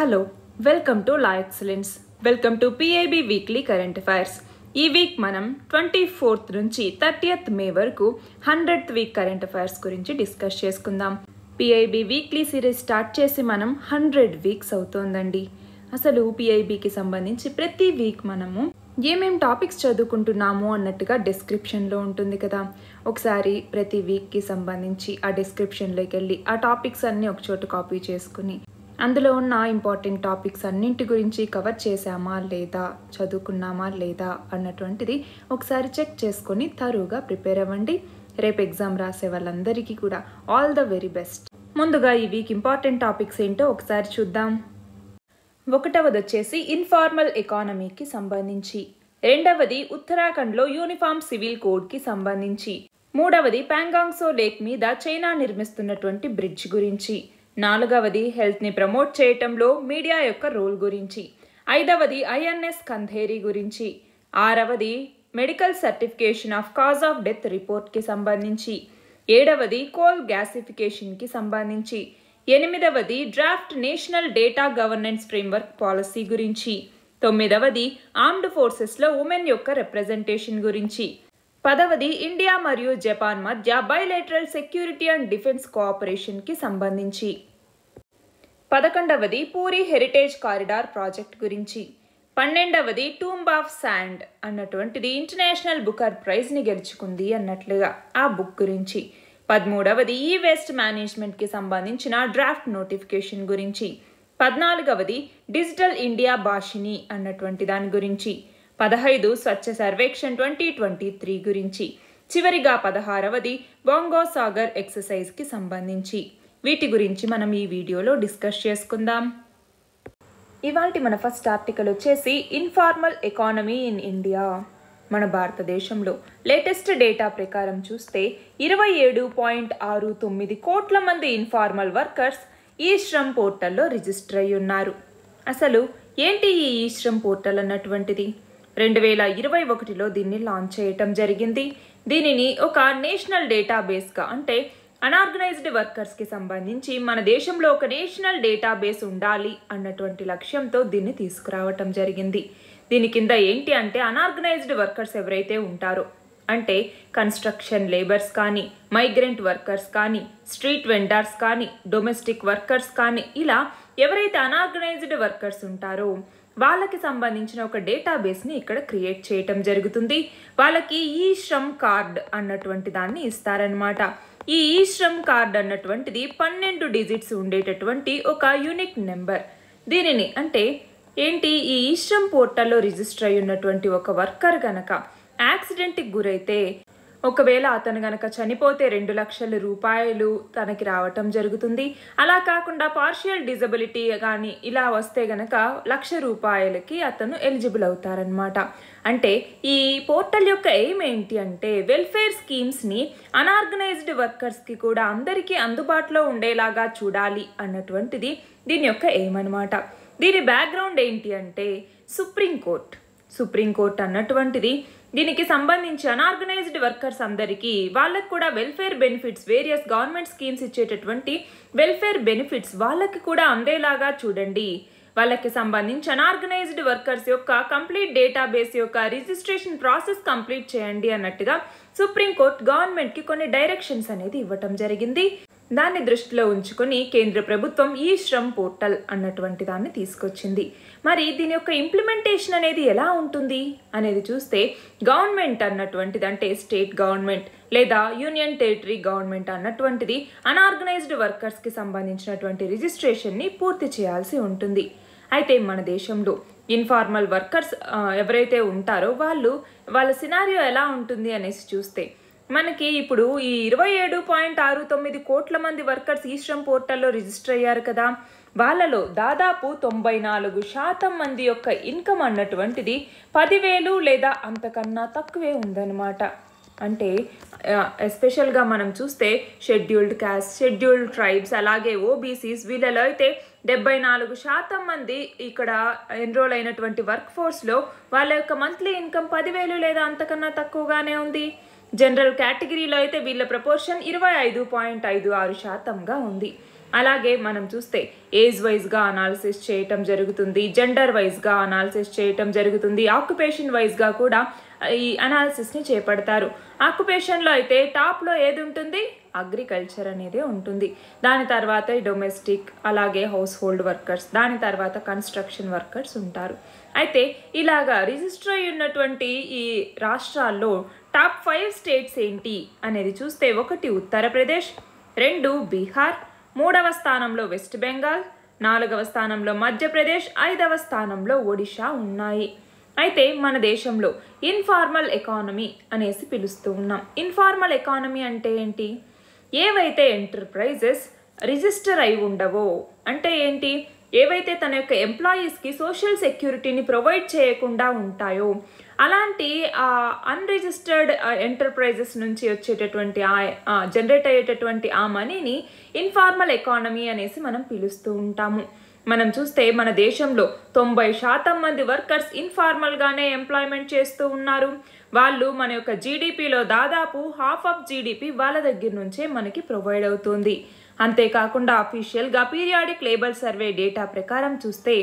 hello welcome to La Excellence welcome to PIB weekly current affairs ఈ week మనం twenty fourth నుంచి thirtieth May వరకు hundred week current affairs గురించి discuss చేసుకుందాం PIB weekly series start చేసి మనం hundred weeks అవుతోందండి అసలు పిఐబికి సంబంధించి ప్రతి వీక్ మనము ఏమేం టాపిక్స్ చదువుకుంటున్నాము అన్నట్టుగా డిస్క్రిప్షన్లో ఉంటుంది కదా ఒకసారి ప్రతి వీక్కి సంబంధించి ఆ డిస్క్రిప్షన్లోకి వెళ్ళి ఆ టాపిక్స్ అన్నీ ఒకచోట కాపీ చేసుకుని అందులో ఉన్న ఇంపార్టెంట్ టాపిక్స్ అన్నింటి గురించి కవర్ చేసామా లేదా చదువుకున్నామా లేదా అన్నటువంటిది ఒకసారి చెక్ చేసుకొని తరువుగా ప్రిపేర్ అవ్వండి రేపు ఎగ్జామ్ రాసే వాళ్ళందరికీ కూడా ఆల్ ద వెరీ బెస్ట్ ముందుగా ఈ వీక్ ఇంపార్టెంట్ టాపిక్స్ ఏంటో ఒకసారి చూద్దాం ఒకటవది వచ్చేసి ఇన్ఫార్మల్ ఎకానమీకి సంబంధించి రెండవది ఉత్తరాఖండ్లో యూనిఫామ్ సివిల్ కోడ్కి సంబంధించి మూడవది ప్యాంగాంగ్సో లేక్ మీద చైనా నిర్మిస్తున్నటువంటి బ్రిడ్జ్ గురించి నాలుగవది హెల్త్ని ప్రమోట్ చేయటంలో మీడియా యొక్క రోల్ గురించి ఐదవది ఐఎన్ఎస్ కంధేరి గురించి ఆరవది medical certification of cause of death రిపోర్ట్కి సంబంధించి ఏడవది కోల్ గ్యాసిఫికేషన్కి సంబంధించి ఎనిమిదవది draft national data governance framework policy గురించి తొమ్మిదవది ఆర్మ్డ్ ఫోర్సెస్లో ఉమెన్ యొక్క రిప్రజెంటేషన్ గురించి పదవది ఇండియా మరియు జపాన్ మధ్య బైలేటరల్ సెక్యూరిటీ అండ్ డిఫెన్స్ కోఆపరేషన్కి సంబంధించి పదకొండవది పూరి హెరిటేజ్ కారిడార్ ప్రాజెక్ట్ గురించి పన్నెండవది టూంబ్ ఆఫ్ శాండ్ అన్నటువంటిది ఇంటర్నేషనల్ బుకర్ ప్రైజ్ని గెలుచుకుంది అన్నట్లుగా ఆ బుక్ గురించి పదమూడవది ఈ వేస్ట్ మేనేజ్మెంట్కి సంబంధించిన డ్రాఫ్ట్ నోటిఫికేషన్ గురించి పద్నాలుగవది డిజిటల్ ఇండియా భాషిని అన్నటువంటి దాని గురించి పదహైదు Swachh Survekshan twenty twenty three గురించి చివరిగా పదహారవది బొంగో సాగర్ ఎక్సర్సైజ్కి సంబంధించి వీటి గురించి మనం ఈ వీడియోలో డిస్కస్ చేసుకుందాం ఇవాటి మన ఫస్ట్ ఆర్టికల్ వచ్చేసి ఇన్ఫార్మల్ ఎకానమీ ఇన్ ఇండియా మన భారతదేశంలో లేటెస్ట్ డేటా ప్రకారం చూస్తే ఇరవై ఏడు పాయింట్ ఆరు తొమ్మిది కోట్ల మంది ఇన్ఫార్మల్ వర్కర్స్ ఈ శ్రమ్ పోర్టల్లో రిజిస్టర్ అయ్యి ఉన్నారు అసలు ఏంటి ఈ ఈ శ్రమ్ పోర్టల్ అన్నటువంటిది రెండు వేల ఇరవై ఒకటిలో దీన్ని లాంచ్ చేయటం జరిగింది దీనిని ఒక నేషనల్ డేటాబేస్గా అంటే అనార్గనైజ్డ్ వర్కర్స్కి సంబంధించి మన దేశంలో ఒక నేషనల్ డేటాబేస్ ఉండాలి అన్నటువంటి లక్ష్యంతో దీన్ని తీసుకురావటం జరిగింది దీని కింద ఏంటి అంటే అనార్గనైజ్డ్ వర్కర్స్ ఎవరైతే ఉంటారో అంటే కన్స్ట్రక్షన్ లేబర్స్ కానీ మైగ్రెంట్ వర్కర్స్ కానీ స్ట్రీట్ వెండర్స్ కానీ డొమెస్టిక్ వర్కర్స్ కానీ ఇలా ఎవరైతే అనార్గనైజ్డ్ వర్కర్స్ ఉంటారో వాళ్ళకి సంబంధించిన ఒక డేటాబేస్ని ఇక్కడ క్రియేట్ చేయటం జరుగుతుంది వాళ్ళకి ఈ శ్రమ్ కార్డ్ అన్నటువంటి దాన్ని ఇస్తారనమాట ఈ ఈ శ్రమ్ కార్డ్ అన్నటువంటిది పన్నెండు డిజిట్స్ ఉండేటటువంటి ఒక యూనిక్ నెంబర్ దీనిని అంటే ఏంటి ఈ ఈ శ్రమ్ పోర్టల్లో రిజిస్టర్ అయ్యి ఉన్నటువంటి ఒక వర్కర్ గనక యాక్సిడెంట్కి గురైతే ఒకవేళ అతను గనక చనిపోతే రెండు లక్షల రూపాయలు తనకి రావటం జరుగుతుంది అలా కాకుండా పార్షియల్ డిజబిలిటీ కానీ ఇలా వస్తే గనక లక్ష రూపాయలకి అతను ఎలిజిబుల్ అవుతారనమాట అంటే ఈ పోర్టల్ యొక్క ఎయిమ్ ఏంటి అంటే వెల్ఫేర్ స్కీమ్స్ని అన్ఆర్గనైజ్డ్ వర్కర్స్కి కూడా అందరికీ అందుబాటులో ఉండేలాగా చూడాలి అన్నటువంటిది దీని యొక్క ఎయిమ్ అనమాట దీని బ్యాక్గ్రౌండ్ ఏంటి అంటే సుప్రీంకోర్టు సుప్రీంకోర్టు అన్నటువంటిది దీనికి సంబంధించి అనార్గనైజ్డ్ వర్కర్స్ అందరికీ వాళ్ళకు కూడా welfare benefits various government schemes ఇచ్చేటటువంటి వెల్ఫేర్ బెనిఫిట్స్ వాళ్ళకి కూడా అందేలాగా చూడండి వాళ్ళకి సంబంధించి అనార్గనైజ్డ్ వర్కర్స్ యొక్క కంప్లీట్ డేటాబేస్ యొక్క రిజిస్ట్రేషన్ ప్రాసెస్ కంప్లీట్ చేయండి అన్నట్టుగా సుప్రీంకోర్టు గవర్నమెంట్కి కొన్ని డైరెక్షన్స్ అనేది ఇవ్వటం జరిగింది దాన్ని దృష్టిలో ఉంచుకొని కేంద్ర ప్రభుత్వం ఈ శ్రమ్ పోర్టల్ అన్నటువంటి దాన్ని తీసుకొచ్చింది మరి దీని యొక్క ఇంప్లిమెంటేషన్ అనేది ఎలా ఉంటుంది అనేది చూస్తే గవర్నమెంట్ అన్నటువంటిది అంటే స్టేట్ గవర్నమెంట్ లేదా యూనియన్ టెరిటరీ గవర్నమెంట్ అన్నటువంటిది అన్ఆర్గనైజ్డ్ వర్కర్స్కి సంబంధించినటువంటి రిజిస్ట్రేషన్ని పూర్తి చేయాల్సి ఉంటుంది అయితే మన దేశంలో ఇన్ఫార్మల్ వర్కర్స్ ఎవరైతే ఉంటారో వాళ్ళు వాళ్ళ సినారియో ఎలా ఉంటుంది అనేసి చూస్తే మనకి ఇప్పుడు ఈ ఇరవై ఏడు పాయింట్ ఆరు తొమ్మిది కోట్ల మంది వర్కర్స్ ఈ శ్రమ్ పోర్టల్లో రిజిస్టర్ అయ్యారు కదా వాళ్ళలో దాదాపు తొంభై నాలుగు శాతం మంది యొక్క ఇన్కమ్ అన్నటువంటిది పదివేలు లేదా అంతకన్నా తక్కువే ఉందన్నమాట అంటే ఎస్పెషల్గా మనం చూస్తే షెడ్యూల్డ్ క్యాస్ట్ షెడ్యూల్డ్ ట్రైబ్స్ అలాగే ఓబీసీస్ వీళ్ళలో అయితే డెబ్బై నాలుగు శాతం మంది ఇక్కడ ఎన్రోల్ అయినటువంటి వర్క్ ఫోర్స్లో వాళ్ళ యొక్క మంత్లీ ఇన్కమ్ పదివేలు లేదా అంతకన్నా తక్కువగానే ఉంది జనరల్ కేటగిరీలో అయితే వీళ్ళ ప్రపోర్షన్ ఇరవై ఐదు పాయింట్ ఐదు ఆరు శాతంగా ఉంది అలాగే మనం చూస్తే ఏజ్ వైజ్గా అనాలిసిస్ చేయటం జరుగుతుంది జెండర్ వైజ్గా అనాలిసిస్ చేయటం జరుగుతుంది ఆక్యుపేషన్ వైజ్గా కూడా ఈ అనాలిసిస్ని చేపడతారు ఆక్యుపేషన్లో అయితే టాప్లో ఏది ఉంటుంది అగ్రికల్చర్ అనేది ఉంటుంది దాని తర్వాత డొమెస్టిక్ అలాగే హౌస్ హోల్డ్ వర్కర్స్ దాని తర్వాత కన్స్ట్రక్షన్ వర్కర్స్ ఉంటారు అయితే ఇలాగా రిజిస్టర్ అయి ఉన్నటువంటి ఈ రాష్ట్రాల్లో టాప్ ఫైవ్ స్టేట్స్ ఏంటి అనేది చూస్తే ఒకటి ఉత్తరప్రదేశ్ రెండు బీహార్ మూడవ స్థానంలో వెస్ట్ బెంగాల్ నాలుగవ స్థానంలో మధ్యప్రదేశ్ ఐదవ స్థానంలో ఒడిషా ఉన్నాయి అయితే మన దేశంలో ఇన్ఫార్మల్ ఎకానమీ అనేసి పిలుస్తూ ఉన్నాం ఇన్ఫార్మల్ ఎకానమీ అంటే ఏంటి ఏవైతే ఎంటర్ప్రైజెస్ రిజిస్టర్ అయి ఉండవో అంటే ఏంటి ఏవైతే తన యొక్క ఎంప్లాయీస్కి సోషల్ సెక్యూరిటీని ప్రొవైడ్ చేయకుండా ఉంటాయో అలాంటి అన్రిజిస్టర్డ్ ఎంటర్ప్రైజెస్ నుంచి వచ్చేటటువంటి ఆ జనరేట్ అయ్యేటటువంటి ఆ మనీని ఇన్ఫార్మల్ ఎకానమీ అనేసి మనం పిలుస్తూ ఉంటాము మనం చూస్తే మన దేశంలో తొంభై శాతం మంది వర్కర్స్ ఇన్ఫార్మల్గానే ఎంప్లాయ్మెంట్ చేస్తూ ఉన్నారు వాళ్ళు మన యొక్క జీడిపిలో దాదాపు హాఫ్ ఆఫ్ జీడిపి వాళ్ళ దగ్గర నుంచే మనకి ప్రొవైడ్ అవుతుంది అంతేకాకుండా అఫీషియల్గా పీరియాడిక్ లేబర్ సర్వే డేటా ప్రకారం చూస్తే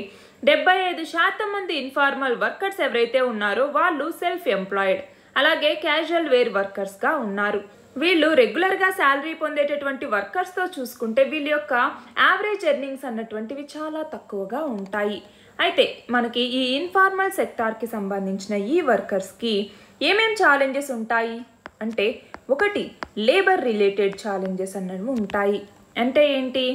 డెబ్బై ఐదు శాతం మంది ఇన్ఫార్మల్ వర్కర్స్ ఎవరైతే ఉన్నారో వాళ్ళు సెల్ఫ్ ఎంప్లాయిడ్ అలాగే క్యాజువల్ వేర్ వర్కర్స్గా ఉన్నారు వీళ్ళు రెగ్యులర్గా శాలరీ పొందేటటువంటి వర్కర్స్తో చూసుకుంటే వీళ్ళ యొక్క యావరేజ్ ఎర్నింగ్స్ అన్నటువంటివి చాలా తక్కువగా ఉంటాయి అయితే మనకి ఈ ఇన్ఫార్మల్ సెక్టార్కి సంబంధించిన ఈ వర్కర్స్కి ఏమేం ఛాలెంజెస్ ఉంటాయి అంటే ఒకటి లేబర్ రిలేటెడ్ ఛాలెంజెస్ అన్నవి ఉంటాయి అంటే ఏంటి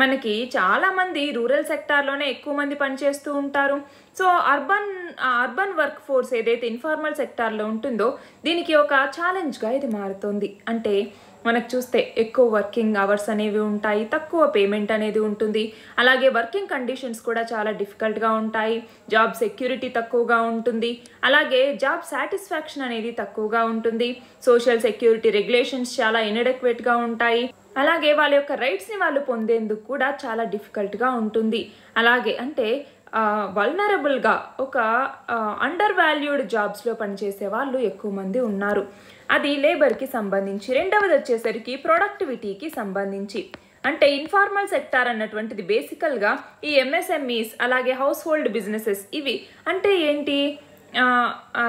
మనకి చాలామంది రూరల్ సెక్టార్లోనే ఎక్కువ మంది పనిచేస్తూ ఉంటారు so urban urban work force ఏదైతే ఇన్ఫార్మల్ సెక్టార్లో ఉంటుందో దీనికి ఒక ఛాలెంజ్గా ఇది మారుతుంది అంటే మనకు చూస్తే ఎక్కువ వర్కింగ్ అవర్స్ అనేవి ఉంటాయి తక్కువ పేమెంట్ అనేది ఉంటుంది అలాగే వర్కింగ్ కండిషన్స్ కూడా చాలా డిఫికల్ట్గా ఉంటాయి జాబ్ సెక్యూరిటీ తక్కువగా ఉంటుంది అలాగే జాబ్ సాటిస్ఫాక్షన్ అనేది తక్కువగా ఉంటుంది సోషల్ సెక్యూరిటీ రెగ్యులేషన్స్ చాలా ఇన్అడెక్వేట్గా ఉంటాయి అలాగే వాళ్ళ యొక్క రైట్స్ని వాళ్ళు పొందేందుకు కూడా చాలా డిఫికల్ట్గా ఉంటుంది అలాగే అంటే వల్నరబుల్గా ఒక అండర్ వాల్యూడ్ జాబ్స్లో పనిచేసే వాళ్ళు ఎక్కువ మంది ఉన్నారు అది లేబర్కి సంబంధించి రెండవది వచ్చేసరికి ప్రొడక్టివిటీకి సంబంధించి అంటే ఇన్ఫార్మల్ సెక్టార్ అన్నటువంటిది బేసికల్గా ఈ ఎంఎస్ఎంఈస్ అలాగే హౌస్ హోల్డ్ బిజినెసెస్ ఇవి అంటే ఏంటి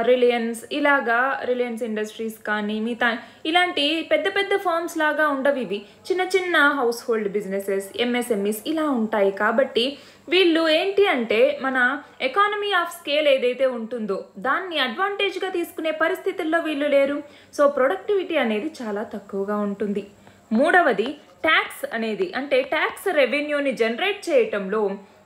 రిలయన్స్ ఇలాగా రిలయన్స్ ఇండస్ట్రీస్ కానీ మిగతా ఇలాంటి పెద్ద పెద్ద ఫార్మ్స్ లాగా ఉండవు ఇవి చిన్న చిన్న హౌస్ హోల్డ్ బిజినెసెస్ ఎంఎస్ఎంఈస్ ఇలా ఉంటాయి కాబట్టి వీళ్ళు ఏంటి అంటే మన ఎకానమీ ఆఫ్ స్కేల్ ఏదైతే ఉంటుందో దాన్ని అడ్వాంటేజ్గా తీసుకునే పరిస్థితుల్లో వీళ్ళు లేరు సో ప్రొడక్టివిటీ అనేది చాలా తక్కువగా ఉంటుంది మూడవది ట్యాక్స్ అనేది అంటే ట్యాక్స్ రెవెన్యూని జనరేట్ చేయటంలో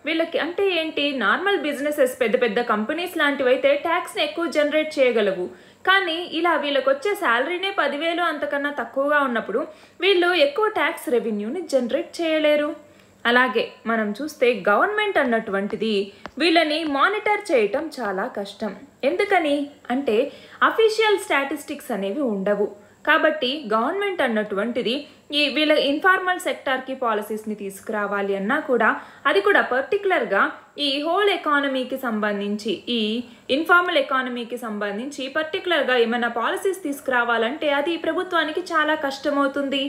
వీళ్ళకి అంటే ఏంటి నార్మల్ బిజినెసెస్ పెద్ద పెద్ద కంపెనీస్ లాంటివైతే ట్యాక్స్ని ఎక్కువ జనరేట్ చేయగలవు కానీ ఇలా వీళ్ళకి వచ్చే శాలరీనే పదివేలు అంతకన్నా తక్కువగా ఉన్నప్పుడు వీళ్ళు ఎక్కువ ట్యాక్స్ రెవెన్యూని జనరేట్ చేయలేరు అలాగే మనం చూస్తే గవర్నమెంట్ అన్నటువంటిది వీళ్ళని మానిటర్ చేయటం చాలా కష్టం ఎందుకని అంటే అఫీషియల్ స్టాటిస్టిక్స్ అనేవి ఉండవు కాబట్టి గవర్నమెంట్ అన్నటువంటిది ఈ వీళ్ళ ఇన్ఫార్మల్ సెక్టార్కి పాలసీస్ని తీసుకురావాలి అన్నా కూడా అది కూడా పర్టికులర్గా ఈ హోల్ ఎకానమీకి సంబంధించి ఈ ఇన్ఫార్మల్ ఎకానమీకి సంబంధించి పర్టికులర్గా ఏమైనా పాలసీస్ తీసుకురావాలంటే అది ప్రభుత్వానికి చాలా కష్టమవుతుంది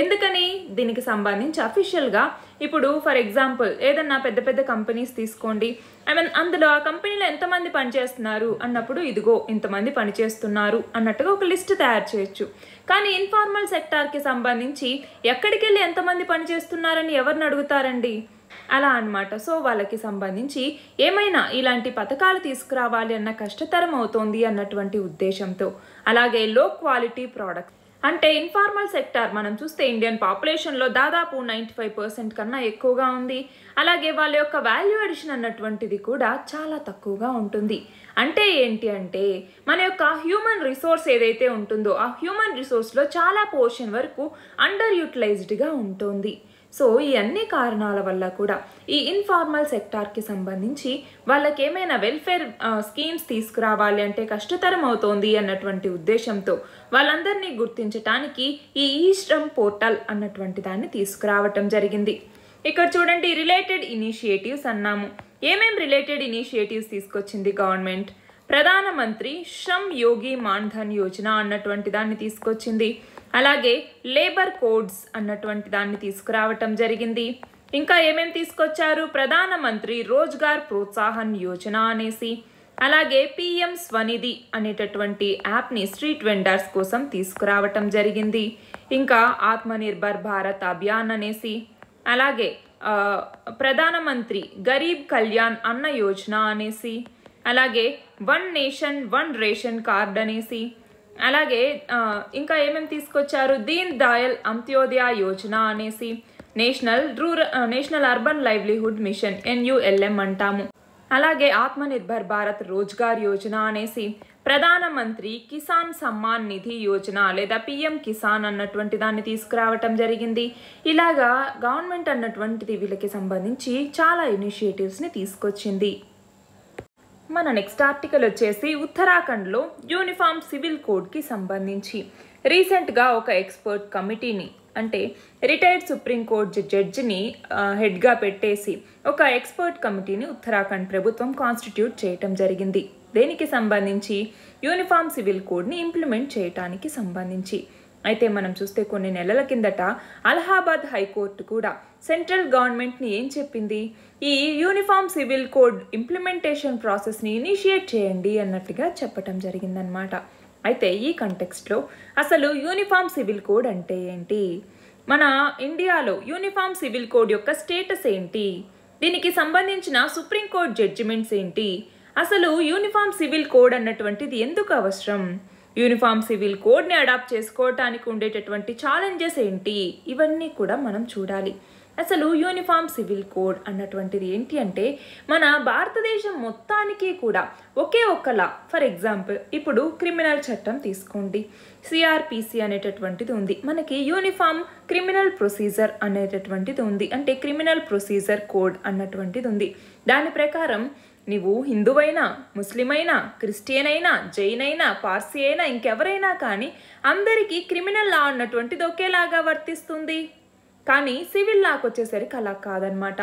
ఎందుకని దీనికి సంబంధించి అఫీషియల్గా ఇప్పుడు ఫర్ ఎగ్జాంపుల్ ఏదన్నా పెద్ద పెద్ద కంపెనీస్ తీసుకోండి ఐ మీన్ అందులో ఆ కంపెనీలో ఎంతమంది పనిచేస్తున్నారు అన్నప్పుడు ఇదిగో ఇంతమంది పనిచేస్తున్నారు అన్నట్టుగా ఒక లిస్ట్ తయారు చేయొచ్చు కానీ ఇన్ఫార్మల్ సెక్టార్కి సంబంధించి ఎక్కడికి వెళ్ళి ఎంతమంది పనిచేస్తున్నారని ఎవరిని అడుగుతారండి అలా అనమాట సో వాళ్ళకి సంబంధించి ఏమైనా ఇలాంటి పథకాలు తీసుకురావాలి అన్న కష్టతరం అవుతోంది అన్నటువంటి ఉద్దేశంతో అలాగే లో క్వాలిటీ ప్రోడక్ట్ అంటే ఇన్ఫార్మల్ సెక్టార్ మనం చూస్తే ఇండియన్ పాపులేషన్లో దాదాపు నైంటీ ఫైవ్ పర్సెంట్ కన్నా ఎక్కువగా ఉంది అలాగే వాళ్ళ యొక్క వాల్యూ అడిషన్ అన్నటువంటిది కూడా చాలా తక్కువగా ఉంటుంది అంటే ఏంటి అంటే మన యొక్క హ్యూమన్ రిసోర్స్ ఏదైతే ఉంటుందో ఆ హ్యూమన్ రిసోర్స్లో చాలా పోర్షన్ వరకు అండర్ యూటిలైజ్డ్గా ఉంటుంది సో ఈ అన్ని కారణాల వల్ల కూడా ఈ ఇన్ఫార్మల్ సెక్టార్కి సంబంధించి వాళ్ళకి ఏమైనా వెల్ఫేర్ స్కీమ్స్ తీసుకురావాలి అంటే కష్టతరం అవుతోంది అన్నటువంటి ఉద్దేశంతో వాళ్ళందరినీ గుర్తించటానికి ఈ ఈ శ్రమ్ పోర్టల్ అన్నటువంటి దాన్ని తీసుకురావటం జరిగింది ఇక్కడ చూడండి రిలేటెడ్ ఇనిషియేటివ్స్ అన్నాము ఏమేం రిలేటెడ్ ఇనిషియేటివ్స్ తీసుకొచ్చింది గవర్నమెంట్ ప్రధానమంత్రి శ్రమ్ యోగి మాన్ధన్ యోజన అన్నటువంటి దాన్ని తీసుకొచ్చింది అలాగే లేబర్ కోడ్స్ అన్నటువంటి దాన్ని తీసుకురావటం జరిగింది ఇంకా ఏమేమి తీసుకొచ్చారు ప్రధానమంత్రి రోజ్గార్ ప్రోత్సాహన్ యోజన అనేసి అలాగే పిఎం స్వనిధి అనేటటువంటి యాప్ని స్ట్రీట్ వెండర్స్ కోసం తీసుకురావటం జరిగింది ఇంకా ఆత్మనిర్భర్ భారత్ అభియాన్ అనేసి అలాగే ప్రధానమంత్రి గరీబ్ కళ్యాణ్ అన్న యోజన అనేసి అలాగే one nation one ration card అనేసి అలాగే ఇంకా ఏమేమి తీసుకొచ్చారు దీన్ దయల్ అంత్యోదయ యోజన అనేసి national rural national urban livelihood mission NULM అంటాము అలాగే ఆత్మనిర్భర్ భారత్ రోజ్గార్ యోజన అనేసి ప్రధానమంత్రి కిసాన్ సమ్మాన్ నిధి యోజన లేదా పిఎం కిసాన్ అన్నటువంటి దాన్ని తీసుకురావటం జరిగింది ఇలాగా గవర్నమెంట్ అన్నటువంటిది వీళ్ళకి సంబంధించి చాలా ఇనిషియేటివ్స్ని తీసుకొచ్చింది మన నెక్స్ట్ ఆర్టికల్ వచ్చేసి ఉత్తరాఖండ్లో యూనిఫామ్ సివిల్ కోడ్కి సంబంధించి రీసెంట్గా ఒక ఎక్స్పర్ట్ కమిటీని అంటే రిటైర్డ్ సుప్రీంకోర్టు జడ్జిని హెడ్గా పెట్టేసి ఒక ఎక్స్పర్ట్ కమిటీని ఉత్తరాఖండ్ ప్రభుత్వం కాన్స్టిట్యూట్ చేయటం జరిగింది దేనికి సంబంధించి యూనిఫామ్ సివిల్ కోడ్ని ఇంప్లిమెంట్ చేయటానికి సంబంధించి అయితే మనం చూస్తే కొన్ని నెలల కిందట అలహాబాద్ హైకోర్టు కూడా సెంట్రల్ గవర్నమెంట్ని ఏం చెప్పింది ఈ యూనిఫామ్ సివిల్ కోడ్ ఇంప్లిమెంటేషన్ ప్రాసెస్ని ఇనిషియేట్ చేయండి అన్నట్టుగా చెప్పటం జరిగిందనమాట అయితే ఈ కంటెక్స్ట్లో అసలు యూనిఫామ్ సివిల్ కోడ్ అంటే ఏంటి మన ఇండియాలో యూనిఫామ్ సివిల్ కోడ్ యొక్క స్టేటస్ ఏంటి దీనికి సంబంధించిన సుప్రీంకోర్టు జడ్జిమెంట్స్ ఏంటి అసలు యూనిఫామ్ సివిల్ కోడ్ అన్నటువంటిది ఎందుకు అవసరం యూనిఫామ్ సివిల్ కోడ్ని అడాప్ట్ చేసుకోవటానికి ఉండేటటువంటి ఛాలెంజెస్ ఏంటి ఇవన్నీ కూడా మనం చూడాలి అసలు యూనిఫామ్ సివిల్ కోడ్ అన్నటువంటిది ఏంటి అంటే మన భారతదేశం మొత్తానికి కూడా ఒకే ఒక్క లా ఫర్ ఎగ్జాంపుల్ ఇప్పుడు క్రిమినల్ చట్టం తీసుకోండి సిఆర్పిసి అనేటటువంటిది ఉంది మనకి యూనిఫామ్ క్రిమినల్ ప్రొసీజర్ అనేటటువంటిది ఉంది అంటే క్రిమినల్ ప్రొసీజర్ కోడ్ అన్నటువంటిది ఉంది దాని ప్రకారం నీవు హిందువైనా ముస్లిమైనా క్రిస్టియన్ అయినా జైన్ అయినా పార్సీ అయినా ఇంకెవరైనా కానీ అందరికీ క్రిమినల్ లా అన్నటువంటిది ఒకేలాగా వర్తిస్తుంది కానీ సివిల్ లాకు వచ్చేసరికి అలా కాదనమాట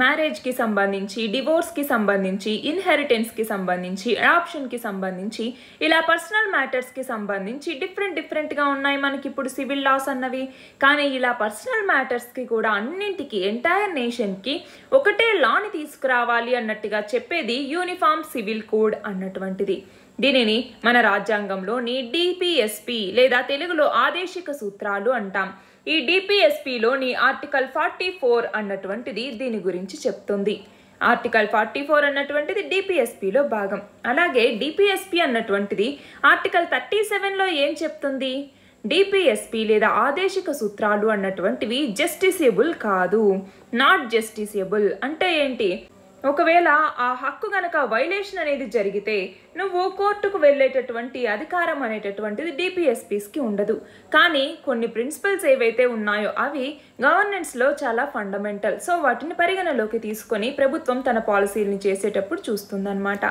మ్యారేజ్కి సంబంధించి డివోర్స్కి సంబంధించి ఇన్హెరిటెన్స్కి సంబంధించి అడాప్షన్కి సంబంధించి ఇలా పర్సనల్ మ్యాటర్స్కి సంబంధించి డిఫరెంట్ డిఫరెంట్గా ఉన్నాయి మనకి ఇప్పుడు సివిల్ లాస్ అన్నవి కానీ ఇలా పర్సనల్ మ్యాటర్స్కి కూడా అన్నింటికి ఎంటైర్ నేషన్కి ఒకటే లాని తీసుకురావాలి అన్నట్టుగా చెప్పేది యూనిఫామ్ సివిల్ కోడ్ అన్నటువంటిది దీనిని మన రాజ్యాంగంలోని డిపిఎస్పి లేదా తెలుగులో ఆదేశిక సూత్రాలు అంటాం ఈ డిపిఎస్పిలోని ఆర్టికల్ ఫార్టీ ఫోర్ అన్నటువంటిది దీని గురించి చెప్తుంది ఆర్టికల్ ఫార్టీ ఫోర్ అన్నటువంటిది డిపిఎస్పిలో భాగం అలాగే డిపిఎస్పి అన్నటువంటిది ఆర్టికల్ థర్టీ సెవెన్లో ఏం చెప్తుంది డిపిఎస్పి లేదా ఆదేశిక సూత్రాలు అన్నటువంటివి జస్టిసేబుల్ కాదు నాట్ జస్టిసేబుల్ అంటే ఏంటి ఒకవేళ ఆ హక్కు గనక వైలేషన్ అనేది జరిగితే నువ్వు కోర్టుకు వెళ్ళేటటువంటి అధికారం అనేటటువంటిది డిపిఎస్పీస్కి ఉండదు కానీ కొన్ని ప్రిన్సిపల్స్ ఏవైతే ఉన్నాయో అవి గవర్నెన్స్లో చాలా ఫండమెంటల్ సో వాటిని పరిగణలోకి తీసుకొని ప్రభుత్వం తన పాలసీలని చేసేటప్పుడు చూస్తుందన్నమాట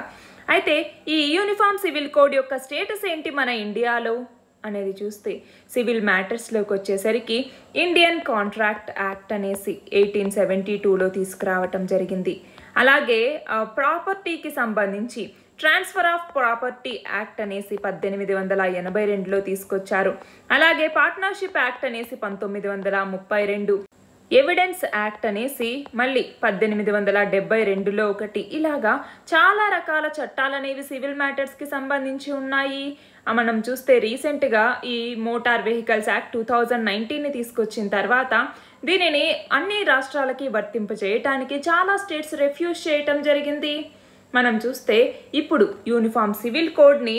అయితే ఈ యూనిఫామ్ సివిల్ కోడ్ యొక్క స్టేటస్ ఏంటి మన ఇండియాలో అనేది చూస్తే సివిల్ మ్యాటర్స్లోకి వచ్చేసరికి ఇండియన్ కాంట్రాక్ట్ యాక్ట్ అనేసి ఎయిటీన్ సెవెంటీ టూలో తీసుకురావటం జరిగింది అలాగే ప్రాపర్టీకి సంబంధించి ట్రాన్స్ఫర్ ఆఫ్ ప్రాపర్టీ యాక్ట్ అనేసి పద్దెనిమిది వందల ఎనభై రెండులో తీసుకొచ్చారు అలాగే పార్ట్నర్షిప్ యాక్ట్ అనేసి పంతొమ్మిది వందల ముప్పై రెండు ఎవిడెన్స్ యాక్ట్ అనేసి మళ్ళీ పద్దెనిమిది వందల డెబ్బై రెండులో ఒకటి ఇలాగా చాలా రకాల చట్టాలు అనేవి సివిల్ మ్యాటర్స్కి సంబంధించి ఉన్నాయి మనం చూస్తే రీసెంట్గా ఈ motor vehicles act two thousand నైన్టీన్ని తీసుకొచ్చిన తర్వాత దీనిని అన్ని రాష్ట్రాలకి వర్తింపజేయటానికి చాలా స్టేట్స్ రెఫ్యూజ్ చేయటం జరిగింది మనం చూస్తే ఇప్పుడు యూనిఫామ్ సివిల్ కోడ్ని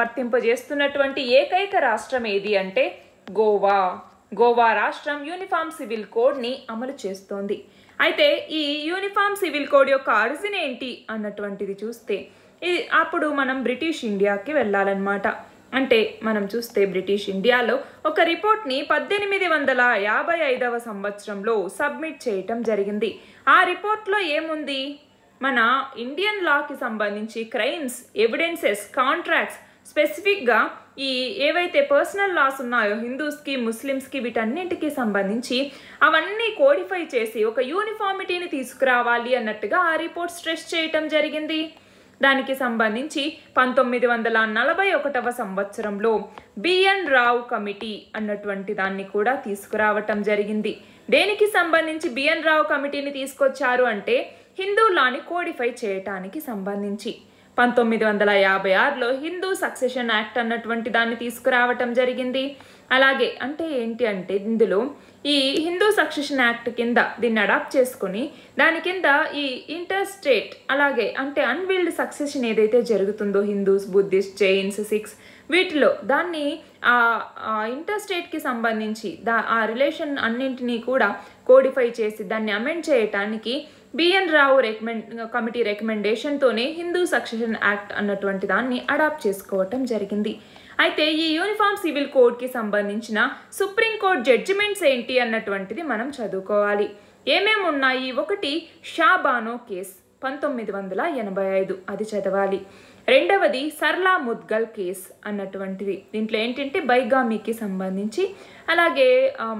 వర్తింపజేస్తున్నటువంటి ఏకైక రాష్ట్రం ఏది అంటే గోవా గోవా రాష్ట్రం యూనిఫామ్ సివిల్ కోడ్ని అమలు చేస్తోంది అయితే ఈ యూనిఫామ్ సివిల్ కోడ్ యొక్క అరిజిన్ ఏంటి అన్నటువంటిది చూస్తే అప్పుడు మనం బ్రిటిష్ ఇండియాకి వెళ్ళాలన్నమాట అంటే మనం చూస్తే బ్రిటిష్ ఇండియాలో ఒక రిపోర్ట్ని పద్దెనిమిది వందల యాభై ఐదవ సంవత్సరంలో సబ్మిట్ చేయటం జరిగింది ఆ రిపోర్ట్లో ఏముంది మన ఇండియన్ లాకి సంబంధించి క్రైమ్స్ ఎవిడెన్సెస్ కాంట్రాక్ట్స్ స్పెసిఫిక్గా ఈ ఏవైతే పర్సనల్ లాస్ ఉన్నాయో హిందూస్కి ముస్లిమ్స్కి వీటన్నింటికి సంబంధించి అవన్నీ కోడిఫై చేసి ఒక యూనిఫార్మిటీని తీసుకురావాలి అన్నట్టుగా ఆ రిపోర్ట్ స్ట్రెస్ చేయటం జరిగింది దానికి సంబంధించి పంతొమ్మిది వందల నలభై ఒకటవ సంవత్సరంలో బిఎన్ రావు కమిటీ అన్నటువంటి దాన్ని కూడా తీసుకురావటం జరిగింది దేనికి సంబంధించి బిఎన్ రావు కమిటీని తీసుకొచ్చారు అంటే హిందువులాని కోడిఫై చేయటానికి సంబంధించి పంతొమ్మిది వందల యాభై ఆరులో హిందూ సక్సెషన్ యాక్ట్ అన్నటువంటి దాన్ని తీసుకురావటం జరిగింది అలాగే అంటే ఏంటి అంటే ఇందులో ఈ హిందూ సక్సెషన్ యాక్ట్ కింద దీన్ని అడాప్ట్ చేసుకుని దాని కింద ఈ ఇంటర్ స్టేట్ అలాగే అంటే అన్విల్డ్ సక్సెషన్ ఏదైతే జరుగుతుందో హిందూస్ బుద్ధిస్ట్ జైన్స్ సిక్స్ వీటిలో దాన్ని ఆ ఇంటర్ స్టేట్కి సంబంధించి దా ఆ రిలేషన్ అన్నింటినీ కూడా కోడిఫై చేసి దాన్ని అమెండ్ చేయటానికి బిఎన్ రావు రికమెండ్ కమిటీ రికమెండేషన్తోనే హిందూ సక్సెషన్ యాక్ట్ అన్నటువంటి దాన్ని అడాప్ట్ చేసుకోవటం జరిగింది అయితే ఈ యూనిఫామ్ సివిల్ కోడ్కి సంబంధించిన సుప్రీంకోర్టు జడ్జిమెంట్స్ ఏంటి అన్నటువంటిది మనం చదువుకోవాలి ఏమేమి ఉన్నాయి ఒకటి షాబానో కేస్ పంతొమ్మిది వందల ఎనభై ఐదు అది చదవాలి రెండవది సర్లా ముద్గల్ కేస్ అన్నటువంటిది దీంట్లో ఏంటంటే బైగామీకి సంబంధించి అలాగే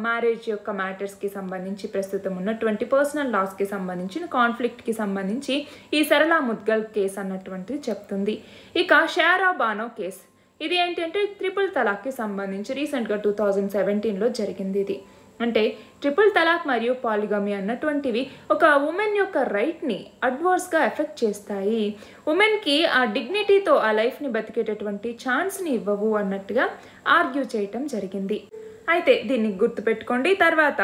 మ్యారేజ్ యొక్క మ్యాటర్స్కి సంబంధించి ప్రస్తుతం ఉన్నటువంటి పర్సనల్ లాస్కి సంబంధించిన కాన్ఫ్లిక్ట్కి సంబంధించి ఈ సరళా ముద్గల్ కేస్ అన్నటువంటిది చెప్తుంది ఇక షారాబానో కేస్ ఇది ఏంటంటే ట్రిపుల్ తలాక్కి సంబంధించి రీసెంట్గా టూ థౌజండ్ సెవెంటీన్లో జరిగింది ఇది అంటే ట్రిపుల్ తలాక్ మరియు పాలిగమి అన్నటువంటివి ఒక ఉమెన్ యొక్క రైట్ని అడ్వర్స్గా ఎఫెక్ట్ చేస్తాయి ఉమెన్కి ఆ డిగ్నిటీతో ఆ లైఫ్ని బతికేటటువంటి ఛాన్స్ని ఇవ్వవు అన్నట్టుగా ఆర్గ్యూ చేయటం జరిగింది అయితే దీన్ని గుర్తుపెట్టుకోండి తర్వాత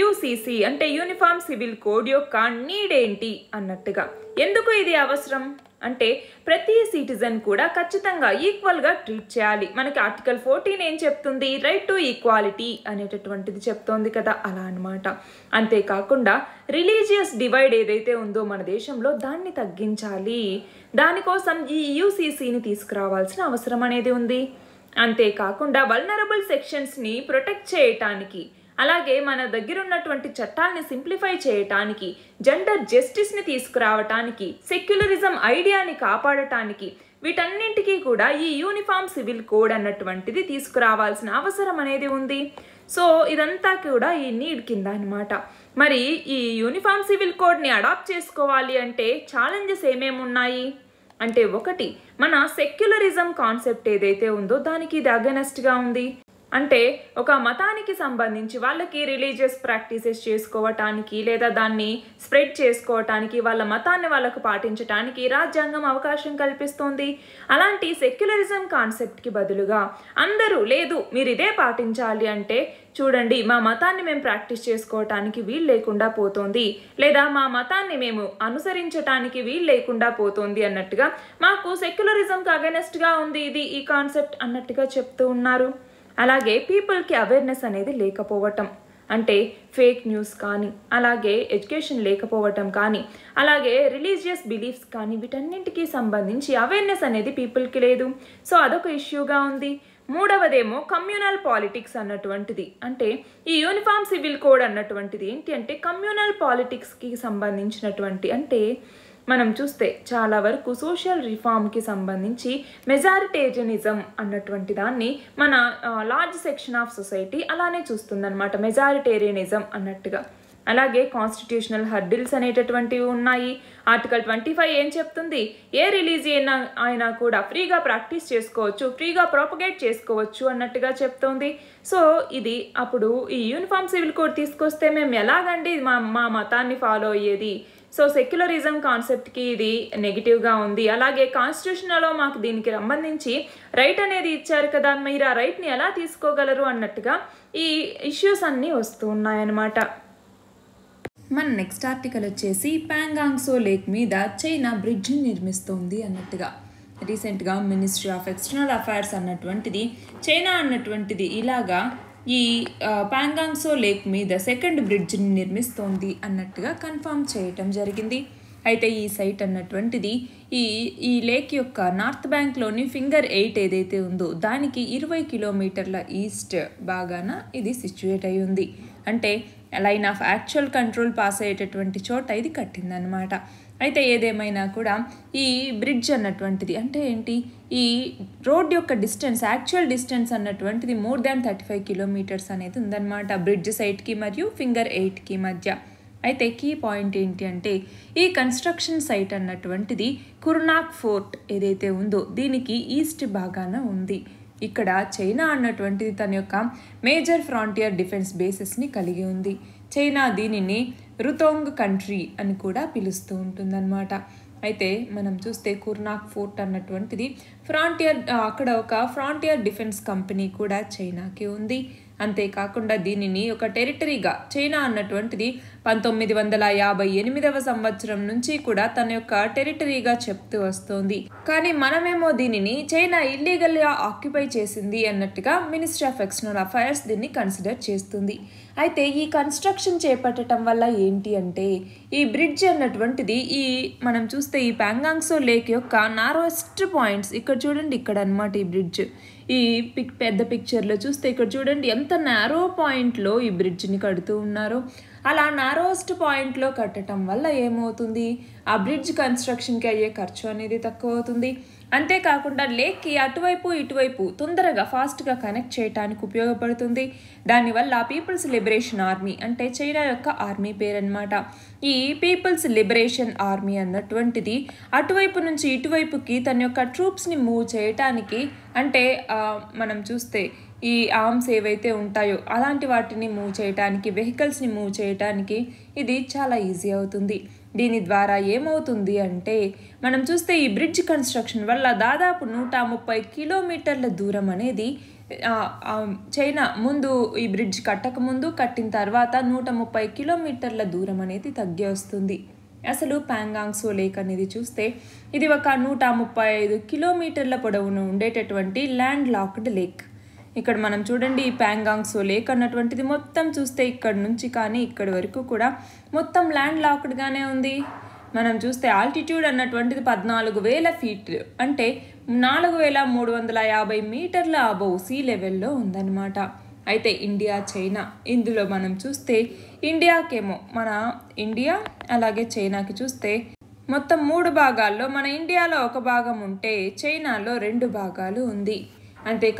యూసీసీ అంటే యూనిఫామ్ సివిల్ కోడ్ యొక్క నీడేంటి అన్నట్టుగా ఎందుకు ఇది అవసరం అంటే ప్రతి సిటిజన్ కూడా ఖచ్చితంగా ఈక్వల్గా ట్రీట్ చేయాలి మనకి ఆర్టికల్ ఫోర్టీన్ ఏం చెప్తుంది రైట్ టు ఈక్వాలిటీ అనేటటువంటిది చెప్తోంది కదా అలా అనమాట అంతేకాకుండా రిలీజియస్ డివైడ్ ఏదైతే ఉందో మన దేశంలో దాన్ని తగ్గించాలి దానికోసం ఈ యూసీసీని తీసుకురావాల్సిన అవసరం అనేది ఉంది అంతేకాకుండా వల్నరబుల్ సెక్షన్స్ని ప్రొటెక్ట్ చేయటానికి అలాగే మన దగ్గర ఉన్నటువంటి చట్టాల్ని సింప్లిఫై చేయటానికి జెండర్ జస్టిస్ని తీసుకురావటానికి సెక్యులరిజం ఐడియాని కాపాడటానికి వీటన్నింటికీ కూడా ఈ యూనిఫామ్ సివిల్ కోడ్ అన్నటువంటిది తీసుకురావాల్సిన అవసరం అనేది ఉంది సో ఇదంతా కూడా ఈ నీడ్ కింద అనమాట మరి ఈ యూనిఫామ్ సివిల్ కోడ్ని అడాప్ట్ చేసుకోవాలి అంటే ఛాలెంజెస్ ఏమేమి ఉన్నాయి అంటే ఒకటి మన సెక్యులరిజం కాన్సెప్ట్ ఏదైతే ఉందో దానికి ఇది అగెనెస్ట్గా ఉంది అంటే ఒక మతానికి సంబంధించి వాళ్ళకి రిలీజియస్ ప్రాక్టీసెస్ చేసుకోవటానికి లేదా దాన్ని స్ప్రెడ్ చేసుకోవటానికి వాళ్ళ మతాన్ని వాళ్ళకు పాటించటానికి రాజ్యాంగం అవకాశం కల్పిస్తోంది అలాంటి సెక్యులరిజం కాన్సెప్ట్కి బదులుగా అందరూ లేదు మీరు ఇదే పాటించాలి అంటే చూడండి మా మతాన్ని మేము ప్రాక్టీస్ చేసుకోవటానికి వీలు లేకుండా పోతోంది లేదా మా మతాన్ని మేము అనుసరించటానికి వీలు లేకుండా పోతోంది అన్నట్టుగా మాకు సెక్యులరిజంకి అగెనెస్ట్గా ఉంది ఇది ఈ కాన్సెప్ట్ అన్నట్టుగా చెప్తూ ఉన్నారు అలాగే పీపుల్కి అవేర్నెస్ అనేది లేకపోవటం అంటే ఫేక్ న్యూస్ కానీ అలాగే ఎడ్యుకేషన్ లేకపోవటం కానీ అలాగే రిలీజియస్ బిలీఫ్స్ కానీ వీటన్నింటికి సంబంధించి అవేర్నెస్ అనేది పీపుల్కి లేదు సో అదొక ఇష్యూగా ఉంది మూడవదేమో కమ్యూనల్ పాలిటిక్స్ అన్నటువంటిది అంటే ఈ యూనిఫామ్ సివిల్ కోడ్ అన్నటువంటిది ఏంటి అంటే కమ్యూనల్ పాలిటిక్స్కి సంబంధించినటువంటి అంటే మనం చూస్తే చాలా వరకు సోషల్ రిఫార్మ్కి సంబంధించి మెజారిటేరియనిజం అన్నటువంటి దాన్ని మన లార్జ్ సెక్షన్ ఆఫ్ సొసైటీ అలానే చూస్తుందన్నమాట మెజారిటేరియనిజం అన్నట్టుగా అలాగే కాన్స్టిట్యూషనల్ హర్డిల్స్ అనేటటువంటివి ఉన్నాయి ఆర్టికల్ ట్వంటీ ఫైవ్ ఏం చెప్తుంది ఏ రిలీజ్ అయినా అయినా కూడా ఫ్రీగా ప్రాక్టీస్ చేసుకోవచ్చు ఫ్రీగా ప్రాపగేట్ చేసుకోవచ్చు అన్నట్టుగా చెప్తుంది సో ఇది అప్పుడు ఈ యూనిఫామ్ సివిల్ కోడ్ తీసుకొస్తే మేము ఎలాగండి మా మా మతాన్ని ఫాలో అయ్యేది సో సెక్యులరిజం కాన్సెప్ట్కి ఇది నెగిటివ్గా ఉంది అలాగే కాన్స్టిట్యూషన్లో మాకు దీనికి సంబంధించి రైట్ అనేది ఇచ్చారు కదా మీరు ఆ రైట్ని ఎలా తీసుకోగలరు అన్నట్టుగా ఈ ఇష్యూస్ అన్నీ వస్తూ ఉన్నాయన్నమాట మన నెక్స్ట్ ఆర్టికల్ వచ్చేసి ప్యాంగాంగ్సో లేక్ మీద చైనా బ్రిడ్జ్ని నిర్మిస్తోంది అన్నట్టుగా రీసెంట్గా మినిస్ట్రీ ఆఫ్ ఎక్స్టర్నల్ అఫైర్స్ అన్నటువంటిది చైనా అన్నటువంటిది ఇలాగా ఈ పాంగాంగ్సో లేక్ మీద సెకండ్ బ్రిడ్జ్ని నిర్మిస్తోంది అన్నట్టుగా కన్ఫర్మ్ చేయటం జరిగింది అయితే ఈ సైట్ అన్నటువంటిది ఈ ఈ లేక్ యొక్క నార్త్ బ్యాంక్లోని ఫింగర్ ఎయిట్ ఏదైతే ఉందో దానికి ఇరవై కిలోమీటర్ల ఈస్ట్ బాగాన ఇది సిచ్యువేట్ అయి ఉంది అంటే line of actual control pass అయ్యేటటువంటి చోట ఇది కట్టిందనమాట అయితే ఏదేమైనా కూడా ఈ బ్రిడ్జ్ అన్నటువంటిది అంటే ఏంటి ఈ రోడ్ యొక్క డిస్టెన్స్ యాక్చువల్ డిస్టెన్స్ అన్నటువంటిది more than thirty five kilometres అనేది ఉందన్నమాట బ్రిడ్జ్ సైట్కి మరియు ఫింగర్ ఎయిట్కి మధ్య అయితే కీ పాయింట్ ఏంటి అంటే ఈ కన్స్ట్రక్షన్ సైట్ అన్నటువంటిది కుర్నాక్ ఫోర్ట్ ఏదైతే ఉందో దీనికి ఈస్ట్ భాగాన ఉంది ఇక్కడ చైనా అన్నటువంటిది తన యొక్క మేజర్ ఫ్రాంటియర్ డిఫెన్స్ బేసెస్ని కలిగి ఉంది చైనా దీనిని రుతోంగ్ కంట్రీ అని కూడా పిలుస్తూ ఉంటుందన్నమాట అయితే మనం చూస్తే కుర్నాక్ ఫోర్ట్ అన్నటువంటిది ఫ్రాంటియర్ అక్కడ ఒక ఫ్రాంటియర్ డిఫెన్స్ కంపెనీ కూడా చైనాకి ఉంది అంతేకాకుండా దీనిని ఒక టెరిటరీగా చైనా అన్నటువంటిది పంతొమ్మిది వందల యాభై ఎనిమిదవ సంవత్సరం నుంచి కూడా తన యొక్క టెరిటరీగా చెప్తూ వస్తోంది కానీ మనమేమో దీనిని చైనా ఇల్లీగల్గా ఆక్యుపై చేసింది అన్నట్టుగా మినిస్ట్రీ ఆఫ్ ఎక్స్టర్నల్ అఫైర్స్ దీన్ని కన్సిడర్ చేస్తుంది అయితే ఈ కన్స్ట్రక్షన్ చేపట్టడం వల్ల ఏంటి అంటే ఈ బ్రిడ్జ్ అన్నటువంటిది ఈ మనం చూస్తే ఈ పాంగాంగ్సో లేక్ యొక్క నారోస్ట్ పాయింట్స్ ఇక్కడ చూడండి ఇక్కడ అనమాట ఈ బ్రిడ్జ్ ఈ పిక్ పెద్ద పిక్చర్లో చూస్తే ఇక్కడ చూడండి ఎంత నారో పాయింట్లో ఈ బ్రిడ్జ్ని కడుతూ ఉన్నారో అలా నారోస్ట్ పాయింట్లో కట్టడం వల్ల ఏమవుతుంది ఆ బ్రిడ్జ్ కన్స్ట్రక్షన్కి అయ్యే ఖర్చు అనేది తక్కువ అవుతుంది అంతేకాకుండా లేక్కి అటువైపు ఇటువైపు తొందరగా ఫాస్ట్గా కనెక్ట్ చేయడానికి ఉపయోగపడుతుంది దానివల్ల పీపుల్స్ లిబరేషన్ ఆర్మీ అంటే చైనా యొక్క ఆర్మీ పేరన్నమాట ఈ పీపుల్స్ లిబరేషన్ ఆర్మీ అన్నటువంటిది అటువైపు నుంచి ఇటువైపుకి తన యొక్క ట్రూప్స్ని మూవ్ చేయటానికి అంటే మనం చూస్తే ఈ ఆర్మ్స్ ఏవైతే ఉంటాయో అలాంటి వాటిని మూవ్ చేయటానికి వెహికల్స్ని మూవ్ చేయటానికి ఇది చాలా ఈజీ అవుతుంది దీని ద్వారా ఏమవుతుంది అంటే మనం చూస్తే ఈ బ్రిడ్జ్ కన్స్ట్రక్షన్ వల్ల దాదాపు నూట ముప్పై కిలోమీటర్ల దూరం అనేది చైనా ముందు ఈ బ్రిడ్జ్ కట్టక ముందు కట్టిన తర్వాత నూట ముప్పై కిలోమీటర్ల దూరం అనేది తగ్గి వస్తుంది అసలు ప్యాంగాంగ్సో లేక్ అనేది చూస్తే ఇది ఒక నూట ముప్పై ఐదు కిలోమీటర్ల పొడవును ఉండేటటువంటి ల్యాండ్ లాక్డ్ లేక్ ఇక్కడ మనం చూడండి ఈ ప్యాంగాంగ్ సో లేక్ అన్నటువంటిది మొత్తం చూస్తే ఇక్కడ నుంచి కానీ ఇక్కడి వరకు కూడా మొత్తం ల్యాండ్ లాక్డ్గానే ఉంది మనం చూస్తే ఆల్టిట్యూడ్ అన్నటువంటిది పద్నాలుగు వేల ఫీట్లు అంటే నాలుగు వేల మూడు వందల యాభై మీటర్ల అబౌ సీ లెవెల్లో ఉందన్నమాట అయితే ఇండియా చైనా ఇందులో మనం చూస్తే ఇండియాకేమో మన ఇండియా అలాగే చైనాకి చూస్తే మొత్తం మూడు భాగాల్లో మన ఇండియాలో ఒక భాగం ఉంటే చైనాలో రెండు భాగాలు ఉంది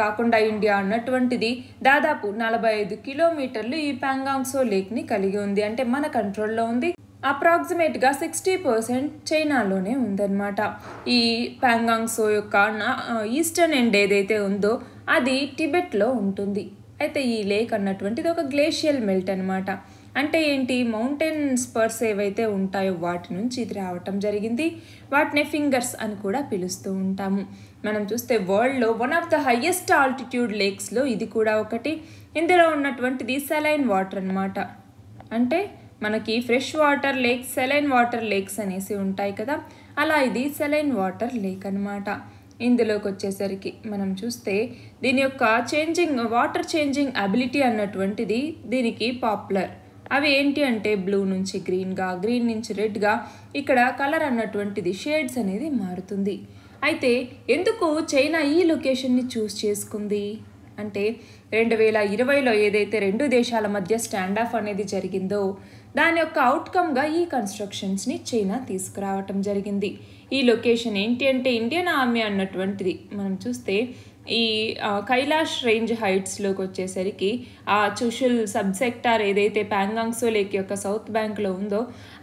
కాకుండా ఇండియా అన్నటువంటిది దాదాపు నలభై ఐదు కిలోమీటర్లు ఈ ప్యాంగాంగ్సో లేక్ని కలిగి ఉంది అంటే మన కంట్రోల్లో ఉంది అప్రాక్సిమేట్గా సిక్స్టీ పర్సెంట్ చైనాలోనే ఉందన్నమాట ఈ ప్యాంగాంగ్సో యొక్క ఈస్టర్న్ ఎండ్ ఏదైతే ఉందో అది టిబెట్లో ఉంటుంది అయితే ఈ లేక్ అన్నటువంటిది ఒక గ్లేషియల్ మెల్ట్ అనమాట అంటే ఏంటి మౌంటైన్ స్పర్స్ ఏవైతే ఉంటాయో వాటి నుంచి ఇది రావటం జరిగింది వాటిని ఫింగర్స్ అని కూడా పిలుస్తూ ఉంటాము మనం చూస్తే వరల్డ్లో one of the highest altitude లేక్స్లో ఇది కూడా ఒకటి ఇందులో ఉన్నటువంటిది సెలైన్ వాటర్ అనమాట అంటే మనకి fresh water lakes saline water lakes అనేసి ఉంటాయి కదా అలా ఇది సెలైన్ వాటర్ లేక్ అనమాట ఇందులోకి వచ్చేసరికి మనం చూస్తే దీని యొక్క చేంజింగ్ వాటర్ చేంజింగ్ అబిలిటీ అన్నటువంటిది దీనికి పాపులర్ అవి ఏంటి అంటే బ్లూ నుంచి గ్రీన్గా గ్రీన్ నుంచి రెడ్గా ఇక్కడ కలర్ అన్నటువంటిది షేడ్స్ అనేది మారుతుంది అయితే ఎందుకు చైనా ఈ లొకేషన్ని చూస్ చేసుకుంది అంటే రెండు వేల ఇరవైలో ఏదైతే రెండు దేశాల మధ్య స్టాండ్ ఆఫ్ అనేది జరిగిందో దాని యొక్క అవుట్కమ్గా ఈ కన్స్ట్రక్షన్స్ని చైనా తీసుకురావటం జరిగింది ఈ లొకేషన్ ఏంటి అంటే ఇండియన్ ఆర్మీ అన్నటువంటిది మనం చూస్తే ఈ కైలాష్ రేంజ్ హైట్స్లోకి వచ్చేసరికి ఆ చుషుల్ సబ్ సెక్టార్ ఏదైతే ప్యాంగాంగ్సో లేక్ యొక్క సౌత్ బ్యాంక్లో ఉందో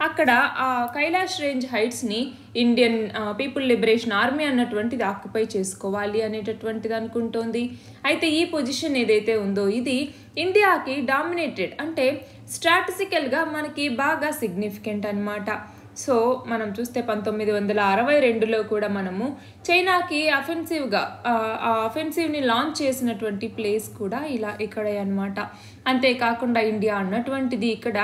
అక్కడ ఆ కైలాష్ రేంజ్ హైట్స్ని ఇండియన్ పీపుల్ లిబరేషన్ ఆర్మీ అన్నటువంటిది ఆక్యుపై చేసుకోవాలి అనేటటువంటిది అనుకుంటోంది అయితే ఈ పొజిషన్ ఏదైతే ఉందో ఇది ఇండియాకి డామినేటెడ్ అంటే స్ట్రాటజికల్గా మనకి బాగా సిగ్నిఫికెంట్ అనమాట సో మనం చూస్తే పంతొమ్మిది వందల అరవై రెండులో కూడా మనము చైనాకి అఫెన్సివ్గా ఆ అఫెన్సివ్ని లాంచ్ చేసినటువంటి ప్లేస్ కూడా ఇలా ఇక్కడే అనమాట అంతేకాకుండా ఇండియా అన్నటువంటిది ఇక్కడ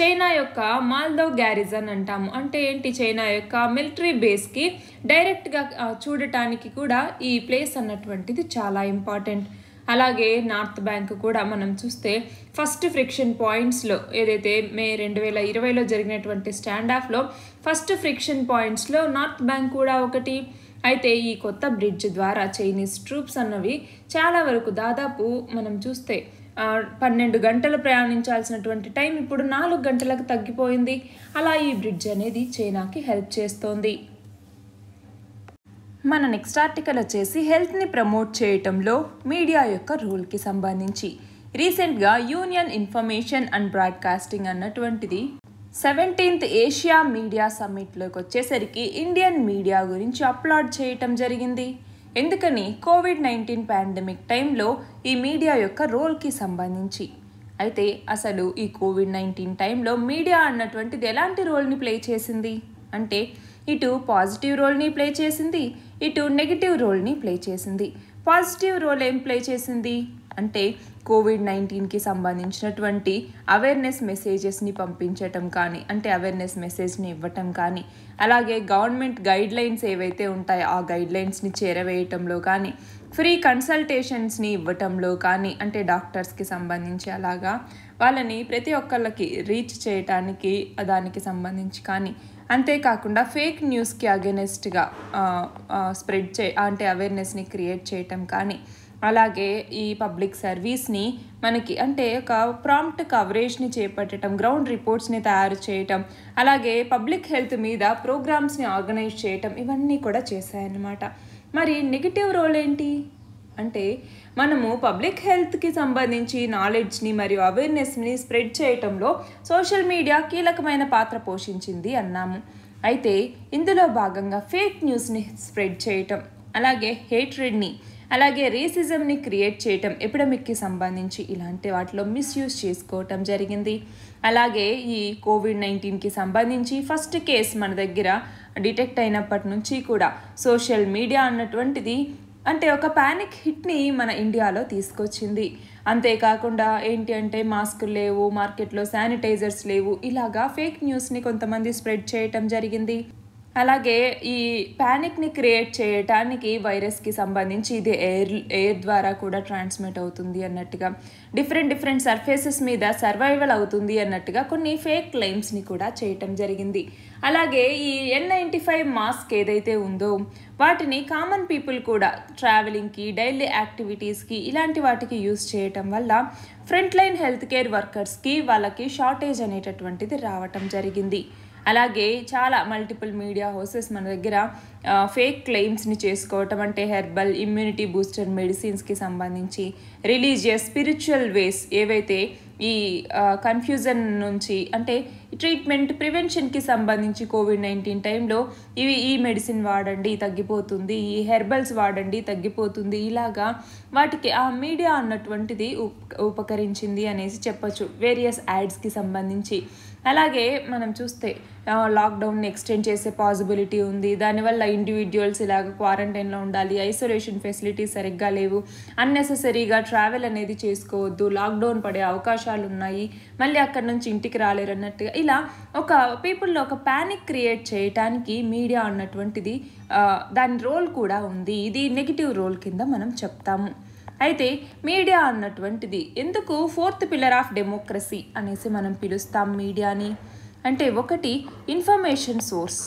చైనా యొక్క మాల్దవ్ గ్యారిజన్ అంటాము అంటే ఏంటి చైనా యొక్క మిలిటరీ బేస్కి డైరెక్ట్గా చూడటానికి కూడా ఈ ప్లేస్ అన్నటువంటిది చాలా ఇంపార్టెంట్ అలాగే నార్త్ బ్యాంక్ కూడా మనం చూస్తే ఫస్ట్ ఫ్రిక్షన్ పాయింట్స్లో ఏదైతే మే రెండు వేల ఇరవైలో జరిగినటువంటి స్టాండ్ ఆఫ్లో ఫస్ట్ ఫ్రిక్షన్ పాయింట్స్లో నార్త్ బ్యాంక్ కూడా ఒకటి అయితే ఈ కొత్త బ్రిడ్జ్ ద్వారా చైనీస్ ట్రూప్స్ అన్నవి చాలా వరకు దాదాపు మనం చూస్తే పన్నెండు గంటలు ప్రయాణించాల్సినటువంటి టైం ఇప్పుడు నాలుగు గంటలకు తగ్గిపోయింది అలా ఈ బ్రిడ్జ్ అనేది చైనాకి హెల్ప్ చేస్తోంది మన నెక్స్ట్ ఆర్టికల్ వచ్చేసి హెల్త్ని ప్రమోట్ చేయటంలో మీడియా యొక్క రోల్కి సంబంధించి రీసెంట్గా యూనియన్ ఇన్ఫర్మేషన్ అండ్ బ్రాడ్కాస్టింగ్ అన్నటువంటిది సెవెంటీన్త్ ఏషియా మీడియా సమ్మిట్లోకి వచ్చేసరికి ఇండియన్ మీడియా గురించి అప్లోడ్ చేయటం జరిగింది ఎందుకని కోవిడ్ నైన్టీన్ పాండమిక్ టైంలో ఈ మీడియా యొక్క రోల్కి సంబంధించి అయితే అసలు ఈ కోవిడ్ నైన్టీన్ టైంలో మీడియా అన్నటువంటిది ఎలాంటి రోల్ని ప్లే చేసింది అంటే ఇటు పాజిటివ్ రోల్ని ప్లే చేసింది ఇటు నెగిటివ్ రోల్ని ప్లే చేసింది పాజిటివ్ రోల్ ఏం ప్లే చేసింది అంటే కోవిడ్ నైన్టీన్కి సంబంధించినటువంటి అవేర్నెస్ మెసేజెస్ని పంపించటం కానీ అంటే అవేర్నెస్ మెసేజ్ని ఇవ్వటం కానీ అలాగే గవర్నమెంట్ గైడ్ లైన్స్ ఏవైతే ఉంటాయో ఆ గైడ్ లైన్స్ని చేరవేయటంలో కానీ ఫ్రీ కన్సల్టేషన్స్ని ఇవ్వటంలో కానీ అంటే డాక్టర్స్కి సంబంధించి అలాగా వాళ్ళని ప్రతి ఒక్కళ్ళకి రీచ్ చేయటానికి దానికి సంబంధించి కానీ అంతేకాకుండా ఫేక్ న్యూస్కి అగెనెస్ట్గా స్ప్రెడ్ చే అంటే అవేర్నెస్ని క్రియేట్ చేయటం కానీ అలాగే ఈ పబ్లిక్ సర్వీస్ని మనకి అంటే ఒక ప్రాంప్ట్ కవరేజ్ని చేపట్టడం గ్రౌండ్ రిపోర్ట్స్ని తయారు చేయటం అలాగే పబ్లిక్ హెల్త్ మీద ప్రోగ్రామ్స్ని ఆర్గనైజ్ చేయటం ఇవన్నీ కూడా చేశాయన్నమాట మరి నెగిటివ్ రోల్ ఏంటి అంటే మనము పబ్లిక్ హెల్త్కి సంబంధించి నాలెడ్జ్ని మరియు అవేర్నెస్ని స్ప్రెడ్ చేయటంలో సోషల్ మీడియా కీలకమైన పాత్ర పోషించింది అన్నాము అయితే ఇందులో భాగంగా ఫేక్ న్యూస్ని స్ప్రెడ్ చేయటం అలాగే హేట్రెడ్ని అలాగే రేసిజంని క్రియేట్ చేయటం ఎపిడమిక్కి సంబంధించి ఇలాంటి వాటిలో మిస్యూజ్ చేసుకోవటం జరిగింది అలాగే ఈ కోవిడ్ నైన్టీన్కి సంబంధించి ఫస్ట్ కేస్ మన దగ్గర డిటెక్ట్ అయినప్పటి నుంచి కూడా సోషల్ మీడియా అన్నటువంటిది అంటే ఒక ప్యానిక్ హిట్ని మన ఇండియాలో తీసుకొచ్చింది అంతేకాకుండా ఏంటి అంటే మాస్కులు లేవు మార్కెట్లో శానిటైజర్స్ లేవు ఇలాగా ఫేక్ న్యూస్ని కొంతమంది స్ప్రెడ్ చేయటం జరిగింది అలాగే ఈ ప్యానిక్ని క్రియేట్ చేయటానికి వైరస్కి సంబంధించి ఇది ఎయిర్ ఎయిర్ ద్వారా కూడా ట్రాన్స్మిట్ అవుతుంది అన్నట్టుగా డిఫరెంట్ డిఫరెంట్ సర్ఫేసెస్ మీద సర్వైవల్ అవుతుంది అన్నట్టుగా కొన్ని ఫేక్ క్లెయిమ్స్ని కూడా చేయటం జరిగింది అలాగే ఈ ఎన్ నైంటీ ఫైవ్ మాస్క్ ఏదైతే ఉందో వాటిని కామన్ పీపుల్ కూడా ట్రావెలింగ్కి డైలీ యాక్టివిటీస్కి ఇలాంటి వాటికి యూస్ చేయటం వల్ల ఫ్రంట్ లైన్ హెల్త్ కేర్ వర్కర్స్కి వాళ్ళకి షార్టేజ్ అనేటటువంటిది రావటం జరిగింది అలాగే చాలా మల్టిపుల్ మీడియా హౌసెస్ మన దగ్గర ఫేక్ క్లెయిమ్స్ని చేసుకోవటం అంటే హెర్బల్ ఇమ్యూనిటీ బూస్టర్ మెడిసిన్స్కి సంబంధించి రిలీజియస్ స్పిరిచువల్ వేస్ ఏవైతే ఈ కన్ఫ్యూజన్ నుంచి అంటే ట్రీట్మెంట్ ప్రివెన్షన్కి సంబంధించి కోవిడ్ నైన్టీన్ టైంలో ఇవి ఈ మెడిసిన్ వాడండి తగ్గిపోతుంది ఈ హెర్బల్స్ వాడండి తగ్గిపోతుంది ఇలాగా వాటికి ఆ మీడియా అన్నటువంటిది ఉపకరించింది అనేసి చెప్పచ్చు వేరియస్ యాడ్స్కి సంబంధించి అలాగే మనం చూస్తే లాక్డౌన్ని ఎక్స్టెండ్ చేసే పాసిబిలిటీ ఉంది దానివల్ల ఇండివిజువల్స్ ఇలాగ క్వారంటైన్లో ఉండాలి ఐసోలేషన్ ఫెసిలిటీ సరిగ్గా లేవు అన్నెసెసరీగా ట్రావెల్ అనేది చేసుకోవద్దు లాక్డౌన్ పడే అవకాశాలు ఉన్నాయి మళ్ళీ అక్కడ నుంచి ఇంటికి రాలేరు అన్నట్టుగా ఇలా ఒక పీపుల్లో ఒక ప్యానిక్ క్రియేట్ చేయటానికి మీడియా అన్నటువంటిది దాని రోల్ కూడా ఉంది ఇది నెగిటివ్ రోల్ కింద మనం చెప్తాము అయితే మీడియా అన్నటువంటిది ఎందుకు ఫోర్త్ పిల్లర్ ఆఫ్ డెమోక్రసీ అనేసి మనం పిలుస్తాం మీడియాని అంటే ఒకటి ఇన్ఫర్మేషన్ సోర్స్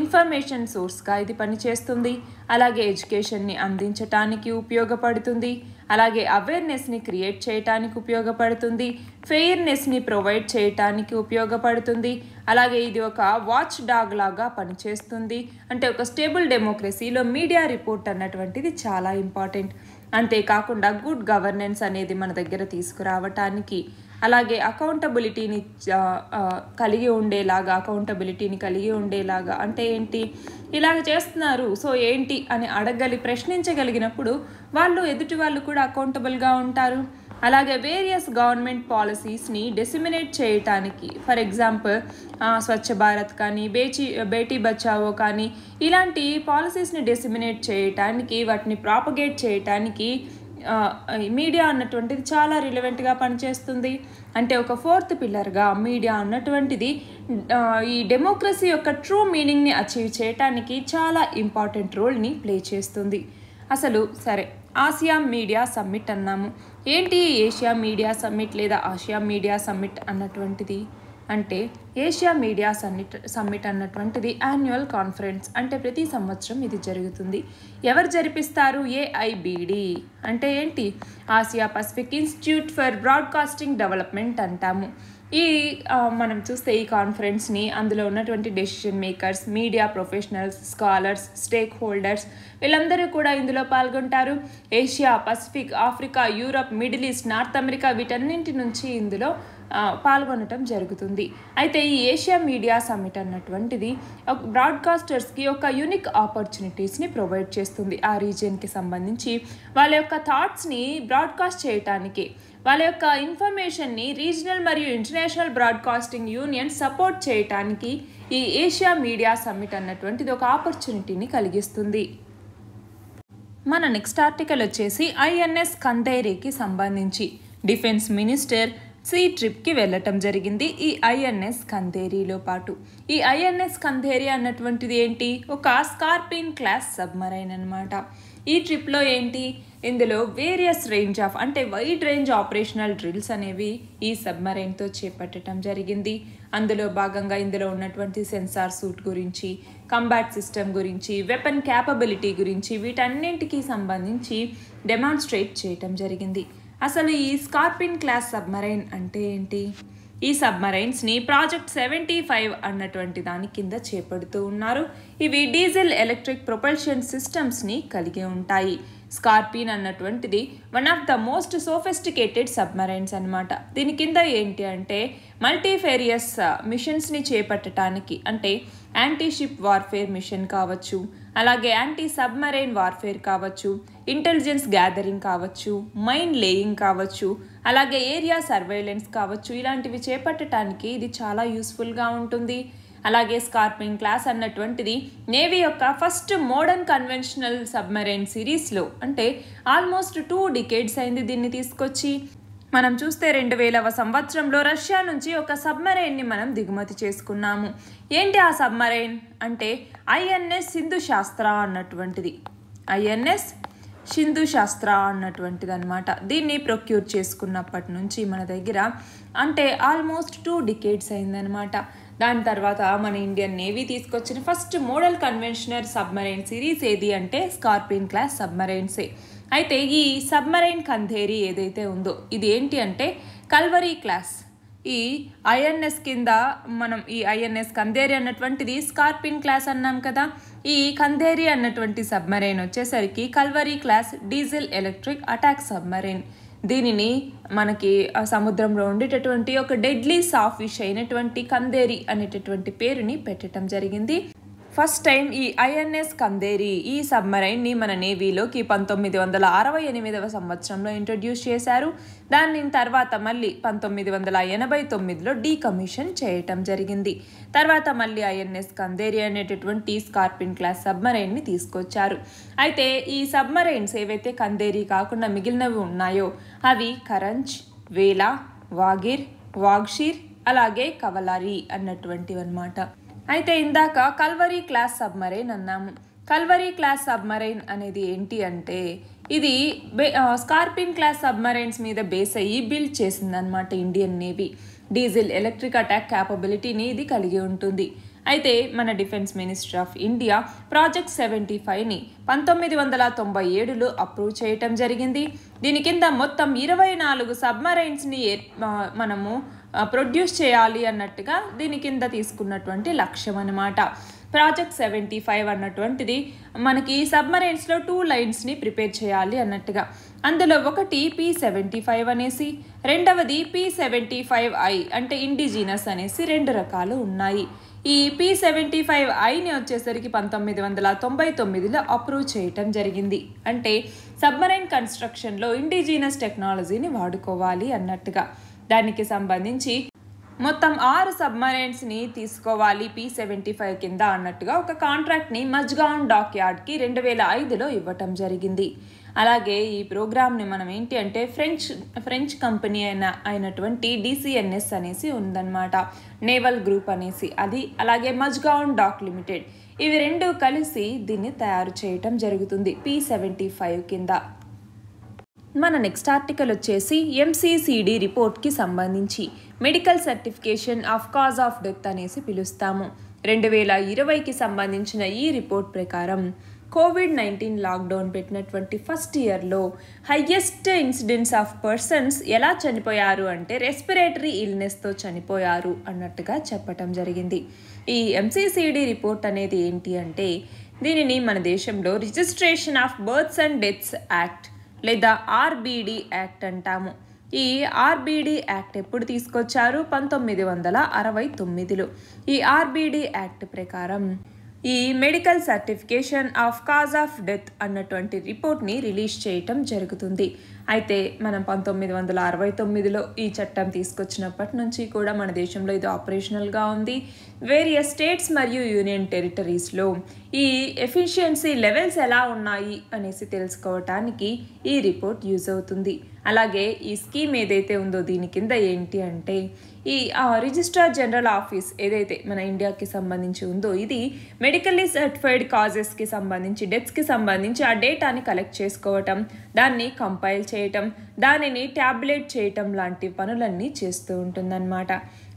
ఇన్ఫర్మేషన్ సోర్స్గా ఇది పనిచేస్తుంది అలాగే ఎడ్యుకేషన్ని అందించటానికి ఉపయోగపడుతుంది అలాగే అవేర్నెస్ని క్రియేట్ చేయటానికి ఉపయోగపడుతుంది ఫెయిర్నెస్ని ప్రొవైడ్ చేయటానికి ఉపయోగపడుతుంది అలాగే ఇది ఒక వాచ్ డాగ్ లాగా పనిచేస్తుంది అంటే ఒక స్టేబుల్ డెమోక్రసీలో మీడియా రిపోర్ట్ అన్నటువంటిది చాలా ఇంపార్టెంట్ అంతేకాకుండా గుడ్ గవర్నెన్స్ అనేది మన దగ్గర తీసుకురావటానికి అలాగే అకౌంటబిలిటీని కలిగి ఉండేలాగా అకౌంటబిలిటీని కలిగి ఉండేలాగా అంటే ఏంటి ఇలాగ చేస్తున్నారు సో ఏంటి అని అడగలి ప్రశ్నించగలిగినప్పుడు వాళ్ళు ఎదుటి వాళ్ళు కూడా అకౌంటబుల్గా ఉంటారు అలాగే వేరియస్ గవర్నమెంట్ పాలసీస్ని డెసిమినేట్ చేయటానికి ఫర్ ఎగ్జాంపుల్ స్వచ్ఛ భారత్ కానీ బేచి బేటీ బచావో కానీ ఇలాంటి పాలసీస్ని డెసిమినేట్ చేయటానికి వాటిని ప్రాపగేట్ చేయటానికి మీడియా అన్నటువంటిది చాలా రిలవెంట్గా పనిచేస్తుంది అంటే ఒక ఫోర్త్ పిల్లర్గా మీడియా అన్నటువంటిది ఈ డెమోక్రసీ యొక్క ట్రూ మీనింగ్ని అచీవ్ చేయటానికి చాలా ఇంపార్టెంట్ రోల్ని ప్లే చేస్తుంది అసలు సరే ఆసియా మీడియా సమ్మిట్ అన్నాము ఏంటి ఏషియా మీడియా సమ్మిట్ లేదా ఆసియా మీడియా సమ్మిట్ అన్నటువంటిది అంటే ఏషియా మీడియా సమ్మిట్ సమ్మిట్ అన్నటువంటిది యాన్యువల్ కాన్ఫరెన్స్ అంటే ప్రతి సంవత్సరం ఇది జరుగుతుంది ఎవరు జరిపిస్తారు ఏఐబిడి అంటే ఏంటి Asia Pacific institute for broadcasting development అంటాము ఈ మనం చూస్తే ఈ కాన్ఫరెన్స్ని అందులో ఉన్నటువంటి decision makers media professionals scholars stakeholders వీళ్ళందరూ కూడా ఇందులో పాల్గొంటారు Asia Pacific Africa Europe Middle East North America వీటన్నింటి నుంచి ఇందులో పాల్గొనటం జరుగుతుంది అయితే ఈ ఏషియా మీడియా సమ్మిట్ అన్నటువంటిది బ్రాడ్కాస్టర్స్కి ఒక యూనిక్ ఆపర్చునిటీస్ని ప్రొవైడ్ చేస్తుంది ఆ రీజియన్కి సంబంధించి వాళ్ళ యొక్క థాట్స్ని బ్రాడ్కాస్ట్ చేయటానికి వాళ్ళ యొక్క ఇన్ఫర్మేషన్ని రీజనల్ మరియు ఇంటర్నేషనల్ బ్రాడ్కాస్టింగ్ యూనియన్ సపోర్ట్ చేయటానికి ఈ ఏషియా మీడియా సమ్మిట్ అన్నటువంటిది ఒక ఆపర్చునిటీని కలిగిస్తుంది మన నెక్స్ట్ ఆర్టికల్ వచ్చేసి ఐఎన్ఎస్ కందేరీకి సంబంధించి డిఫెన్స్ మినిస్టర్ సో ఈ ట్రిప్కి వెళ్ళటం జరిగింది ఈ ఐఎన్ఎస్ కంధేరిలో పాటు ఈ ఐఎన్ఎస్ కంధేరి అన్నటువంటిది ఏంటి ఒక స్కార్పిన్ క్లాస్ సబ్మరైన్ అనమాట ఈ ట్రిప్లో ఏంటి ఇందులో వేరియస్ రేంజ్ ఆఫ్ అంటే వైడ్ రేంజ్ ఆపరేషనల్ డ్రిల్స్ అనేవి ఈ సబ్మరైన్తో చేపట్టడం జరిగింది అందులో భాగంగా ఇందులో ఉన్నటువంటి సెన్సార్ సూట్ గురించి కంబాట్ సిస్టమ్ గురించి వెపన్ క్యాపబిలిటీ గురించి వీటన్నింటికి సంబంధించి డెమాన్స్ట్రేట్ చేయటం జరిగింది అసలు ఈ స్కార్పిన్ క్లాస్ సబ్మరైన్ అంటే ఏంటి ఈ సబ్మరైన్స్ని ప్రాజెక్ట్ సెవెంటీ ఫైవ్ అన్నటువంటి దాని కింద చేపడుతూ ఉన్నారు ఇవి డీజిల్ ఎలక్ట్రిక్ ప్రొపల్షన్ సిస్టమ్స్ని కలిగి ఉంటాయి స్కార్పిన్ అన్నటువంటిది one of the most sophisticated submarines అనమాట దీని కింద ఏంటి అంటే మల్టీఫేరియస్ మిషన్స్ని చేపట్టడానికి అంటే యాంటీషిప్ వార్ఫేర్ మిషన్ కావచ్చు అలాగే యాంటీ సబ్మరైన్ వార్ఫేర్ కావచ్చు ఇంటెలిజెన్స్ గ్యాదరింగ్ కావచ్చు మైన్ లేయింగ్ కావచ్చు అలాగే ఏరియా సర్వేలెన్స్ కావచ్చు ఇలాంటివి చేపట్టడానికి ఇది చాలా యూస్ఫుల్గా ఉంటుంది అలాగే స్కార్పింగ్ క్లాస్ అన్నటువంటిది నేవీ యొక్క ఫస్ట్ మోడర్న్ కన్వెన్షనల్ సబ్మరైన్ సిరీస్లో అంటే ఆల్మోస్ట్ టూ డికేడ్స్ అయింది దీన్ని తీసుకొచ్చి మనం చూస్తే రెండు వేలవ సంవత్సరంలో రష్యా నుంచి ఒక సబ్మరైన్ని మనం దిగుమతి చేసుకున్నాము ఏంటి ఆ సబ్మరైన్ అంటే ఐఎన్ఎస్ సింధు శాస్త్ర అన్నటువంటిది ఐఎన్ఎస్ సింధు శాస్త్ర అన్నటువంటిది అనమాట దీన్ని ప్రొక్యూర్ చేసుకున్నప్పటి నుంచి మన దగ్గర అంటే ఆల్మోస్ట్ టూ డికేట్స్ అయిందనమాట దాని తర్వాత మన ఇండియన్ నేవీ తీసుకొచ్చిన first model conventional submarine series ఏది అంటే స్కార్పిన్ క్లాస్ సబ్మరైన్సే అయితే ఈ సబ్మరైన్ కంధేరి ఏదైతే ఉందో ఇది ఏంటి అంటే కల్వరీ క్లాస్ ఈ ఐఎన్ఎస్ కింద మనం ఈ ఐఎన్ఎస్ కందేరి అన్నటువంటిది స్కార్పిన్ క్లాస్ అన్నాం కదా ఈ కందేరి అన్నటువంటి సబ్మరైన్ వచ్చేసరికి Kalvari class diesel electric attack submarine దీనిని మనకి సముద్రంలో ఉండేటటువంటి ఒక డెడ్లీ సాఫిష్ అయినటువంటి కందేరి అనేటటువంటి పేరుని పెట్టడం జరిగింది ఫస్ట్ టైం ఈ ఐఎన్ఎస్ కందేరి ఈ సబ్మరైన్ని మన నేవీలోకి పంతొమ్మిది వందల అరవై ఎనిమిదవ సంవత్సరంలో ఇంట్రడ్యూస్ చేశారు దాన్ని తర్వాత మళ్ళీ పంతొమ్మిది వందల ఎనభై తొమ్మిదిలో డీకమిషన్ చేయటం జరిగింది తర్వాత మళ్ళీ ఐఎన్ఎస్ కందేరి అనేటటువంటి స్కార్పిన్ క్లాస్ సబ్మరైన్ని తీసుకొచ్చారు అయితే ఈ సబ్మరైన్స్ ఏవైతే కందేరి కాకుండా మిగిలినవి ఉన్నాయో అవి కరంజ్ వేలా వాగిర్ వాగ్షీర్ అలాగే కవలారి అన్నటువంటివన్నమాట అయితే ఇందాక కల్వరీ క్లాస్ సబ్మరైన్ అన్నాము కల్వరీ క్లాస్ సబ్మరైన్ అనేది ఏంటి అంటే ఇది స్కార్పిన్ క్లాస్ సబ్మరైన్స్ మీద బేస్ అయ్యి బిల్డ్ చేసిందనమాట Indian navy diesel electric attack క్యాపబిలిటీని ఇది కలిగి ఉంటుంది అయితే మన defence minister of India project seventy ఫైవ్ని పంతొమ్మిది వందల తొంభై ఏడులో అప్రూవ్ చేయటం జరిగింది దీని కింద మొత్తం ఇరవై నాలుగు సబ్మరైన్స్ని మనము ప్రొడ్యూస్ చేయాలి అన్నట్టుగా దీని కింద తీసుకున్నటువంటి లక్ష్యం అనమాట ప్రాజెక్ట్ సెవెంటీ ఫైవ్ అన్నటువంటిది మనకి సబ్మరైన్స్లో టూ లైన్స్ని ప్రిపేర్ చేయాలి అన్నట్టుగా అందులో ఒకటి పి సెవెంటీ ఫైవ్ అనేసి రెండవది పి సెవెంటీ ఫైవ్ ఐ అంటే ఇండిజినస్ అనేసి రెండు రకాలు ఉన్నాయి ఈ పీ సెవెంటీ ఫైవ్ ఐని వచ్చేసరికి పంతొమ్మిది వందల తొంభై తొమ్మిదిలో అప్రూవ్ చేయటం జరిగింది అంటే సబ్మరైన్ కన్స్ట్రక్షన్లో ఇండిజినస్ టెక్నాలజీని వాడుకోవాలి అన్నట్టుగా దానికి సంబంధించి మొత్తం ఆరు సబ్మరైన్స్ని తీసుకోవాలి పి సెవెంటీ ఫైవ్ కింద అన్నట్టుగా ఒక కాంట్రాక్ట్ని మజ్గాన్ డాక్ యార్డ్కి రెండు వేల ఐదులో ఇవ్వటం జరిగింది అలాగే ఈ ప్రోగ్రామ్ని మనం ఏంటి అంటే ఫ్రెంచ్ ఫ్రెంచ్ కంపెనీ అయిన అయినటువంటి డిసిఎన్ఎస్ అనేసి ఉందన్నమాట నేవల్ గ్రూప్ అనేసి అది అలాగే మజ్గాన్ డాక్ లిమిటెడ్ ఇవి రెండు కలిసి దీన్ని తయారు చేయటం జరుగుతుంది పీ సెవెంటీ ఫైవ్ కింద మన నెక్స్ట్ ఆర్టికల్ వచ్చేసి ఎంసీసీడీ రిపోర్ట్కి సంబంధించి medical certification of cause of death అనేసి పిలుస్తాము రెండు వేల ఇరవైకి సంబంధించిన ఈ రిపోర్ట్ ప్రకారం కోవిడ్ నైన్టీన్ లాక్డౌన్ పెట్టినటువంటి ఫస్ట్ ఇయర్లో హయ్యెస్ట్ ఇన్సిడెంట్స్ ఆఫ్ పర్సన్స్ ఎలా చనిపోయారు అంటే రెస్పిరేటరీ ఇల్నెస్తో చనిపోయారు అన్నట్టుగా చెప్పటం జరిగింది ఈ ఎంసీసీడీ రిపోర్ట్ అనేది ఏంటి అంటే దీనిని మన దేశంలో registration of births and deaths act లేదా ఆర్బీడీ యాక్ట్ అంటాము ఈ ఆర్బీడీ యాక్ట్ ఎప్పుడు తీసుకొచ్చారు పంతొమ్మిది వందల అరవై తొమ్మిదిలో ఈ ఆర్బీడీ యాక్ట్ ప్రకారం ఈ medical certification of cause of death అన్నటువంటి రిపోర్ట్ని రిలీజ్ చేయటం జరుగుతుంది అయితే మనం పంతొమ్మిది వందల అరవై తొమ్మిదిలో ఈ చట్టం తీసుకొచ్చినప్పటి నుంచి కూడా మన దేశంలో ఇది ఆపరేషనల్గా ఉంది వేరియస్ స్టేట్స్ మరియు యూనియన్ టెరిటరీస్లో ఈ ఎఫిషియన్సీ లెవెల్స్ ఎలా ఉన్నాయి అనేసి తెలుసుకోవటానికి ఈ రిపోర్ట్ యూజ్ అవుతుంది అలాగే ఈ స్కీమ్ ఏదైతే ఉందో దీని కింద ఏంటి అంటే ఈ రిజిస్ట్రార్ జనరల్ ఆఫీస్ ఏదైతే మన ఇండియాకి సంబంధించి ఉందో ఇది మెడికల్లీ సర్టిఫైడ్ కాజెస్కి సంబంధించి డెత్స్కి సంబంధించి ఆ డేటాని కలెక్ట్ చేసుకోవటం దాన్ని కంపైల్ చేయటం దానిని ట్యాబ్లెట్ చేయటం లాంటి పనులన్నీ చేస్తూ ఉంటుందన్నమాట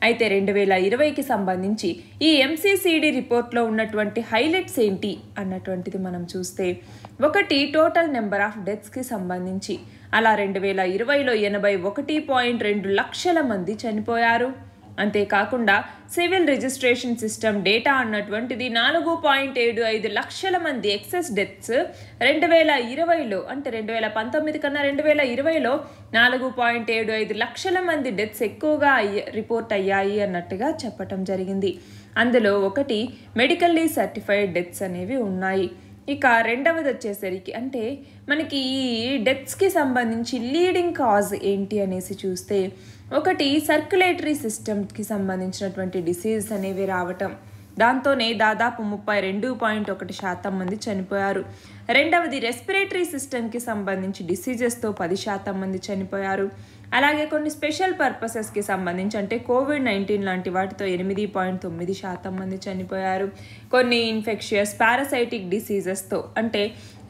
అయితే రెండు వేల ఇరవైకి సంబంధించి ఈ ఎంసీసీడీ రిపోర్ట్లో ఉన్నటువంటి హైలైట్స్ ఏంటి అన్నటువంటిది మనం చూస్తే ఒకటి టోటల్ నెంబర్ ఆఫ్ డెత్స్కి సంబంధించి అలా రెండు వేల ఇరవైలో ఎనభై ఒకటి పాయింట్ రెండు లక్షల మంది చనిపోయారు అంతేకాకుండా సివిల్ రిజిస్ట్రేషన్ సిస్టమ్ డేటా అన్నటువంటిది నాలుగు పాయింట్ ఏడు ఐదు లక్షల మంది ఎక్సెస్ డెత్స్ రెండు వేల ఇరవైలో అంటే రెండు వేల పంతొమ్మిది కన్నా రెండు వేల ఇరవైలో నాలుగు పాయింట్ ఏడు ఐదు లక్షల మంది డెత్స్ ఎక్కువగా రిపోర్ట్ అయ్యాయి అన్నట్టుగా చెప్పటం జరిగింది అందులో ఒకటి మెడికల్లీ సర్టిఫైడ్ డెత్స్ అనేవి ఉన్నాయి ఇక రెండవది వచ్చేసరికి అంటే మనకి ఈ డెత్స్కి సంబంధించి లీడింగ్ కాజ్ ఏంటి అనేసి చూస్తే ఒకటి సర్క్యులేటరీ సిస్టమ్కి సంబంధించినటువంటి డిసీజెస్ అనేవి రావటం దాంతోనే దాదాపు ముప్పై రెండు పాయింట్ ఒకటి శాతం మంది చనిపోయారు రెండవది రెస్పిరేటరీ సిస్టమ్కి సంబంధించి డిసీజెస్తో పది శాతం మంది చనిపోయారు అలాగే కొన్ని స్పెషల్ పర్పసెస్కి సంబంధించి అంటే కోవిడ్ నైన్టీన్ లాంటి వాటితో ఎనిమిది పాయింట్ తొమ్మిది శాతం మంది చనిపోయారు కొన్ని ఇన్ఫెక్షియస్ పారాసైటిక్ డిసీజెస్తో అంటే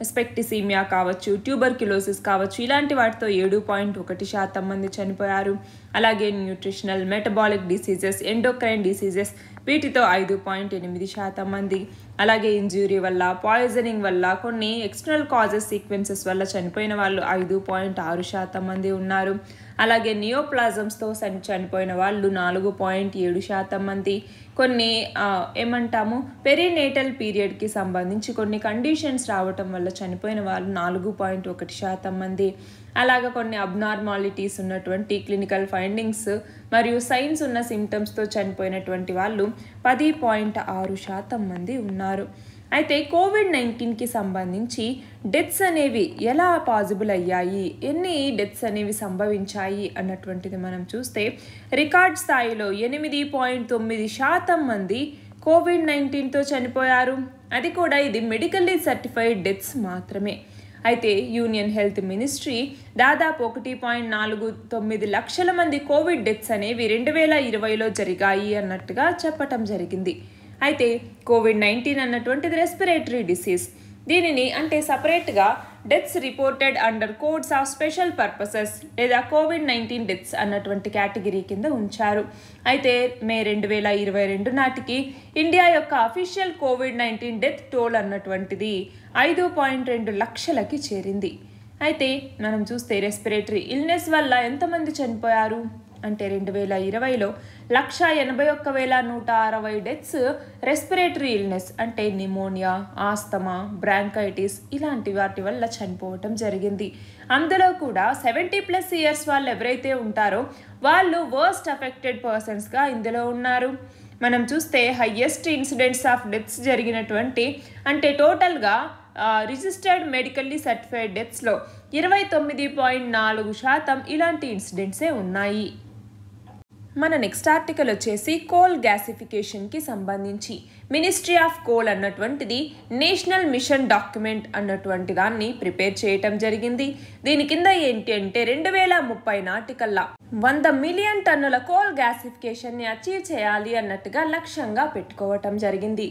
స్పెక్టిసీమియా కావచ్చు ట్యూబర్క్యులోసిస్ కావచ్చు ఇలాంటి వాటితో ఏడు పాయింట్ ఒకటి శాతం మంది చనిపోయారు అలాగే nutritional metabolic diseases endocrine diseases వీటితో ఐదు పాయింట్ ఎనిమిది శాతం మంది అలాగే ఇంజ్యూరీ వల్ల పాయిజనింగ్ వల్ల కొన్ని ఎక్స్టర్నల్ కాజెస్ సీక్వెన్సెస్ వల్ల చనిపోయిన వాళ్ళు ఐదు పాయింట్ ఆరు శాతం మంది ఉన్నారు అలాగే నియోప్లాజమ్స్తో చనిపోయిన వాళ్ళు నాలుగు పాయింట్ ఏడు శాతం మంది కొన్ని ఏమంటాము పెరినేటల్ పీరియడ్కి సంబంధించి కొన్ని కండిషన్స్ రావటం వల్ల చనిపోయిన వాళ్ళు నాలుగు పాయింట్ ఒకటి శాతం మంది అలాగ కొన్ని అబ్నార్మాలిటీస్ ఉన్నటువంటి క్లినికల్ ఫైండింగ్స్ మరియు సైన్స్ ఉన్న సిమ్టమ్స్తో చనిపోయినటువంటి వాళ్ళు పది పాయింట్ ఆరు శాతం మంది ఉన్నారు అయితే కోవిడ్ నైన్టీన్కి సంబంధించి డెత్స్ అనేవి ఎలా పాజిబుల్ అయ్యాయి ఎన్ని డెత్స్ అనేవి సంభవించాయి అన్నటువంటిది మనం చూస్తే రికార్డ్ స్థాయిలో ఎనిమిది పాయింట్ తొమ్మిది శాతం మంది కోవిడ్ నైన్టీన్తో చనిపోయారు అది కూడా ఇది మెడికల్లీ సర్టిఫైడ్ డెత్స్ మాత్రమే అయితే యూనియన్ హెల్త్ మినిస్ట్రీ దాదాపు ఒకటి పాయింట్ నాలుగు తొమ్మిది లక్షల మంది కోవిడ్ డెత్స్ అనేవి రెండు వేల ఇరవైలో జరిగాయి అన్నట్టుగా చెప్పటం జరిగింది అయితే కోవిడ్ నైన్టీన్ అన్నటువంటిది రెస్పిరేటరీ డిసీజ్ దీనిని అంటే సపరేట్గా deaths reported under codes of special purposes లేదా కోవిడ్ నైన్టీన్ డెత్స్ అన్నటువంటి కేటగిరీ కింద ఉంచారు అయితే మే రెండు వేల ఇరవై రెండు నాటికి ఇండియా యొక్క official COVID nineteen death toll అన్నటువంటిది ఐదు పాయింట్ రెండు లక్షలకి చేరింది అయితే మనం చూస్తే రెస్పిరేటరీ ఇల్నెస్ వల్ల ఎంతమంది చనిపోయారు అంటే రెండు వేల ఇరవైలో లక్ష ఎనభై ఒక్క వేల నూట అరవై డెత్స్ రెస్పిరేటరీ ఇల్నెస్ అంటే నిమోనియా ఆస్తమా బ్రాంకైటిస్ ఇలాంటి వాటి వల్ల చనిపోవటం జరిగింది అందులో కూడా సెవెంటీ ప్లస్ ఇయర్స్ వాళ్ళు ఎవరైతే ఉంటారో వాళ్ళు వర్స్ట్ అఫెక్టెడ్ పర్సన్స్గా ఇందులో ఉన్నారు మనం చూస్తే హయ్యెస్ట్ ఇన్సిడెంట్స్ ఆఫ్ డెత్స్ జరిగినటువంటి అంటే టోటల్గా రిజిస్టర్డ్ మెడికల్లీ సర్టిఫైడ్ డెత్స్లో ఇరవై తొమ్మిది పాయింట్ నాలుగు శాతం ఇలాంటి ఇన్సిడెంట్సే ఉన్నాయి మన నెక్స్ట్ ఆర్టికల్ వచ్చేసి కోల్ గ్యాసిఫికేషన్కి సంబంధించి మినిస్ట్రీ ఆఫ్ కోల్ అన్నటువంటిది నేషనల్ మిషన్ డాక్యుమెంట్ అన్నటువంటి దాన్ని ప్రిపేర్ చేయటం జరిగింది దీని కింద ఏంటి అంటే రెండు వేల ముప్పై నాటికల్లా వంద మిలియన్ టన్నుల కోల్ గ్యాసిఫికేషన్ని అచీవ్ చేయాలి అన్నట్టుగా లక్ష్యంగా పెట్టుకోవటం జరిగింది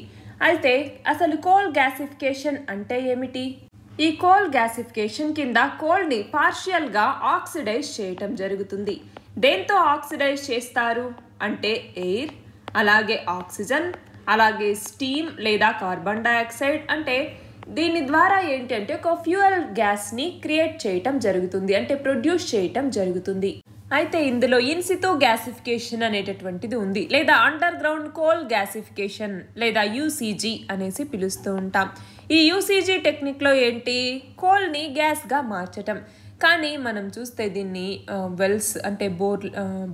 అయితే అసలు కోల్ గ్యాసిఫికేషన్ అంటే ఏమిటి ఈ కోల్ గ్యాసిఫికేషన్ కింద కోల్ని పార్షియల్గా ఆక్సిడైజ్ చేయటం జరుగుతుంది దేంతో ఆక్సిడైజ్ చేస్తారు అంటే ఎయిర్ అలాగే ఆక్సిజన్ అలాగే స్టీమ్ లేదా కార్బన్ డయాక్సైడ్ అంటే దీని ద్వారా ఏంటంటే ఒక ఫ్యూయల్ గ్యాస్ని క్రియేట్ చేయటం జరుగుతుంది అంటే ప్రొడ్యూస్ చేయటం జరుగుతుంది అయితే ఇందులో ఇన్సితో గ్యాసిఫికేషన్ అనేటటువంటిది ఉంది లేదా అండర్ గ్రౌండ్ కోల్ గ్యాసిఫికేషన్ లేదా యూసీజీ అనేసి పిలుస్తూ ఉంటాం ఈ యూసీజీ టెక్నిక్లో ఏంటి కోల్ని గ్యాస్గా మార్చటం కానీ మనం చూస్తే దీన్ని వెల్స్ అంటే బోర్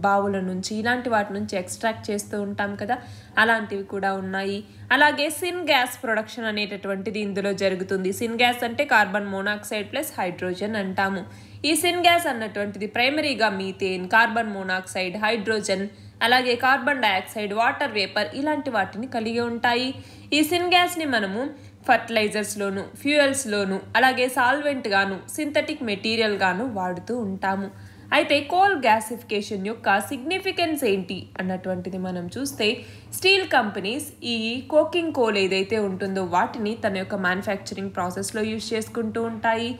బావుల నుంచి ఇలాంటి వాటి నుంచి ఎక్స్ట్రాక్ట్ చేస్తూ ఉంటాం కదా అలాంటివి కూడా ఉన్నాయి అలాగే సిన్ గ్యాస్ ప్రొడక్షన్ అనేటటువంటిది ఇందులో జరుగుతుంది సిన్ గ్యాస్ అంటే కార్బన్ మోనాక్సైడ్ ప్లస్ హైడ్రోజన్ అంటాము ఈ సిన్ గ్యాస్ అన్నటువంటిది ప్రైమరీగా మీథేన్ కార్బన్ మోనాక్సైడ్ హైడ్రోజన్ అలాగే కార్బన్ డైఆక్సైడ్ వాటర్ వేపర్ ఇలాంటి వాటిని కలిగి ఉంటాయి ఈ సిన్ గ్యాస్ని మనము ఫర్టిలైజర్స్లోను ఫ్యూయల్స్లోను అలాగే సాల్వెంట్గాను సింథటిక్ మెటీరియల్గాను వాడుతూ ఉంటాము అయితే కోల్ గ్యాసిఫికేషన్ యొక్క సిగ్నిఫికెన్స్ ఏంటి అన్నటువంటిది మనం చూస్తే స్టీల్ కంపెనీస్ ఈ కోకింగ్ కోల్ ఏదైతే ఉంటుందో వాటిని తన యొక్క మ్యానుఫ్యాక్చరింగ్ ప్రాసెస్లో యూజ్ చేసుకుంటూ ఉంటాయి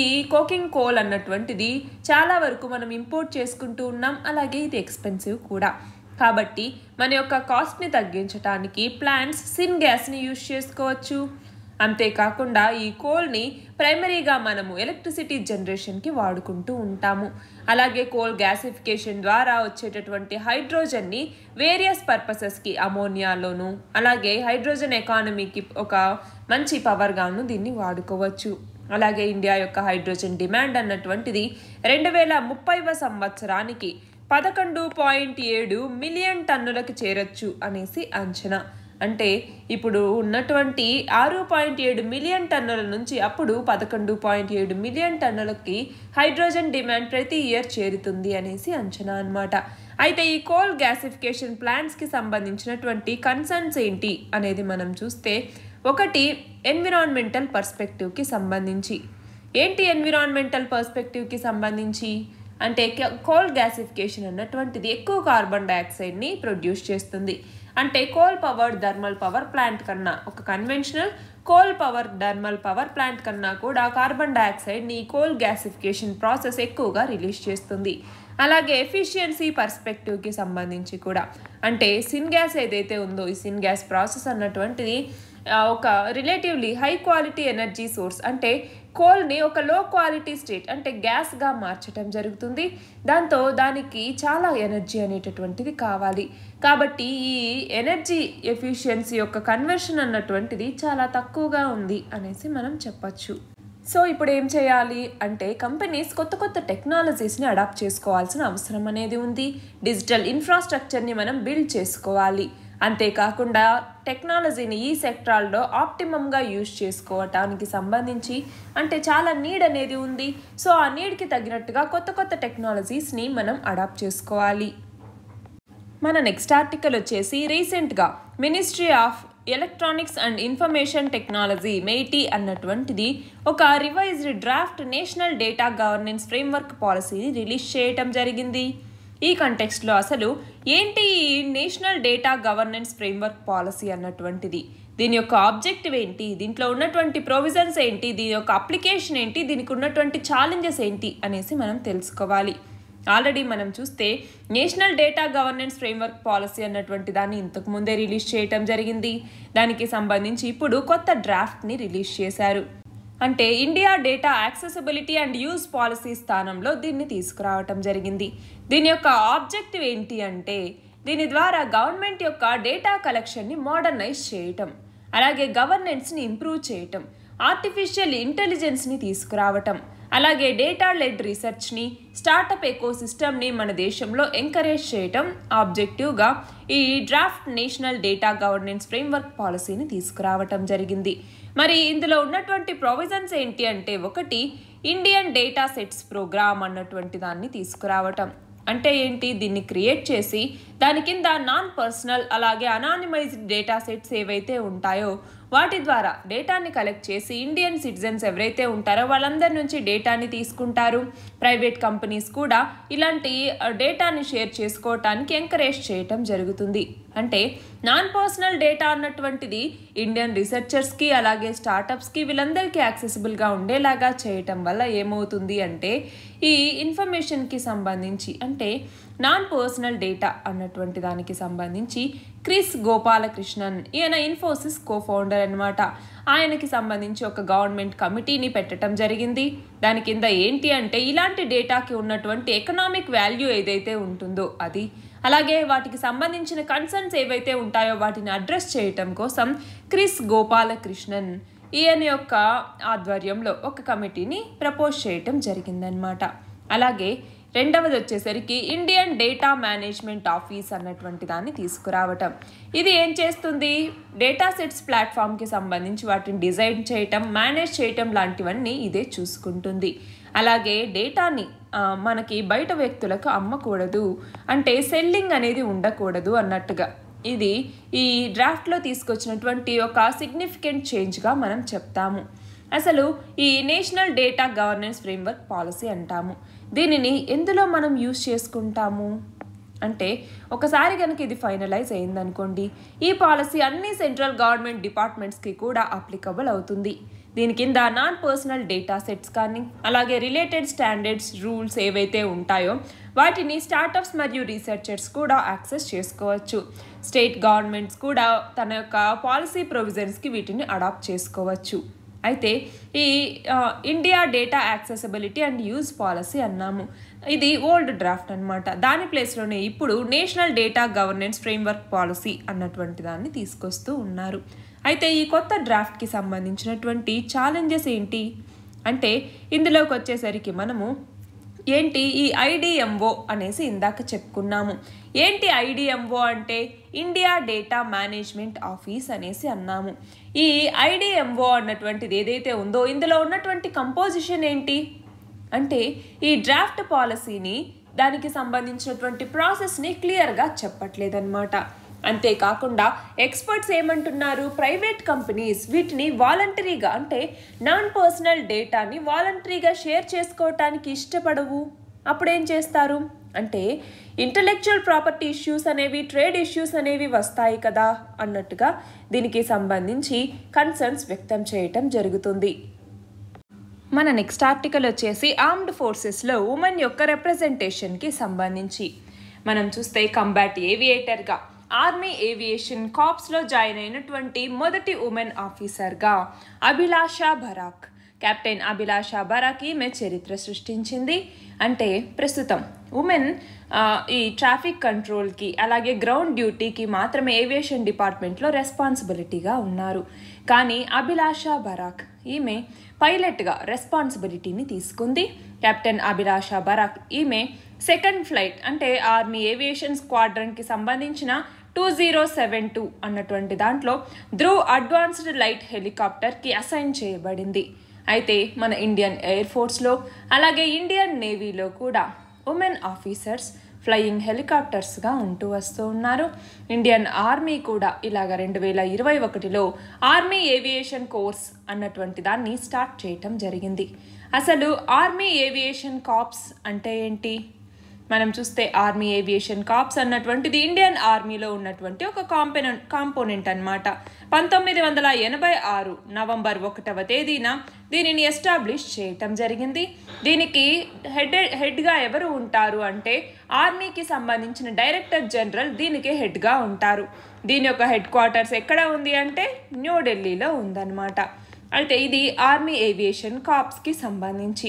ఈ కోకింగ్ కోల్ అన్నటువంటిది చాలా వరకు మనం ఇంపోర్ట్ చేసుకుంటూ ఉన్నాం అలాగే ఇది ఎక్స్పెన్సివ్ కూడా కాబట్టి మన యొక్క కాస్ట్ని తగ్గించడానికి ప్లాంట్స్ సిన్ గ్యాస్ని యూజ్ చేసుకోవచ్చు అంతేకాకుండా ఈ కోల్ని ప్రైమరీగా మనము ఎలక్ట్రిసిటీ జనరేషన్కి వాడుకుంటూ ఉంటాము అలాగే కోల్ గ్యాసిఫికేషన్ ద్వారా వచ్చేటటువంటి హైడ్రోజన్ని వేరియస్ పర్పసెస్కి అమోనియాలోను అలాగే హైడ్రోజన్ ఎకానమీకి ఒక మంచి పవర్గాను దీన్ని వాడుకోవచ్చు అలాగే ఇండియా యొక్క హైడ్రోజన్ డిమాండ్ అన్నటువంటిది రెండు వేల ముప్పైవ సంవత్సరానికి పదకొండు పాయింట్ ఏడు మిలియన్ టన్నులకు చేరొచ్చు అనేసి అంచనా అంటే ఇప్పుడు ఉన్నటువంటి ఆరు పాయింట్ ఏడు మిలియన్ టన్నుల నుంచి అప్పుడు పదకొండు పాయింట్ ఏడు మిలియన్ టన్నులకి హైడ్రోజన్ డిమాండ్ ప్రతి ఇయర్ చేరుతుంది అనేసి అంచనా అనమాట అయితే ఈ కోల్ గ్యాసిఫికేషన్ ప్లాంట్స్కి సంబంధించినటువంటి కన్సర్న్స్ ఏంటి అనేది మనం చూస్తే ఒకటి ఎన్విరాన్మెంటల్ పర్స్పెక్టివ్కి సంబంధించి ఏంటి ఎన్విరాన్మెంటల్ పర్స్పెక్టివ్కి సంబంధించి అంటే కోల్ గ్యాసిఫికేషన్ అన్నటువంటిది ఎక్కువ కార్బన్ డైఆక్సైడ్ని ప్రొడ్యూస్ చేస్తుంది అంటే coal power thermal power plant కన్నా ఒక conventional coal power thermal power plant కన్నా కూడా కార్బన్ డయాక్సైడ్ని కోల్ గ్యాసిఫికేషన్ ప్రాసెస్ ఎక్కువగా రిలీజ్ చేస్తుంది అలాగే ఎఫిషియన్సీ పర్స్పెక్టివ్కి సంబంధించి కూడా అంటే సిన్ గ్యాస్ ఏదైతే ఉందో ఈ సిన్ గ్యాస్ ప్రాసెస్ అన్నటువంటిది ఒక relatively high quality energy source అంటే కోల్ని ఒక లో క్వాలిటీ స్టేట్ అంటే గ్యాస్గా మార్చటం జరుగుతుంది దాంతో దానికి చాలా ఎనర్జీ అనేటటువంటిది కావాలి కాబట్టి ఈ ఎనర్జీ ఎఫిషియన్సీ యొక్క కన్వర్షన్ అన్నటువంటిది చాలా తక్కువగా ఉంది అనేసి మనం చెప్పచ్చు సో ఇప్పుడు ఏం చేయాలి అంటే కంపెనీస్ కొత్త కొత్త టెక్నాలజీస్ని అడాప్ట్ చేసుకోవాల్సిన అవసరం అనేది ఉంది డిజిటల్ ఇన్ఫ్రాస్ట్రక్చర్ని మనం బిల్డ్ చేసుకోవాలి అంతేకాకుండా టెక్నాలజీని ఈ సెక్టార్లో ఆప్టిమమ్గా యూజ్ చేసుకోవటానికి సంబంధించి అంటే చాలా నీడ్ అనేది ఉంది సో ఆ నీడ్కి తగినట్టుగా కొత్త కొత్త టెక్నాలజీస్ని మనం అడాప్ట్ చేసుకోవాలి మన నెక్స్ట్ ఆర్టికల్ వచ్చేసి రీసెంట్గా ministry of electronics and information technology MeitY అన్నటువంటిది ఒక revised draft national data governance framework పాలసీని రిలీజ్ చేయటం జరిగింది ఈ కంటెక్స్ట్లో అసలు ఏంటి ఈ national data governance framework policy అన్నటువంటిది దీని యొక్క ఆబ్జెక్టివ్ ఏంటి దీంట్లో ఉన్నటువంటి ప్రొవిజన్స్ ఏంటి దీని యొక్క అప్లికేషన్ ఏంటి దీనికి ఉన్నటువంటి ఛాలెంజెస్ ఏంటి అనేసి మనం తెలుసుకోవాలి ఆల్రెడీ మనం చూస్తే national data governance framework policy అన్నటువంటి దాన్ని ఇంతకు ముందే రిలీజ్ చేయటం జరిగింది దానికి సంబంధించి ఇప్పుడు కొత్త డ్రాఫ్ట్ని రిలీజ్ చేశారు అంటే India data accessibility and use policy స్థానంలో దీన్ని తీసుకురావటం జరిగింది దీని యొక్క ఆబ్జెక్టివ్ ఏంటి అంటే దీని ద్వారా గవర్నమెంట్ యొక్క డేటా కలెక్షన్ని మోడర్నైజ్ చేయటం అలాగే గవర్నెన్స్ని ఇంప్రూవ్ చేయటం ఆర్టిఫిషియల్ ఇంటెలిజెన్స్ని తీసుకురావటం అలాగే డేటా లెడ్ రీసెర్చ్ని స్టార్టప్ ఎకో సిస్టమ్ని మన దేశంలో ఎంకరేజ్ చేయటం ఆబ్జెక్టివ్గా ఈ draft national data governance framework పాలసీని తీసుకురావటం జరిగింది మరి ఇందులో ఉన్నటువంటి ప్రొవిజన్స్ ఏంటి అంటే ఒకటి ఇండియన్ డేటా సెట్స్ ప్రోగ్రామ్ అన్నటువంటి దాన్ని తీసుకురావటం అంటే ఏంటి దీన్ని క్రియేట్ చేసి దాని కింద నాన్ పర్సనల్ అలాగే అనానిమైజ్డ్ డేటా సెట్స్ ఏవైతే ఉంటాయో వాటి ద్వారా డేటాని కలెక్ట్ చేసి ఇండియన్ సిటిజన్స్ ఎవరైతే ఉంటారో వాళ్ళందరి నుంచి డేటాని తీసుకుంటారు ప్రైవేట్ కంపెనీస్ కూడా ఇలాంటి డేటాని షేర్ చేసుకోవటానికి ఎంకరేజ్ చేయటం జరుగుతుంది అంటే నాన్ పర్సనల్ డేటా అన్నటువంటిది ఇండియన్ రీసెర్చర్స్కి అలాగే స్టార్టప్స్కి వీళ్ళందరికీ యాక్సెసిబుల్గా ఉండేలాగా చేయటం వల్ల ఏమవుతుంది అంటే ఈ ఇన్ఫర్మేషన్కి సంబంధించి అంటే నాన్ పర్సనల్ డేటా అన్నటువంటి దానికి సంబంధించి క్రిస్ గోపాలకృష్ణన్ ఈయన ఇన్ఫోసిస్ కో ఫౌండర్ అనమాట ఆయనకి సంబంధించి ఒక గవర్నమెంట్ కమిటీని పెట్టడం జరిగింది దాని కింద ఏంటి అంటే ఇలాంటి డేటాకి ఉన్నటువంటి ఎకనామిక్ వాల్యూ ఏదైతే ఉంటుందో అది అలాగే వాటికి సంబంధించిన కన్సర్న్స్ ఏవైతే ఉంటాయో వాటిని అడ్రస్ చేయటం కోసం క్రిస్ గోపాలకృష్ణన్ ఈయన యొక్క ఆధ్వర్యంలో ఒక కమిటీని ప్రపోజ్ చేయటం జరిగిందనమాట అలాగే రెండవది వచ్చేసరికి ఇండియన్ డేటా మేనేజ్మెంట్ ఆఫీస్ అన్నటువంటి దాన్ని తీసుకురావటం ఇది ఏం చేస్తుంది డేటా సెట్స్ ప్లాట్ఫామ్కి సంబంధించి వాటిని డిజైన్ చేయటం మేనేజ్ చేయటం లాంటివన్నీ ఇదే చూసుకుంటుంది అలాగే డేటాని మనకి బయట వ్యక్తులకు అమ్మకూడదు అంటే సెల్లింగ్ అనేది ఉండకూడదు అన్నట్టుగా ఇది ఈ డ్రాఫ్ట్లో తీసుకొచ్చినటువంటి ఒక సిగ్నిఫికెంట్ చేంజ్గా మనం చెప్తాము అసలు ఈ national data governance framework policy అంటాము దీనిని ఎందులో మనం యూజ్ చేసుకుంటాము అంటే ఒకసారి కనుక ఇది ఫైనలైజ్ అయిందనుకోండి ఈ పాలసీ అన్ని సెంట్రల్ గవర్నమెంట్ డిపార్ట్మెంట్స్కి కూడా అప్లికబుల్ అవుతుంది దీని కింద నాన్ పర్సనల్ డేటా సెట్స్ కానీ అలాగే రిలేటెడ్ స్టాండర్డ్స్ రూల్స్ ఏవైతే ఉంటాయో వాటిని స్టార్టప్స్ మరియు రీసెర్చర్స్ కూడా యాక్సెస్ చేసుకోవచ్చు స్టేట్ గవర్నమెంట్స్ కూడా తన యొక్క పాలసీ ప్రొవిజన్స్కి వీటిని అడాప్ట్ చేసుకోవచ్చు అయితే ఈ India data accessibility and use policy అన్నాము ఇది ఓల్డ్ డ్రాఫ్ట్ అనమాట దాని ప్లేస్లోనే ఇప్పుడు national data governance framework policy అన్నటువంటి దాన్ని తీసుకొస్తూ ఉన్నారు అయితే ఈ కొత్త డ్రాఫ్ట్కి సంబంధించినటువంటి ఛాలెంజెస్ ఏంటి అంటే ఇందులోకి వచ్చేసరికి మనము ఏంటి ఈ ఐడిఎంఓ అనేసి ఇందాక చెప్పుకున్నాము ఏంటి ఐడిఎంఓ అంటే ఇండియా డేటా మేనేజ్మెంట్ ఆఫీస్ అనేసి అన్నాము ఈ ఐడిఎంఓ అన్నటువంటిది ఏదైతే ఉందో ఇందులో ఉన్నటువంటి కంపోజిషన్ ఏంటి అంటే ఈ డ్రాఫ్ట్ పాలసీని దానికి సంబంధించినటువంటి ప్రాసెస్ని క్లియర్గా చెప్పట్లేదన్నమాట అంతేకాకుండా ఎక్స్పర్ట్స్ ఏమంటున్నారు ప్రైవేట్ కంపెనీస్ వీటిని వాలంటరీగా అంటే నాన్ పర్సనల్ డేటాని వాలంటరీగా షేర్ చేసుకోవటానికి ఇష్టపడవు అప్పుడేం చేస్తారు అంటే ఇంటలెక్చువల్ ప్రాపర్టీ ఇష్యూస్ అనేవి ట్రేడ్ ఇష్యూస్ అనేవి వస్తాయి కదా అన్నట్టుగా దీనికి సంబంధించి కన్సర్న్స్ వ్యక్తం చేయటం జరుగుతుంది మన నెక్స్ట్ ఆర్టికల్ వచ్చేసి ఆర్మ్డ్ ఫోర్సెస్లో ఉమెన్ యొక్క రిప్రజెంటేషన్కి సంబంధించి మనం చూస్తే కంబాట్ ఏవియేటర్గా ఆర్మీ ఏవియేషన్ కాప్స్లో జాయిన్ అయినటువంటి మొదటి ఉమెన్ ఆఫీసర్గా అభిలాష బరాక్ కెప్టెన్ అభిలాష బరాక్ ఈమె చరిత్ర సృష్టించింది అంటే ప్రస్తుతం ఉమెన్ ఈ ట్రాఫిక్ కంట్రోల్కి అలాగే గ్రౌండ్ డ్యూటీకి మాత్రమే ఏవియేషన్ డిపార్ట్మెంట్లో రెస్పాన్సిబిలిటీగా ఉన్నారు కానీ అభిలాష బరాక్ ఈమె పైలట్గా రెస్పాన్సిబిలిటీని తీసుకుంది కెప్టెన్ అభిలాష బరాక్ ఈమె సెకండ్ ఫ్లైట్ అంటే ఆర్మీ ఏవియేషన్ స్క్వాడ్రన్కి సంబంధించిన టూ జీరో సెవెన్ టూ అన్నటువంటి దాంట్లో ధ్రువ్ అడ్వాన్స్డ్ లైట్ హెలికాప్టర్కి అసైన్ చేయబడింది అయితే మన ఇండియన్ ఎయిర్ ఫోర్స్లో అలాగే ఇండియన్ నేవీలో కూడా ఉమెన్ ఆఫీసర్స్ ఫ్లయింగ్ హెలికాప్టర్స్గా ఉంటూ వస్తూ ఉన్నారు ఇండియన్ ఆర్మీ కూడా ఇలాగ రెండు వేల ఇరవై ఒకటిలో ఆర్మీ ఏవియేషన్ కోర్స్ అన్నటువంటి దాన్ని స్టార్ట్ చేయటం జరిగింది అసలు ఆర్మీ ఏవియేషన్ కాప్స్ అంటే ఏంటి మనం చూస్తే ఆర్మీ ఏవియేషన్ కాప్స్ అన్నటువంటిది ఇండియన్ ఆర్మీలో ఉన్నటువంటి ఒక కాంపోనెంట్ కాంపోనెంట్ అనమాట పంతొమ్మిది వందల ఎనభై ఆరు నవంబర్ ఒకటవ తేదీన దీనిని ఎస్టాబ్లిష్ చేయటం జరిగింది దీనికి హెడ్ హెడ్గా ఎవరు ఉంటారు అంటే ఆర్మీకి సంబంధించిన డైరెక్టర్ జనరల్ దీనికి హెడ్గా ఉంటారు దీని యొక్క హెడ్ క్వార్టర్స్ ఎక్కడ ఉంది అంటే న్యూఢిల్లీలో ఉందన్నమాట అయితే ఇది ఆర్మీ ఏవియేషన్ కాప్స్కి సంబంధించి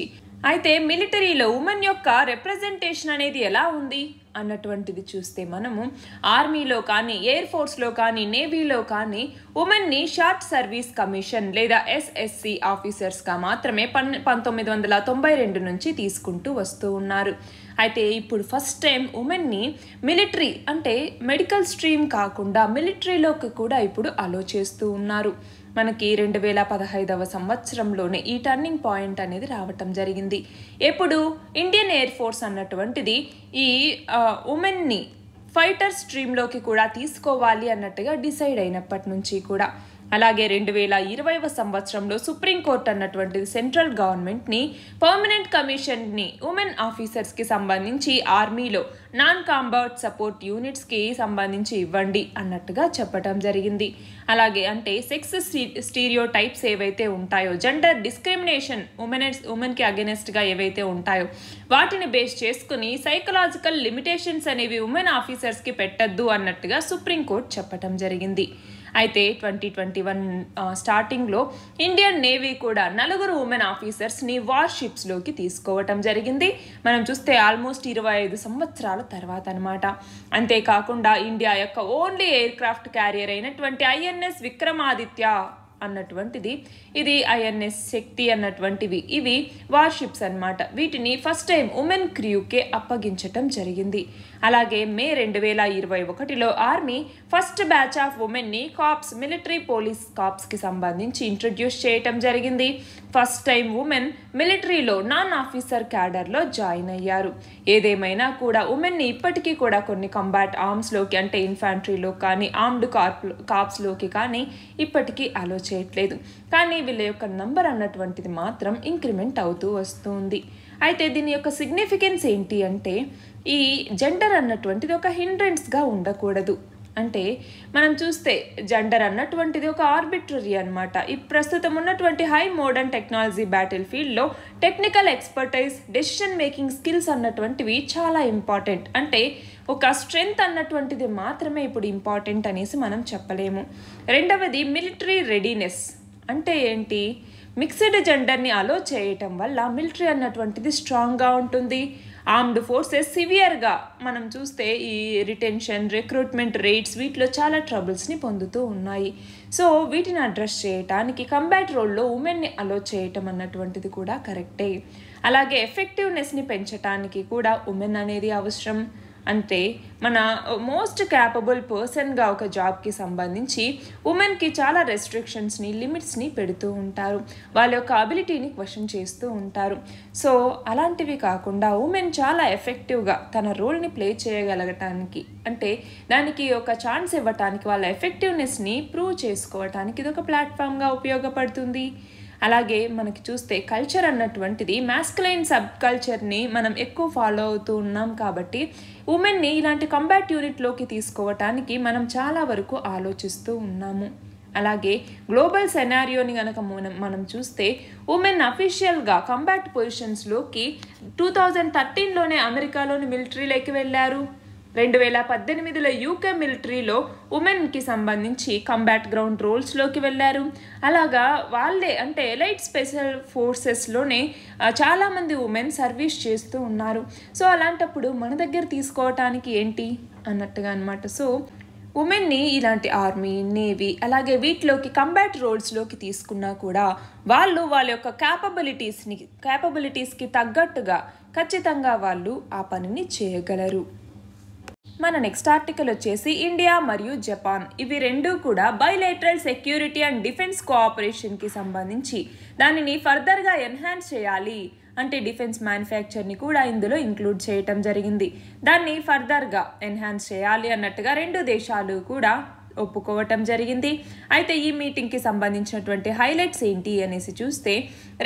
అయితే మిలిటరీలో ఉమెన్ యొక్క రిప్రజెంటేషన్ అనేది ఎలా ఉంది అన్నటువంటిది చూస్తే మనము ఆర్మీలో కానీ ఎయిర్ ఫోర్స్లో కానీ నేవీలో కానీ ఉమెన్ని షార్ట్ సర్వీస్ కమిషన్ లేదా ఎస్ఎస్సి ఆఫీసర్స్గా మాత్రమే పన్ పంతొమ్మిది వందల తొంభై రెండు నుంచి తీసుకుంటూ వస్తూ ఉన్నారు అయితే ఇప్పుడు ఫస్ట్ టైం ఉమెన్ని మిలిటరీ అంటే మెడికల్ స్ట్రీమ్ కాకుండా మిలిటరీలోకి కూడా ఇప్పుడు అలో చేస్తూ ఉన్నారు మనకి రెండు వేల పదహైదవ సంవత్సరంలోనే ఈ టర్నింగ్ పాయింట్ అనేది రావటం జరిగింది ఎప్పుడు ఇండియన్ ఎయిర్ ఫోర్స్ అన్నటువంటిది ఈ ఉమెన్ని ఫైటర్ స్ట్రీమ్లోకి కూడా తీసుకోవాలి అన్నట్టుగా డిసైడ్ అయినప్పటి నుంచి కూడా అలాగే రెండు వేల ఇరవైవ సంవత్సరంలో సుప్రీంకోర్టు అన్నటువంటిది సెంట్రల్ గవర్నమెంట్ని పర్మనెంట్ కమిషన్ని ఉమెన్ ఆఫీసర్స్కి సంబంధించి ఆర్మీలో నాన్ కాంబర్ట్ సపోర్ట్ యూనిట్స్కి సంబంధించి ఇవ్వండి అన్నట్టుగా చెప్పడం జరిగింది అలాగే అంటే సెక్స్ స్టీరియో టైప్స్ ఏవైతే ఉంటాయో జెండర్ డిస్క్రిమినేషన్ ఉమెన్స్ ఉమెన్కి అగెనెస్ట్గా ఏవైతే ఉంటాయో వాటిని బేస్ చేసుకుని సైకలాజికల్ లిమిటేషన్స్ అనేవి ఉమెన్ ఆఫీసర్స్కి పెట్టద్దు అన్నట్టుగా సుప్రీంకోర్టు చెప్పడం జరిగింది అయితే ట్వంటీ ట్వంటీ వన్ స్టార్టింగ్లో ఇండియన్ నేవీ కూడా నలుగురు ఉమెన్ ఆఫీసర్స్ని వార్షిప్స్లోకి తీసుకోవటం జరిగింది మనం చూస్తే ఆల్మోస్ట్ ఇరవై ఐదు సంవత్సరాల తర్వాత అనమాట అంతేకాకుండా ఇండియా యొక్క ఓన్లీ ఎయిర్ క్రాఫ్ట్ క్యారియర్ అయినటువంటి ఐఎన్ఎస్ విక్రమాదిత్య అన్నటువంటిది ఇది ఐఎన్ఎస్ శక్తి అన్నటువంటివి ఇవి వార్షిప్స్ అనమాట వీటిని ఫస్ట్ టైం ఉమెన్ క్రియూకే అప్పగించటం జరిగింది అలాగే మే రెండు వేల ఇరవై ఒకటిలో ఆర్మీ ఫస్ట్ బ్యాచ్ ఆఫ్ ఉమెన్ని కాప్స్ మిలిటరీ పోలీస్ కాప్స్కి సంబంధించి ఇంట్రడ్యూస్ చేయటం జరిగింది ఫస్ట్ టైం ఉమెన్ మిలిటరీలో నాన్ ఆఫీసర్ క్యాడర్లో జాయిన్ అయ్యారు ఏదేమైనా కూడా ఉమెన్ని ఇప్పటికీ కూడా కొన్ని కంబాట్ ఆర్మ్స్లోకి అంటే ఇన్ఫాంట్రీలో కానీ ఆర్మ్డ్ కార్ప్ కాప్స్లోకి కానీ ఇప్పటికీ అలో చేయట్లేదు కానీ వీళ్ళ యొక్క నంబర్ అన్నటువంటిది మాత్రం ఇంక్రిమెంట్ అవుతూ వస్తుంది అయితే దీని యొక్క సిగ్నిఫికెన్స్ ఏంటి అంటే ఈ జెండర్ అన్నటువంటిది ఒక హిండ్రెన్స్గా ఉండకూడదు అంటే మనం చూస్తే జెండర్ అన్నటువంటిది ఒక ఆర్బిట్రరీ అనమాట ఈ ప్రస్తుతం ఉన్నటువంటి హై మోడర్న్ టెక్నాలజీ బ్యాటిల్ ఫీల్డ్లో technical expertise decision making skills అన్నటువంటివి చాలా ఇంపార్టెంట్ అంటే ఒక స్ట్రెంగ్త్ అన్నటువంటిది మాత్రమే ఇప్పుడు ఇంపార్టెంట్ అనేసి మనం చెప్పలేము రెండవది మిలిటరీ రెడీనెస్ అంటే ఏంటి మిక్స్డ్ జెండర్ని అలో చేయటం వల్ల మిలిటరీ అన్నటువంటిది స్ట్రాంగ్గా ఉంటుంది ఆర్మ్డ్ ఫోర్సెస్ సివియర్గా మనం చూస్తే ఈ రిటెన్షన్ రిక్రూట్మెంట్ రేట్స్ వీటిలో చాలా ట్రబుల్స్ని పొందుతూ ఉన్నాయి సో వీటిని అడ్రస్ చేయటానికి కంబ్యాట్ రోల్లో ఉమెన్ని అలో చేయటం అన్నటువంటిది కూడా కరెక్టే అలాగే ఎఫెక్టివ్నెస్ని పెంచటానికి కూడా ఉమెన్ అనేది అవసరం అంటే మన మోస్ట్ క్యాపబుల్ పర్సన్గా ఒక జాబ్కి సంబంధించి ఉమెన్కి చాలా రెస్ట్రిక్షన్స్ని లిమిట్స్ని పెడుతూ ఉంటారు వాళ్ళ యొక్క అబిలిటీని క్వశ్చన్ చేస్తూ ఉంటారు సో అలాంటివి కాకుండా ఉమెన్ చాలా ఎఫెక్టివ్గా తన రోల్ని ప్లే చేయగలగటానికి అంటే దానికి ఒక ఛాన్స్ ఇవ్వటానికి వాళ్ళ ఎఫెక్టివ్నెస్ని ప్రూవ్ చేసుకోవటానికి ఇది ఒక ప్లాట్ఫామ్గా ఉపయోగపడుతుంది అలాగే మనకి చూస్తే కల్చర్ అన్నటువంటిది మ్యాస్కులైన్ సబ్ కల్చర్ని మనం ఎక్కువ ఫాలో అవుతూ ఉన్నాం కాబట్టి ఉమెన్ని ఇలాంటి కంబాట్ యూనిట్లోకి తీసుకోవటానికి మనం చాలా వరకు ఆలోచిస్తూ ఉన్నాము అలాగే గ్లోబల్ సెనారియోని కనుక మనం మనం చూస్తే ఉమెన్ అఫీషియల్గా కంబాట్ పొజిషన్స్లోకి టూ థౌజండ్ థర్టీన్లోనే అమెరికాలోని మిలిటరీలోకి వెళ్ళారు రెండు వేల పద్దెనిమిదిలో యూకే మిలిటరీలో ఉమెన్కి సంబంధించి కంబ్యాట్ గ్రౌండ్ రోల్స్లోకి వెళ్ళారు అలాగా వాళ్ళే అంటే ఎలైట్ స్పెషల్ ఫోర్సెస్లోనే చాలామంది ఉమెన్ సర్వీస్ చేస్తూ ఉన్నారు సో అలాంటప్పుడు మన దగ్గర తీసుకోవటానికి ఏంటి అన్నట్టుగా అనమాట సో ఉమెన్ని ఇలాంటి ఆర్మీ నేవీ అలాగే వీటిలోకి కంబ్యాట్ రోల్స్లోకి తీసుకున్నా కూడా వాళ్ళు వాళ్ళ యొక్క క్యాపబిలిటీస్ని క్యాపబిలిటీస్కి తగ్గట్టుగా ఖచ్చితంగా వాళ్ళు ఆ పనిని చేయగలరు మన నెక్స్ట్ ఆర్టికల్ వచ్చేసి ఇండియా మరియు జపాన్ ఇవి రెండు కూడా బయోలేటరల్ సెక్యూరిటీ అండ్ డిఫెన్స్ కోఆపరేషన్కి సంబంధించి దానిని ఫర్దర్గా ఎన్హాన్స్ చేయాలి అంటే డిఫెన్స్ మ్యానుఫ్యాక్చర్ని కూడా ఇందులో ఇంక్లూడ్ చేయటం జరిగింది దాన్ని ఫర్దర్గా ఎన్హాన్స్ చేయాలి అన్నట్టుగా రెండు దేశాలు కూడా ఒప్పుకోవటం జరిగింది అయితే ఈ మీటింగ్కి సంబంధించినటువంటి హైలైట్స్ ఏంటి అనేసి చూస్తే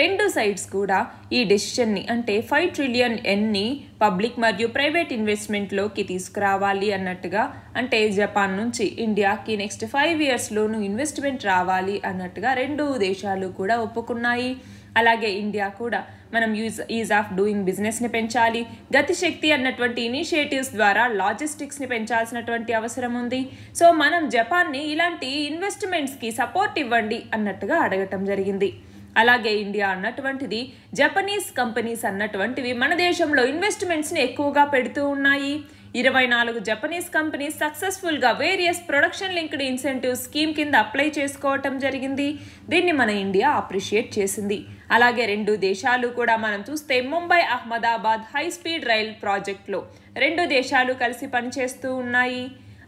రెండు సైడ్స్ కూడా ఈ డెసిషన్ని అంటే ఫైవ్ ట్రిలియన్ ఎన్ని పబ్లిక్ మరియు ప్రైవేట్ ఇన్వెస్ట్మెంట్లోకి తీసుకురావాలి అన్నట్టుగా అంటే జపాన్ నుంచి ఇండియాకి నెక్స్ట్ ఫైవ్ ఇయర్స్లోనూ ఇన్వెస్ట్మెంట్ రావాలి అన్నట్టుగా రెండు దేశాలు కూడా ఒప్పుకున్నాయి అలాగే ఇండియా కూడా మనం యూజ్ ఈజ్ ఆఫ్ డూయింగ్ బిజినెస్ని పెంచాలి గతిశక్తి అన్నటువంటి ఇనిషియేటివ్స్ ద్వారా లాజిస్టిక్స్ని పెంచాల్సినటువంటి అవసరం ఉంది సో మనం జపాన్ని ఇలాంటి ఇన్వెస్ట్మెంట్స్కి సపోర్ట్ ఇవ్వండి అన్నట్టుగా అడగటం జరిగింది అలాగే ఇండియా అన్నటువంటిది జపనీస్ కంపెనీస్ అన్నటువంటివి మన దేశంలో ఇన్వెస్ట్మెంట్స్ని ఎక్కువగా పెడుతూ ఉన్నాయి ఇరవై నాలుగు జపనీస్ కంపెనీ సక్సెస్ఫుల్గా various production linked incentive scheme కింద అప్లై చేసుకోవటం జరిగింది దీన్ని మన ఇండియా అప్రిషియేట్ చేసింది అలాగే రెండు దేశాలు కూడా మనం చూస్తే Mumbai Ahmedabad high speed rail ప్రాజెక్టులో రెండు దేశాలు కలిసి పనిచేస్తూ ఉన్నాయి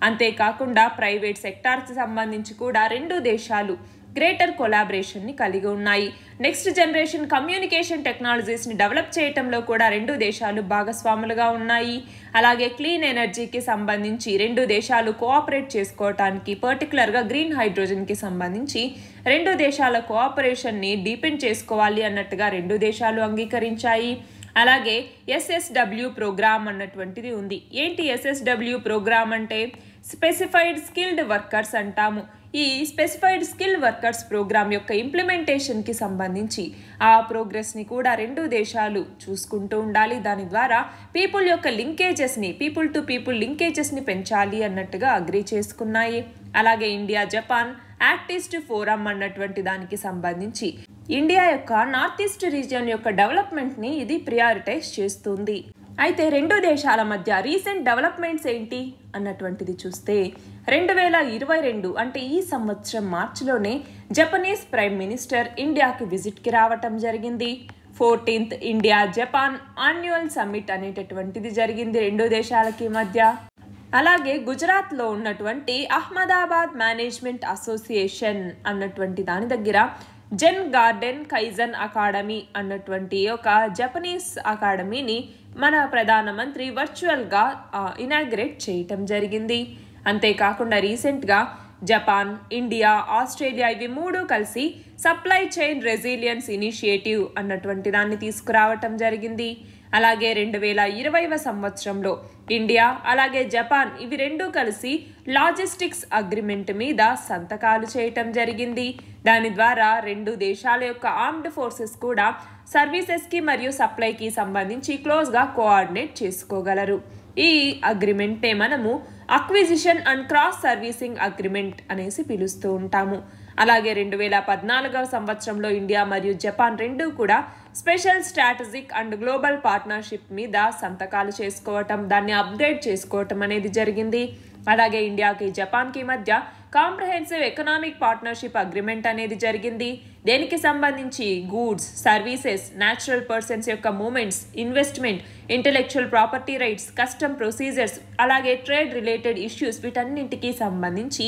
అంతేకాకుండా ప్రైవేట్ సెక్టార్కి సంబంధించి కూడా రెండు దేశాలు గ్రేటర్ కొలాబరేషన్ని కలిగి ఉన్నాయి నెక్స్ట్ జనరేషన్ కమ్యూనికేషన్ టెక్నాలజీస్ని డెవలప్ చేయటంలో కూడా రెండు దేశాలు భాగస్వాములుగా ఉన్నాయి అలాగే క్లీన్ ఎనర్జీకి సంబంధించి రెండు దేశాలు కోఆపరేట్ చేసుకోవటానికి పర్టికులర్గా గ్రీన్ హైడ్రోజన్కి సంబంధించి రెండు దేశాల కోఆపరేషన్ని డీపెండ్ చేసుకోవాలి అన్నట్టుగా రెండు దేశాలు అంగీకరించాయి అలాగే ఎస్ఎస్డబ్ల్యూ ప్రోగ్రామ్ అన్నటువంటిది ఉంది ఏంటి ఎస్ఎస్డబ్ల్యూ ప్రోగ్రామ్ అంటే స్పెసిఫైడ్ స్కిల్డ్ వర్కర్స్ అంటాము ఈ స్పెసిఫైడ్ స్కిల్ వర్కర్స్ ప్రోగ్రాం యొక్క ఇంప్లిమెంటేషన్కి సంబంధించి ఆ ప్రోగ్రెస్ని కూడా రెండు దేశాలు చూసుకుంటూ ఉండాలి దాని ద్వారా పీపుల్ యొక్క లింకేజెస్ని పీపుల్ టు పీపుల్ లింకేజెస్ని పెంచాలి అన్నట్టుగా అగ్రి చేసుకున్నాయి అలాగే ఇండియా జపాన్ యాక్టిస్ట్ ఫోరం అన్నటువంటి దానికి సంబంధించి ఇండియా యొక్క నార్త్ ఈస్ట్ రీజియన్ యొక్క డెవలప్మెంట్ని ఇది ప్రియారిటైజ్ చేస్తుంది అయితే రెండు దేశాల మధ్య రీసెంట్ డెవలప్మెంట్స్ ఏంటి అన్నటువంటిది చూస్తే రెండు వేల ఇరవై రెండు అంటే ఈ సంవత్సరం మార్చిలోనే జపనీస్ ప్రైమ్ మినిస్టర్ ఇండియాకి విజిట్కి రావటం జరిగింది fourteenth India Japan annual summit అనేటటువంటిది జరిగింది రెండు దేశాలకి మధ్య అలాగే గుజరాత్లో ఉన్నటువంటి అహ్మదాబాద్ మేనేజ్మెంట్ అసోసియేషన్ అన్నటువంటి దాని దగ్గర జెన్ గార్డెన్ కైజన్ అకాడమీ అన్నటువంటి ఒక జపనీస్ అకాడమీని మన ప్రధానమంత్రి వర్చువల్గా ఇనాగ్రేట్ చేయటం జరిగింది అంతేకాకుండా రీసెంట్గా జపాన్ ఇండియా ఆస్ట్రేలియా ఇవి మూడు కలిసి సప్లై చైన్ రెసిలియన్స్ ఇనిషియేటివ్ అన్నటువంటి దాన్ని తీసుకురావటం జరిగింది అలాగే రెండు వేల ఇరవైవ సంవత్సరంలో ఇండియా అలాగే జపాన్ ఇవి రెండూ కలిసి లాజిస్టిక్స్ అగ్రిమెంట్ మీద సంతకాలు చేయటం జరిగింది దాని ద్వారా రెండు దేశాల యొక్క ఆర్మ్డ్ ఫోర్సెస్ కూడా సర్వీసెస్కి మరియు సప్లైకి సంబంధించి క్లోజ్గా కోఆర్డినేట్ చేసుకోగలరు ఈ అగ్రిమెంటే మనము acquisition and cross servicing agreement అనేసి పిలుస్తూ ఉంటాము అలాగే రెండు వేల పద్నాలుగవ సంవత్సరంలో ఇండియా మరియు జపాన్ రెండూ కూడా special strategic and global partnership మీద సంతకాలు చేసుకోవటం దాన్ని అప్గ్రేడ్ చేసుకోవటం అనేది జరిగింది అలాగే ఇండియాకి జపాన్కి మధ్య కాంప్రహెన్సివ్ ఎకనామిక్ పార్ట్నర్షిప్ అగ్రిమెంట్ అనేది జరిగింది దేనికి సంబంధించి గూడ్స్ సర్వీసెస్ న్యాచురల్ పర్సన్స్ యొక్క movements investment intellectual property rights custom procedures అలాగే ట్రేడ్ రిలేటెడ్ ఇష్యూస్ వీటన్నింటికి సంబంధించి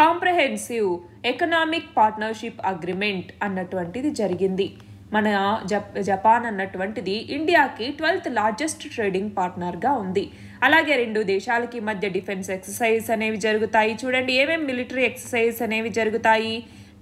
కాంప్రహెన్సివ్ ఎకనామిక్ పార్ట్నర్షిప్ అగ్రిమెంట్ అన్నటువంటిది జరిగింది మన జపాన్ అన్నటువంటిది ఇండియాకి ట్వెల్త్ లార్జెస్ట్ ట్రేడింగ్ పార్ట్నర్గా ఉంది అలాగే రెండు దేశాలకి మధ్య డిఫెన్స్ ఎక్సర్సైజ్ అనేవి జరుగుతాయి చూడండి ఏమేమి మిలిటరీ ఎక్సర్సైజ్ అనేవి జరుగుతాయి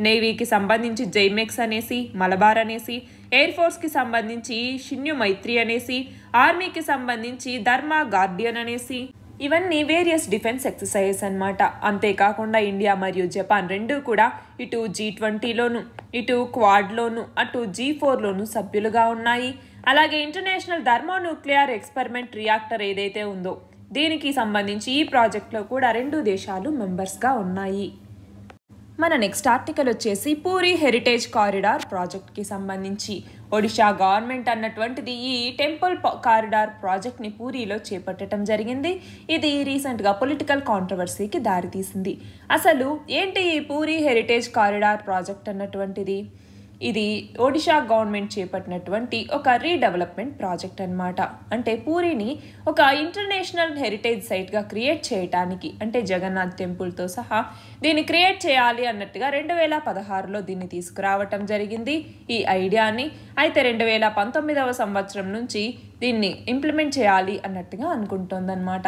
నేవీకి సంబంధించి జైమెక్స్ అనేసి మలబార్ అనేసి ఎయిర్ ఫోర్స్కి సంబంధించి షిన్యు మైత్రి అనేసి ఆర్మీకి సంబంధించి ధర్మా గార్డియన్ అనేసి ఇవన్నీ వేరియస్ డిఫెన్స్ ఎక్సర్సైజెస్ అనమాట అంతేకాకుండా ఇండియా మరియు జపాన్ రెండూ కూడా ఇటు జీ ట్వంటీలోను ఇటు క్వాడ్లోను అటు జీ ఫోర్లోను సభ్యులుగా ఉన్నాయి అలాగే ఇంటర్నేషనల్ ధర్మో న్యూక్లియర్ ఎక్స్పెరిమెంట్ రియాక్టర్ ఏదైతే ఉందో దీనికి సంబంధించి ఈ ప్రాజెక్ట్లో కూడా రెండు దేశాలు మెంబర్స్గా ఉన్నాయి మన నెక్స్ట్ ఆర్టికల్ వచ్చేసి పూరి హెరిటేజ్ కారిడార్ ప్రాజెక్ట్కి సంబంధించి ఒడిషా గవర్నమెంట్ అన్నటువంటిది ఈ టెంపుల్ కారిడార్ ప్రాజెక్ట్ని పూరిలో చేపట్టడం జరిగింది ఇది రీసెంట్గా పొలిటికల్ కాంట్రవర్సీకి దారితీసింది అసలు ఏంటి ఈ పూరి హెరిటేజ్ కారిడార్ ప్రాజెక్ట్ అన్నటువంటిది ఇది ఒడిషా గవర్నమెంట్ చేపట్టినటువంటి ఒక రీడెవలప్మెంట్ ప్రాజెక్ట్ అనమాట అంటే పూరిని ఒక ఇంటర్నేషనల్ హెరిటేజ్ సైట్గా క్రియేట్ చేయటానికి అంటే జగన్నాథ్ టెంపుల్తో సహా దీన్ని క్రియేట్ చేయాలి అన్నట్టుగా రెండు వేల పదహారులో దీన్ని తీసుకురావటం జరిగింది ఈ ఐడియాని అయితే రెండు వేల పంతొమ్మిదవ సంవత్సరం నుంచి దీన్ని ఇంప్లిమెంట్ చేయాలి అన్నట్టుగా అనుకుంటుందన్నమాట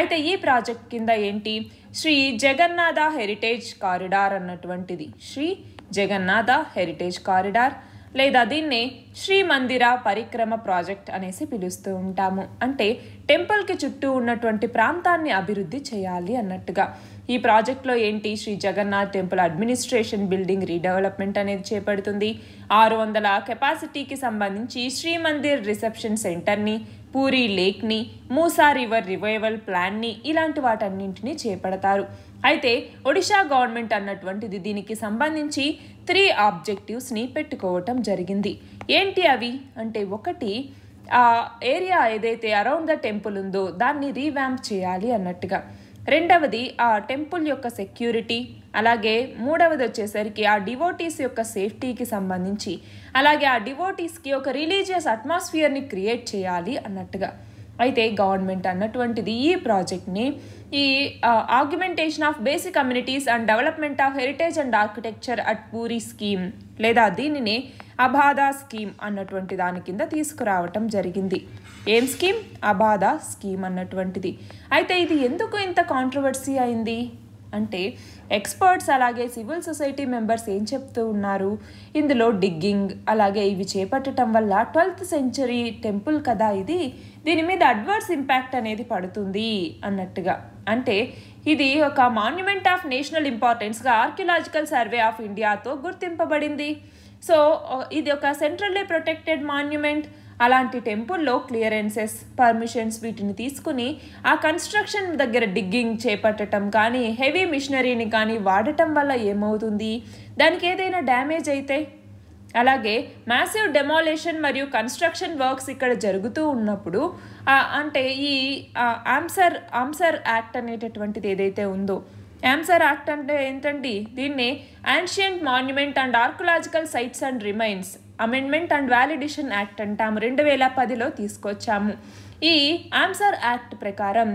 అయితే ఈ ప్రాజెక్ట్ కింద ఏంటి శ్రీ జగన్నాథ హెరిటేజ్ కారిడార్ అన్నటువంటిది శ్రీ జగన్నాథ హెరిటేజ్ కారిడార్ లేదా దీన్నే శ్రీ మందిర పరిక్రమ ప్రాజెక్ట్ అనేసి పిలుస్తూ ఉంటాము అంటే టెంపుల్కి చుట్టూ ఉన్నటువంటి ప్రాంతాన్ని అభివృద్ధి చేయాలి అన్నట్టుగా ఈ ప్రాజెక్ట్లో ఏంటి Shri Jagannath temple administration building redevelopment అనేది చేపడుతుంది ఆరు వందల కెపాసిటీకి సంబంధించి శ్రీమందిర్ రిసెప్షన్ సెంటర్ని పూరి లేక్ని మూసా రివర్ రివైవల్ ప్లాన్ని ఇలాంటి వాటన్నింటినీ చేపడతారు అయితే ఒడిశా గవర్నమెంట్ అన్నటువంటిది దీనికి సంబంధించి త్రీ ఆబ్జెక్టివ్స్ని పెట్టుకోవటం జరిగింది ఏంటి అవి అంటే ఒకటి ఆ ఏరియా ఏదైతే అరౌండ్ ద టెంపుల్ ఉందో దాన్ని రీవ్యాంప్ చేయాలి అన్నట్టుగా రెండవది ఆ టెంపుల్ యొక్క సెక్యూరిటీ అలాగే మూడవది వచ్చేసరికి ఆ డివోటీస్ యొక్క సేఫ్టీకి సంబంధించి అలాగే ఆ డివోటీస్కి ఒక రిలీజియస్ అట్మాస్ఫియర్ని క్రియేట్ చేయాలి అన్నట్టుగా అయితే గవర్నమెంట్ అన్నటువంటిది ఈ ప్రాజెక్ట్ని ఈ augmentation of basic communities and development of heritage and architecture at Puri scheme లేదా దీనిని అబాదా స్కీమ్ అన్నటువంటి దాని కింద తీసుకురావటం జరిగింది ఏం స్కీమ్ అబాదా స్కీమ్ అన్నటువంటిది అయితే ఇది ఎందుకు ఇంత కాంట్రవర్సీ అయింది అంటే ఎక్స్పర్ట్స్ అలాగే సివిల్ సొసైటీ మెంబర్స్ ఏం చెప్తూ ఉన్నారు ఇందులో డిగ్గింగ్ అలాగే ఇవి చేపట్టడం వల్ల ట్వెల్త్ సెంచరీ టెంపుల్ కదా ఇది దీని మీద అడ్వర్స్ ఇంపాక్ట్ అనేది పడుతుంది అన్నట్టుగా అంటే ఇది ఒక మాన్యుమెంట్ ఆఫ్ నేషనల్ ఇంపార్టెన్స్గా ఆర్కియలాజికల్ సర్వే ఆఫ్ ఇండియాతో గుర్తింపబడింది సో ఇది ఒక సెంట్రల్లీ ప్రొటెక్టెడ్ మాన్యుమెంట్ అలాంటి టెంపుల్లో క్లియరెన్సెస్ పర్మిషన్స్ వీటిని తీసుకుని ఆ కన్స్ట్రక్షన్ దగ్గర డిగ్గింగ్ చేపట్టడం కానీ హెవీ మిషనరీని కానీ వాడటం వల్ల ఏమవుతుంది దానికి ఏదైనా డ్యామేజ్ అయితే అలాగే మ్యాసివ్ డెమాలేషన్ మరియు కన్స్ట్రక్షన్ వర్క్స్ ఇక్కడ జరుగుతూ ఉన్నప్పుడు అంటే ఈ ఆమ్సర్ ఆమ్సర్ యాక్ట్ అనేటటువంటిది ఏదైతే ఉందో ఆమ్సర్ యాక్ట్ అంటే ఏంటండి దీన్ని ancient monument and archaeological sites and remains amendment and validation act అంటాము రెండు వేల పదిలో తీసుకొచ్చాము ఈ ఆమ్సర్ యాక్ట్ ప్రకారం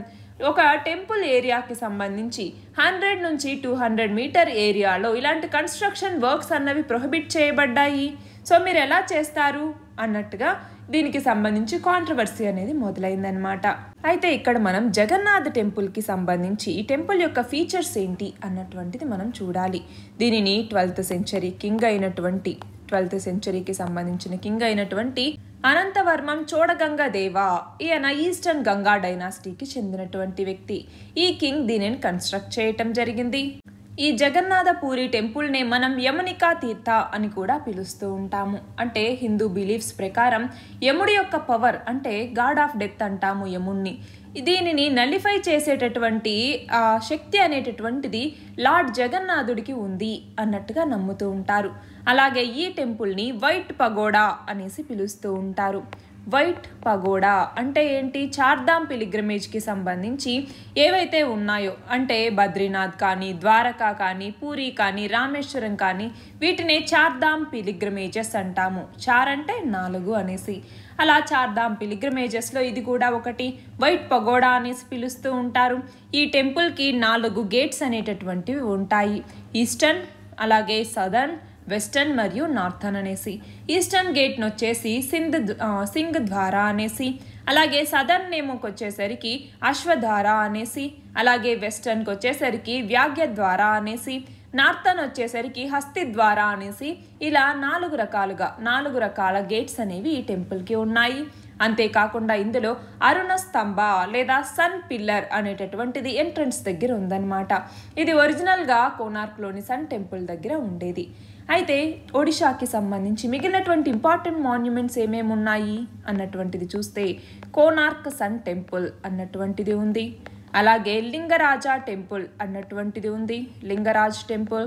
ఒక టెంపుల్ ఏరియాకి సంబంధించి హండ్రెడ్ నుంచి టూ హండ్రెడ్ మీటర్ ఏరియాలో ఇలాంటి కన్స్ట్రక్షన్ వర్క్స్ అన్నవి ప్రొహిబిట్ చేయబడ్డాయి సో మీరు ఎలా చేస్తారు అన్నట్టుగా దీనికి సంబంధించి కాంట్రవర్సీ అనేది మొదలైందనమాట అయితే ఇక్కడ మనం జగన్నాథ్ టెంపుల్కి సంబంధించి ఈ టెంపుల్ యొక్క ఫీచర్స్ ఏంటి అన్నటువంటిది మనం చూడాలి దీనిని ట్వెల్త్ సెంచరీ కింగ్ అయినటువంటి ట్వెల్త్ సెంచరీకి సంబంధించిన కింగ్ అయినటువంటి అనంతవర్మం చోడగంగా దేవ ఈయన ఈస్టర్న్ గంగా డైనాసిటీకి చెందినటువంటి వ్యక్తి ఈ కింగ్ దీనిని కన్స్ట్రక్ట్ చేయటం జరిగింది ఈ జగన్నాథపూరి టెంపుల్నే మనం యమునికా తీర్థ అని కూడా పిలుస్తూ ఉంటాము అంటే హిందూ బిలీఫ్స్ ప్రకారం యముడి యొక్క పవర్ అంటే గాడ్ ఆఫ్ డెత్ అంటాము యముణ్ణి దీనిని నలిఫై చేసేటటువంటి శక్తి అనేటటువంటిది లార్డ్ జగన్నాథుడికి ఉంది అన్నట్టుగా నమ్ముతూ ఉంటారు అలాగే ఈ టెంపుల్ని వైట్ పగోడా అనేసి పిలుస్తూ ఉంటారు వైట్ పగోడా అంటే ఏంటి చార్ధామ్ పిలిగ్రమేజ్కి సంబంధించి ఏవైతే ఉన్నాయో అంటే బద్రీనాథ్ కానీ ద్వారకా కానీ పూరి కానీ రామేశ్వరం కానీ వీటినే చార్ధామ్ పిలిగ్రమేజెస్ అంటాము చార్ అంటే నాలుగు అనేసి అలా చార్ధామ్ పిలిగ్రమేజెస్లో ఇది కూడా ఒకటి వైట్ పగోడా అనేసి పిలుస్తూ ఉంటారు ఈ టెంపుల్కి నాలుగు గేట్స్ అనేటటువంటివి ఉంటాయి ఈస్టర్న్ అలాగే సదర్న్ వెస్టర్న్ మరియు నార్థన్ అనేసి ఈస్టర్న్ గేట్ను వచ్చేసి సింధ్ సింగ్ ద్వారా అనేసి అలాగే సదర్న్ నేముకి వచ్చేసరికి అశ్వధార అనేసి అలాగే వెస్టర్న్కి వచ్చేసరికి వ్యాగ్య ద్వారా అనేసి నార్థన్ వచ్చేసరికి హస్తి ద్వారా అనేసి ఇలా నాలుగు రకాలుగా నాలుగు రకాల గేట్స్ అనేవి ఈ టెంపుల్కి ఉన్నాయి అంతేకాకుండా ఇందులో అరుణ స్తంభ లేదా సన్ పిల్లర్ అనేటటువంటిది ఎంట్రన్స్ దగ్గర ఉందన్నమాట ఇది ఒరిజినల్గా కోనార్క్లోని సన్ టెంపుల్ దగ్గర ఉండేది అయితే ఒడిషాకి సంబంధించి మిగిలినటువంటి ఇంపార్టెంట్ మాన్యుమెంట్స్ ఏమేమి ఉన్నాయి అన్నటువంటిది చూస్తే కోనార్క్ సన్ టెంపుల్ అన్నటువంటిది ఉంది అలాగే లింగరాజా టెంపుల్ అన్నటువంటిది ఉంది లింగరాజ్ టెంపుల్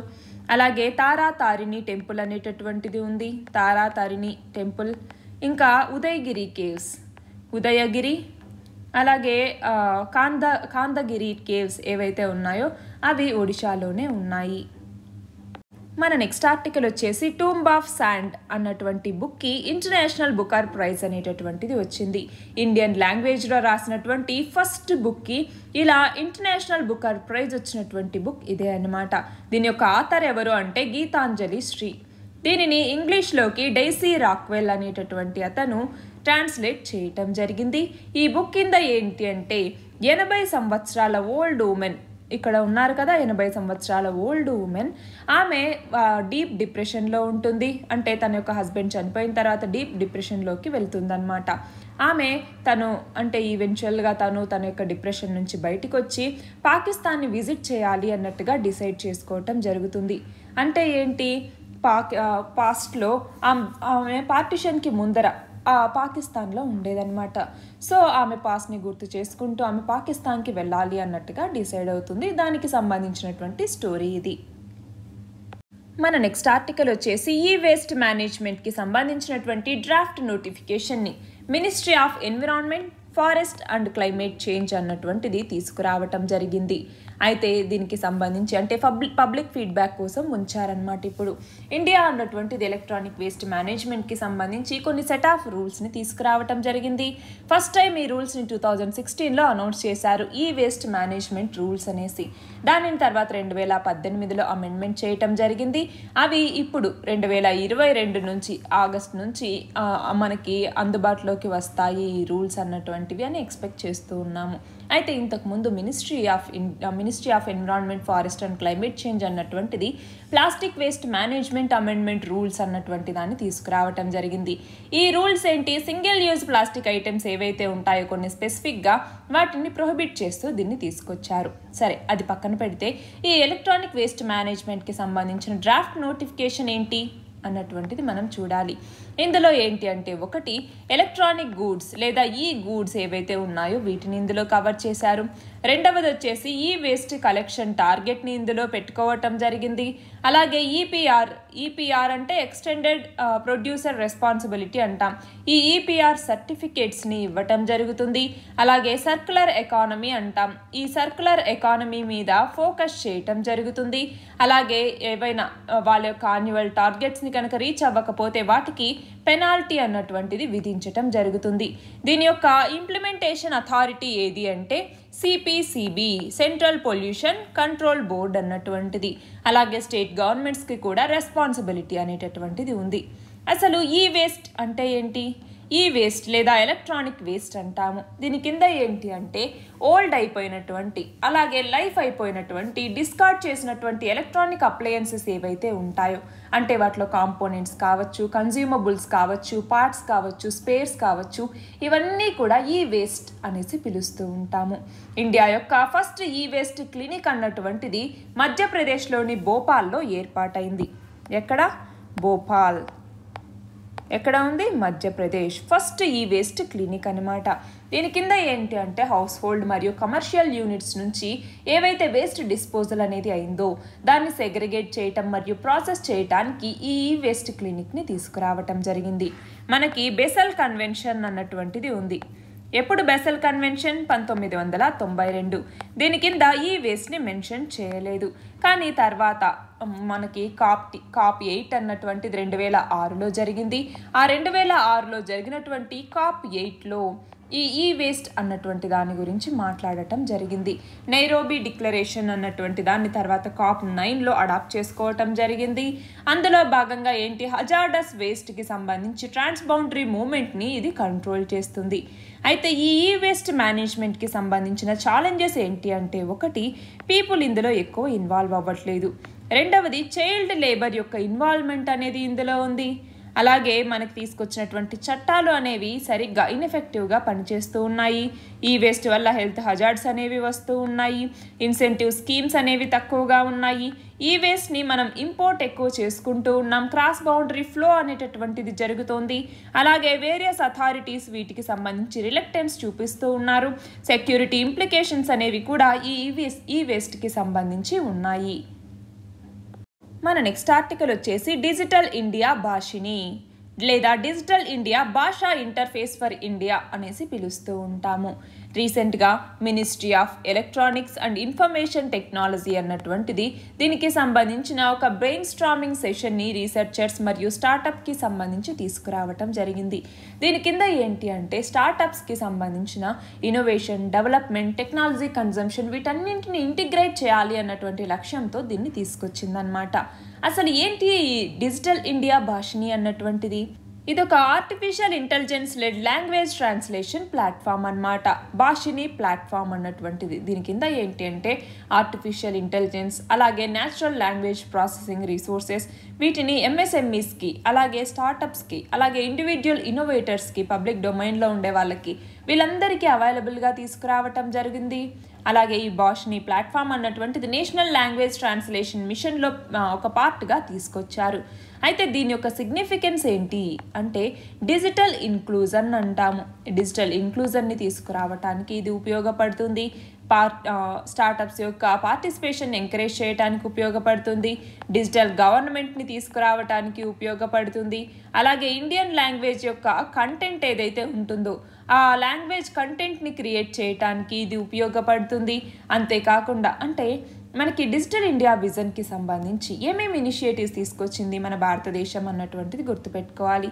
అలాగే తారా తారిణి టెంపుల్ అనేటటువంటిది ఉంది తారా తారిణి టెంపుల్ ఇంకా ఉదయగిరి కేవ్స్ ఉదయగిరి అలాగే కాంద కాందగిరి కేవ్స్ ఏవైతే ఉన్నాయో అవి ఒడిశాలోనే ఉన్నాయి మన నెక్స్ట్ ఆర్టికల్ వచ్చేసి టూంబ్ ఆఫ్ శాండ్ అన్నటువంటి బుక్కి ఇంటర్నేషనల్ బుకార్ ప్రైజ్ అనేటటువంటిది వచ్చింది ఇండియన్ లాంగ్వేజ్లో రాసినటువంటి ఫస్ట్ బుక్కి ఇలా ఇంటర్నేషనల్ బుకార్ ప్రైజ్ వచ్చినటువంటి బుక్ ఇదే అనమాట దీని యొక్క ఆథర్ ఎవరు అంటే గీతాంజలి శ్రీ దీనిని ఇంగ్లీష్లోకి డైసీ రాక్వెల్ అనేటటువంటి అతను ట్రాన్స్లేట్ చేయటం జరిగింది ఈ బుక్ కింద ఏంటి అంటే ఎనభై సంవత్సరాల ఓల్డ్ ఉమెన్ ఇక్కడ ఉన్నారు కదా ఎనభై సంవత్సరాల ఓల్డ్ ఉమెన్ ఆమె డీప్ డిప్రెషన్లో ఉంటుంది అంటే తన యొక్క హస్బెండ్ చనిపోయిన తర్వాత డీప్ డిప్రెషన్లోకి వెళ్తుందనమాట ఆమె తను అంటే ఈవెన్చువల్గా తను తన యొక్క డిప్రెషన్ నుంచి బయటకు వచ్చి పాకిస్తాన్ని విజిట్ చేయాలి అన్నట్టుగా డిసైడ్ చేసుకోవటం జరుగుతుంది అంటే ఏంటి పాక్ పాస్ట్లో ఆమె పార్టిషన్కి ముందర పాకిస్తాన్లో ఉండేదన్నమాట సో ఆమె పాస్ని గుర్తు చేసుకుంటూ ఆమె పాకిస్తాన్కి వెళ్ళాలి అన్నట్టుగా డిసైడ్ అవుతుంది దానికి సంబంధించినటువంటి స్టోరీ ఇది మన నెక్స్ట్ ఆర్టికల్ వచ్చేసి ఈ వేస్ట్ మేనేజ్మెంట్కి సంబంధించినటువంటి డ్రాఫ్ట్ నోటిఫికేషన్ని ministry of environment forest and climate change అన్నటువంటిది తీసుకురావటం జరిగింది అయితే దీనికి సంబంధించి అంటే పబ్లిక్ ఫీడ్బ్యాక్ కోసం ఉంచారనమాట ఇప్పుడు ఇండియా ఉన్నటువంటిది ఎలక్ట్రానిక్ వేస్ట్ మేనేజ్మెంట్కి సంబంధించి కొన్ని సెట్ ఆఫ్ రూల్స్ని తీసుకురావటం జరిగింది ఫస్ట్ టైం ఈ రూల్స్ని టూ థౌజండ్ సిక్స్టీన్లో అనౌన్స్ చేశారు ఈ వేస్ట్ మేనేజ్మెంట్ రూల్స్ అనేసి దాని తర్వాత రెండు వేల పద్దెనిమిదిలో అమెండ్మెంట్ చేయటం జరిగింది అవి ఇప్పుడు రెండు వేల ఇరవై రెండు నుంచి ఆగస్ట్ నుంచి మనకి అందుబాటులోకి వస్తాయి ఈ రూల్స్ అన్నటువంటివి అని ఎక్స్పెక్ట్ చేస్తూ ఉన్నాము అయితే ఇంతకుముందు ministry of ministry of environment forest and climate change అన్నటువంటిది plastic waste management amendment rules అన్నటువంటి దాన్ని తీసుకురావటం జరిగింది ఈ రూల్స్ ఏంటి సింగిల్ యూజ్ ప్లాస్టిక్ ఐటమ్స్ ఏవైతే ఉంటాయో కొన్ని స్పెసిఫిక్గా వాటిని ప్రొహిబిట్ చేస్తూ దీన్ని తీసుకొచ్చారు సరే అది పక్కన పెడితే ఈ ఎలక్ట్రానిక్ వేస్ట్ మేనేజ్మెంట్కి సంబంధించిన డ్రాఫ్ట్ నోటిఫికేషన్ ఏంటి అన్నటువంటిది మనం చూడాలి ఇందులో ఏంటి అంటే ఒకటి ఎలక్ట్రానిక్ గూడ్స్ లేదా ఈ గూడ్స్ ఏవైతే ఉన్నాయో వీటిని ఇందులో కవర్ చేశారు రెండవది వచ్చేసి ఈ వేస్ట్ కలెక్షన్ టార్గెట్ని ఇందులో పెట్టుకోవటం జరిగింది అలాగే ఈపీఆర్ e ఈపీఆర్ e అంటే ఎక్స్టెండెడ్ ప్రొడ్యూసర్ రెస్పాన్సిబిలిటీ అంటాం ఈ ఈపీఆర్ e సర్టిఫికేట్స్ని ఇవ్వటం జరుగుతుంది అలాగే సర్కులర్ ఎకానమీ అంటాం ఈ సర్కులర్ ఎకానమీ మీద ఫోకస్ చేయటం జరుగుతుంది అలాగే ఏవైనా uh, వాళ్ళ యొక్క ఆన్యువల్ టార్గెట్స్ని కనుక రీచ్ అవ్వకపోతే వాటికి పెనాల్టీ అన్నటువంటిది విధించటం జరుగుతుంది దీని యొక్క ఇంప్లిమెంటేషన్ అథారిటీ ఏది అంటే CPCB central pollution control board అన్నటువంటిది అలాగే స్టేట్ గవర్నమెంట్స్కి కూడా రెస్పాన్సిబిలిటీ అనేటటువంటిది ఉంది అసలు ఈ వేస్ట్ అంటే ఏంటి ఈ వేస్ట్ లేదా ఎలక్ట్రానిక్ వేస్ట్ అంటాము దీని కింద ఏంటి అంటే ఓల్డ్ అయిపోయినటువంటి అలాగే లైఫ్ అయిపోయినటువంటి డిస్కార్డ్ చేసినటువంటి ఎలక్ట్రానిక్ అప్లయన్సెస్ ఏవైతే ఉంటాయో అంటే వాటిలో కాంపోనెంట్స్ కావచ్చు కన్జ్యూమబుల్స్ కావచ్చు పార్ట్స్ కావచ్చు స్పేర్స్ కావచ్చు ఇవన్నీ కూడా ఈ వేస్ట్ అనేసి పిలుస్తూ ఉంటాము ఇండియా యొక్క ఫస్ట్ ఈ వేస్ట్ క్లినిక్ అన్నటువంటిది మధ్యప్రదేశ్లోని భోపాల్లో ఏర్పాటైంది ఎక్కడ భోపాల్ ఎక్కడ ఉంది మధ్యప్రదేశ్ ఫస్ట్ ఈ వేస్ట్ క్లినిక్ అనమాట దీని కింద ఏంటి అంటే హౌస్ హోల్డ్ మరియు కమర్షియల్ యూనిట్స్ నుంచి ఏవైతే వేస్ట్ డిస్పోజల్ అనేది అయిందో దాన్ని సెగ్రిగేట్ చేయటం మరియు ప్రాసెస్ చేయటానికి ఈ వేస్ట్ క్లినిక్ని తీసుకురావటం జరిగింది మనకి బెసల్ కన్వెన్షన్ అన్నటువంటిది ఉంది ఎప్పుడు బెసల్ కన్వెన్షన్ పంతొమ్మిది వందల తొంభై రెండు దీని కింద ఈ వేస్ట్ని మెన్షన్ చేయలేదు కానీ తర్వాత మనకి కాప్టి కాప్ ఎయిట్ అన్నటువంటిది రెండు వేల ఆరులో జరిగింది ఆ రెండు వేల ఆరులో జరిగినటువంటి కాప్ ఎయిట్లో ఈ ఈ వేస్ట్ అన్నటువంటి దాని గురించి మాట్లాడటం జరిగింది నైరోబీ డిక్లరేషన్ అన్నటువంటి దాన్ని తర్వాత కాప్ నైన్లో అడాప్ట్ చేసుకోవటం జరిగింది అందులో భాగంగా ఏంటి హజార్డస్ వేస్ట్కి సంబంధించి ట్రాన్స్బౌండరీ మూమెంట్ని ఇది కంట్రోల్ చేస్తుంది అయితే ఈ ఈ వేస్ట్ మేనేజ్మెంట్కి సంబంధించిన ఛాలెంజెస్ ఏంటి అంటే ఒకటి పీపుల్ ఇందులో ఎక్కువ ఇన్వాల్వ్ అవ్వట్లేదు రెండవది చైల్డ్ లేబర్ యొక్క ఇన్వాల్వ్మెంట్ అనేది ఇందులో ఉంది అలాగే మనకు తీసుకొచ్చినటువంటి చట్టాలు అనేవి సరిగ్గా ఇన్ఎఫెక్టివ్గా పనిచేస్తూ ఉన్నాయి ఈ వేస్ట్ వల్ల హెల్త్ హజార్డ్స్ అనేవి వస్తూ ఉన్నాయి ఇన్సెంటివ్ స్కీమ్స్ అనేవి తక్కువగా ఉన్నాయి ఈ వేస్ట్ని మనం ఇంపోర్ట్ ఎక్కువ చేసుకుంటూ ఉన్నాం క్రాస్ బౌండరీ ఫ్లో అనేటటువంటిది జరుగుతోంది అలాగే వేరియస్ అథారిటీస్ వీటికి సంబంధించి రిలక్టెన్స్ చూపిస్తూ ఉన్నారు సెక్యూరిటీ ఇంప్లికేషన్స్ అనేవి కూడా ఈ ఈ వేస్ట్కి సంబంధించి ఉన్నాయి మన నెక్స్ట్ ఆర్టికల్ వచ్చేసి డిజిటల్ ఇండియా భాషిని లేదా digital India Bhasha interface for India అనేసి పిలుస్తూ ఉంటాము రీసెంట్గా ministry of electronics and information technology అన్నటువంటిది దీనికి సంబంధించిన ఒక బ్రెయిన్ స్ట్రామింగ్ సెషన్ని రీసెర్చర్స్ మరియు స్టార్టప్కి సంబంధించి తీసుకురావటం జరిగింది దీని కింద ఏంటి అంటే స్టార్టప్స్కి సంబంధించిన ఇన్నోవేషన్ డెవలప్మెంట్ టెక్నాలజీ కన్జంప్షన్ వీటన్నింటిని ఇంటిగ్రేట్ చేయాలి అన్నటువంటి లక్ష్యంతో దీన్ని తీసుకొచ్చిందనమాట అసలు ఏంటి డిజిటల్ ఇండియా భాషని అన్నటువంటిది ఇదొక artificial intelligence led language translation platform అనమాట భాషిని ప్లాట్ఫామ్ అన్నటువంటిది దీని కింద ఏంటి అంటే ఆర్టిఫిషియల్ ఇంటెలిజెన్స్ అలాగే న్యాచురల్ లాంగ్వేజ్ ప్రాసెసింగ్ రిసోర్సెస్ వీటిని ఎంఎస్ఎంఈస్కి అలాగే స్టార్టప్స్కి అలాగే ఇండివిజువల్ ఇన్నోవేటర్స్కి పబ్లిక్ డొమైన్లో ఉండే వాళ్ళకి వీళ్ళందరికీ అవైలబుల్గా తీసుకురావటం జరిగింది అలాగే ఈ భాషని ప్లాట్ఫామ్ అన్నటువంటిది నేషనల్ లాంగ్వేజ్ ట్రాన్స్లేషన్ మిషన్లో ఒక పార్ట్గా తీసుకొచ్చారు అయితే దీని యొక్క సిగ్నిఫికెన్స్ ఏంటి అంటే డిజిటల్ ఇన్క్లూజన్ అంటాము డిజిటల్ ఇన్క్లూజన్ని తీసుకురావటానికి ఇది ఉపయోగపడుతుంది పార్ స్టార్టప్స్ యొక్క పార్టిసిపేషన్ ఎంకరేజ్ చేయడానికి ఉపయోగపడుతుంది డిజిటల్ గవర్నమెంట్ని తీసుకురావటానికి ఉపయోగపడుతుంది అలాగే ఇండియన్ లాంగ్వేజ్ యొక్క కంటెంట్ ఏదైతే ఉంటుందో ఆ లాంగ్వేజ్ కంటెంట్ని క్రియేట్ చేయటానికి ఇది ఉపయోగపడుతుంది అంతేకాకుండా అంటే మనకి డిజిటల్ ఇండియా విజన్కి సంబంధించి ఏమేమి ఇనిషియేటివ్స్ తీసుకొచ్చింది మన భారతదేశం అన్నటువంటిది గుర్తుపెట్టుకోవాలి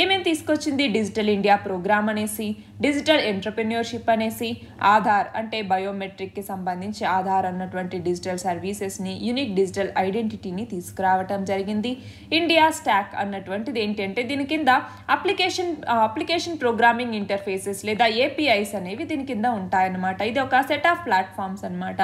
ఏమేమి తీసుకొచ్చింది డిజిటల్ ఇండియా ప్రోగ్రామ్ అనేసి డిజిటల్ ఎంటర్ప్రెన్యూర్షిప్ అనేసి ఆధార్ అంటే బయోమెట్రిక్కి సంబంధించి ఆధార్ అన్నటువంటి డిజిటల్ సర్వీసెస్ని యూనిక్ డిజిటల్ ఐడెంటిటీని తీసుకురావటం జరిగింది ఇండియా స్టాక్ అన్నటువంటిది ఏంటంటే దీని కింద అప్లికేషన్ అప్లికేషన్ ప్రోగ్రామింగ్ ఇంటర్ఫేసెస్ లేదా ఏపీఐస్ అనేవి దీని కింద ఉంటాయన్నమాట ఇది ఒక సెట్ ఆఫ్ ప్లాట్ఫామ్స్ అనమాట